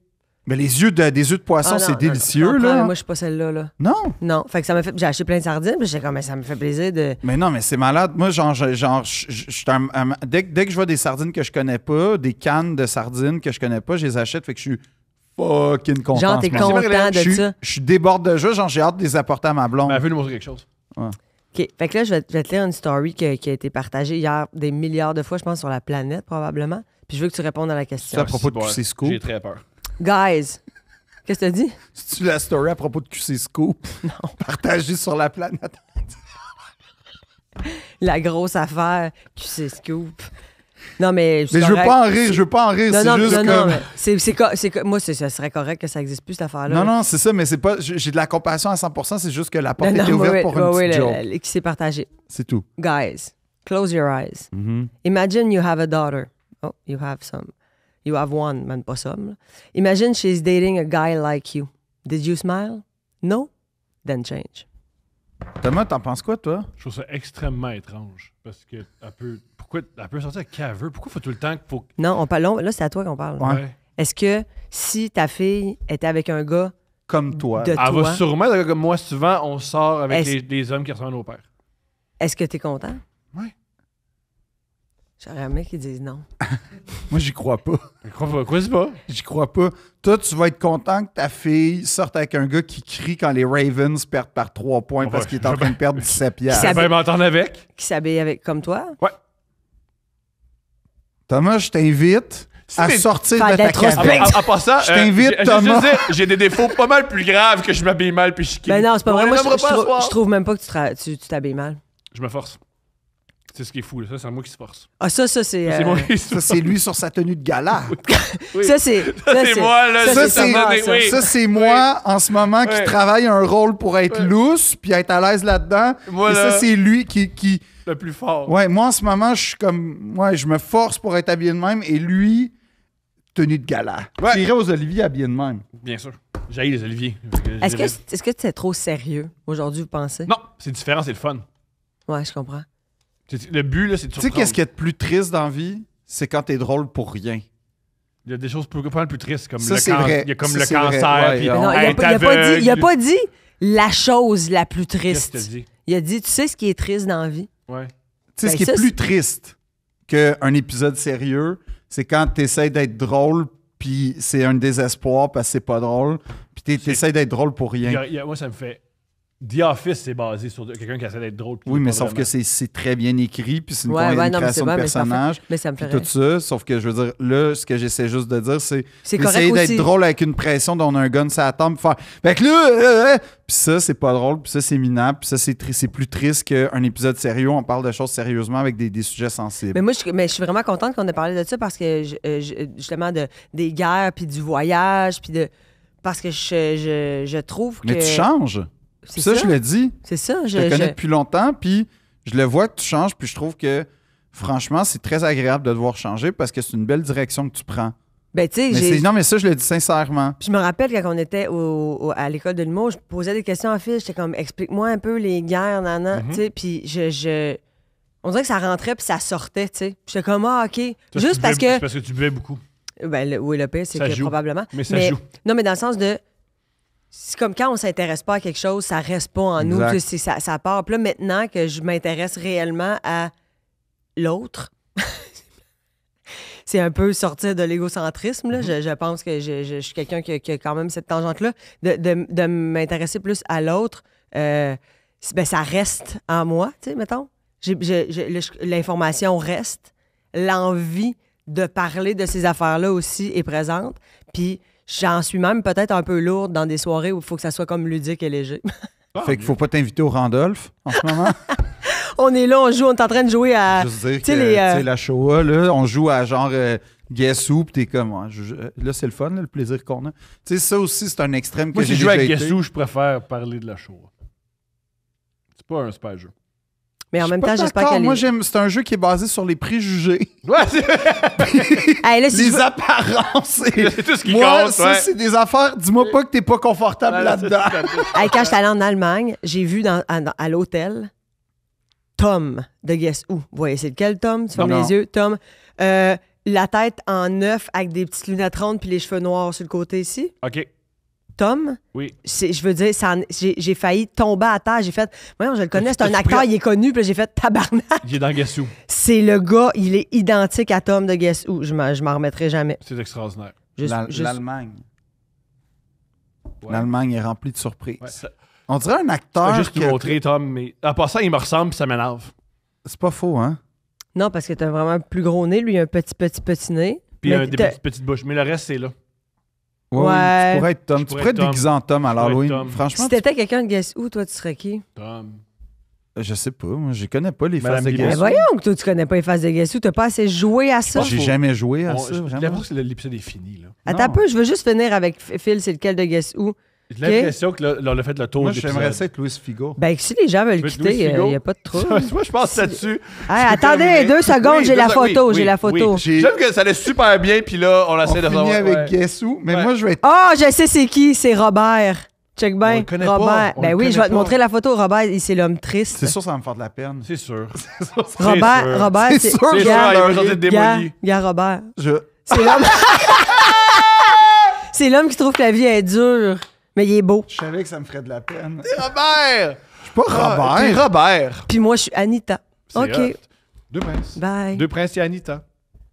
[SPEAKER 2] Mais les yeux de, des yeux de poisson, ah, c'est délicieux, là. Moi, je
[SPEAKER 1] suis pas celle-là, là. Non. Non. Fait que ça m'a fait. J'ai acheté plein de sardines, puis comme, ça me fait plaisir de.
[SPEAKER 2] Mais non, mais c'est malade. Moi, genre, genre je- dès, que- je vois des sardines que je connais pas, des cannes de sardines que je connais pas, je les achète. Fait que je suis fucking content. Genre, t'es content de ça. Je suis déborde de jeu. Genre, j'ai hâte de les apporter à ma blonde. Elle veut nous montrer quelque chose. OK.
[SPEAKER 1] Fait que là, je vais, te lire une story qui a été partagée hier des milliards de fois, je pense, sur la planète, probablement. Puis je veux que tu répondes à la question. C'est à propos de J'ai très peur. Guys. Qu'est-ce que t'as dit? cest tu la story à propos de QC Scoop, non. partagée sur la planète. la grosse affaire, QC Scoop. Non, mais. Je mais je veux pas en rire, je veux pas en rire. C'est juste non, comme. Non, c'est, c'est, moi, ça serait correct que ça existe plus, cette affaire-là. Non, non, c'est
[SPEAKER 2] ça, mais c'est pas. J'ai de la compassion à 100 c'est juste que la porte non, était ouverte pour une oui, petite
[SPEAKER 1] joke. qui s'est partagé. C'est tout. Guys, close your eyes. Mm-hmm. Imagine you have a daughter. Oh, you have some. You have one, man, pas somme. Imagine she's dating a guy like you. Did you smile? No? Then change. Thomas, t'en penses quoi, toi? Je trouve
[SPEAKER 3] ça extrêmement étrange. Parce que elle peut, pourquoi, elle peut sortir avec veut. Pourquoi faut tout le temps qu'il faut.
[SPEAKER 1] Non, on parle. Là, c'est à toi qu'on parle. Ouais. Est-ce que si ta fille était avec un gars. Comme toi. elle va sûrement,
[SPEAKER 3] comme moi, souvent, on sort avec des hommes qui ressemblent à nos pères.
[SPEAKER 1] Est-ce que t'es content? Oui. J'aurais aimé qui dit non.
[SPEAKER 3] Moi, j'y crois pas. Je crois pas. Quoi, c'est pas? J'y
[SPEAKER 2] crois pas. Toi, tu vas être content que ta fille sorte avec un gars qui crie quand les Ravens perdent par trois points parce qu'il est en train de perdre 17 piastres. Qui va
[SPEAKER 1] m'entendre avec. Qui s'habille avec comme toi. Ouais.
[SPEAKER 2] Thomas, je t'invite à sortir de ta cabine. En, je euh, t'invite,
[SPEAKER 3] euh, Thomas. J'ai des défauts pas mal plus graves que je m'habille mal puis je suis ben Mais non, c'est pas vrai. Moi, je, je, trouve,
[SPEAKER 1] même pas que tu t'habilles mal. Je me force.
[SPEAKER 3] C'est ce qui est fou, ça, c'est moi qui se force.
[SPEAKER 1] Ah, ça, ça, c'est. Euh, c'est, lui sur sa tenue de gala. Ça, c'est.
[SPEAKER 2] c'est moi, là. Ça, c'est, moi, en ce moment, qui travaille un rôle pour être lousse, puis être à l'aise là-dedans. Et ça, c'est lui qui, qui. Le plus fort. Ouais, moi, en ce moment, je suis comme. Ouais, je me force pour être habillé de même, et lui, tenue de gala. Tu irais aux
[SPEAKER 3] Olivier habillé de même. Bien sûr. J'aille les Olivier.
[SPEAKER 2] Est-ce que,
[SPEAKER 1] est-ce c'est trop sérieux aujourd'hui, vous pensez? Non, c'est différent, c'est le fun. Ouais, je comprends. Le but, c'est de Tu sais, qu'est-ce
[SPEAKER 2] qui est le plus triste dans la vie? C'est quand t'es drôle pour rien. Il y a des choses plus, pas mal plus tristes,
[SPEAKER 3] comme le c'est Il y a comme le cancer. il a pas- dit-
[SPEAKER 1] la chose la plus triste. Il a dit, tu sais ce qui est triste dans la vie? Ouais. Tu sais, ce ben, qui est plus triste
[SPEAKER 2] qu'un épisode sérieux, c'est quand tu d'être drôle, puis c'est un désespoir parce que c'est pas drôle, puis tu d'être drôle pour rien.
[SPEAKER 3] moi, ça me fait The Office, c'est basé sur quelqu'un qui essaie d'être drôle. Oui, mais sauf que
[SPEAKER 2] c'est très bien écrit, puis c'est une, bonne création de personnage. Mais Tout ça, sauf que je veux dire, là, ce que j'essaie juste de dire, c'est d'essayer d'être drôle avec une pression dont on a un gun ça tombe, faire. Fait que là, euh, euh, euh, ça, c'est pas drôle, puis ça, c'est minable, puis ça, c'est plus triste qu'un épisode sérieux. On parle de choses sérieusement avec des, sujets sensibles. Mais moi,
[SPEAKER 1] je, suis vraiment contente qu'on ait parlé de ça parce que, justement, de, des guerres, puis du voyage, puis de. Parce que je trouve que. Mais tu changes!
[SPEAKER 2] Ça, ça, je le dis. C'est ça. Je, je te connais depuis longtemps, puis je le vois que tu changes, puis je trouve que, franchement, c'est très agréable de devoir changer parce que c'est une belle direction que tu prends. Ben, non, mais ça, je le dis sincèrement.
[SPEAKER 1] Puis je me rappelle quand on était à l'école de l'humour, je posais des questions à fils, J'étais comme, explique-moi un peu les guerres, nanan. Mm-hmm. tu sais, Puis je, je, On dirait que ça rentrait puis ça sortait, tu sais. J'étais comme, ah, OK. Juste parce que. parce que tu buvais beaucoup. Ben, le, oui, le pire, c'est que probablement. Mais ça joue. Non, mais dans le sens de c'est comme quand on s'intéresse pas à quelque chose, ça reste pas en nous, ça, part. Puis là, maintenant que je m'intéresse réellement à l'autre, c'est un peu sortir de l'égocentrisme. Là. Mm-hmm. Je, pense que je, suis quelqu'un qui, a quand même cette tangente-là. De, m'intéresser plus à l'autre, euh, ben, ça reste en moi, tu sais, mettons. L'information reste. L'envie de parler de ces affaires-là aussi est présente. Puis J'en suis même peut-être un peu lourde dans des soirées où il faut que ça soit comme ludique et léger. Ah, fait qu'il faut pas t'inviter au Randolph en ce moment. on est là, on joue, on est en train de jouer à. Je dire euh,
[SPEAKER 2] la Shoah, là, on joue à genre euh, Guess Who, t'es comme. là, c'est le fun, le plaisir qu'on a. Tu sais, ça aussi, c'est un extrême que Moi, si je à Guess Who,
[SPEAKER 3] je préfère parler de la Shoah. C'est pas un super jeu.
[SPEAKER 2] Mais en même temps, j'espère qu'elle. Moi, j'aime. C'est un jeu qui est basé sur les préjugés. Ouais, les
[SPEAKER 3] apparences. C'est tout ce
[SPEAKER 1] moi, c'est des affaires. Dis-moi pas que t'es pas confortable là-dedans. Quand quand suis allé en Allemagne, j'ai vu à, l'hôtel Tom de Guess où. Vous voyez, c'est lequel Tom? Tu fermes les yeux. Tom. Euh, la tête en neuf avec des petites lunettes rondes puis les cheveux noirs sur le côté ici. OK. Tom. Oui. Je veux dire, j'ai failli tomber à terre. J'ai fait, voyons, je le connais, c'est un acteur, il est connu. Puis j'ai fait tabarnak. Il est dans Guess C'est le gars, il est identique à Tom de Guess Who. Je m'en remettrai jamais. C'est extraordinaire. L'Allemagne.
[SPEAKER 2] L'Allemagne est remplie de surprises.
[SPEAKER 1] On dirait un
[SPEAKER 3] acteur. Juste montrer, Tom, mais en passant, il me ressemble puis ça m'énerve.
[SPEAKER 2] C'est pas faux, hein?
[SPEAKER 1] Non, parce que t'as vraiment un plus gros nez. Lui, il a un petit, petit, petit nez. Puis a des petites,
[SPEAKER 3] petites bouches. Mais le reste, c'est là.
[SPEAKER 1] Ouais, Tu pourrais être Tom. tu pourrais être déguisé Tom Franchement. Si t'étais quelqu'un de Guess Who, toi, tu serais qui?
[SPEAKER 2] Tom. Euh, je sais pas, moi, je connais pas les faces de Guess Mais ben voyons
[SPEAKER 1] que toi, tu connais pas les faces de Guess t'as pas assez joué à ça. J'ai jamais joué à ça.
[SPEAKER 3] J'ai que l'épisode est fini. Là.
[SPEAKER 1] Attends peu, je veux juste finir avec Phil, c'est lequel de Guess Who? J'ai l'impression
[SPEAKER 3] que là, a fait le tour Moi, j'aimerais ça être Louis Figo.
[SPEAKER 1] Ben, si les gens
[SPEAKER 3] veulent quitter, il n'y euh, a pas de trouble. Moi, je pense là-dessus.
[SPEAKER 1] Ah, attendez, deux secondes, j'ai la photo, j'ai la photo. J'aime
[SPEAKER 3] que ça allait super bien, puis là, on essaie de finit avec Guessou,
[SPEAKER 1] mais moi, je vais être... oh, je sais c'est qui, c'est Robert. Check bien, Robert. ben oui, je vais te montrer la photo. Robert, c'est l'homme triste. C'est sûr, ça va me
[SPEAKER 2] faire de la peine. C'est sûr.
[SPEAKER 1] Robert, Robert, c'est sûr. C'est sûr, il va sortir démoli. Robert. C'est l'homme... C'est l'homme qui trouve que la vie est dure. Mais il est beau. Je savais que ça me ferait de la peine. T'es Robert! Je suis pas ah, Robert. Robert. Puis moi, je suis Anita. OK. Deux princes. Bye. Deux princes et Anita.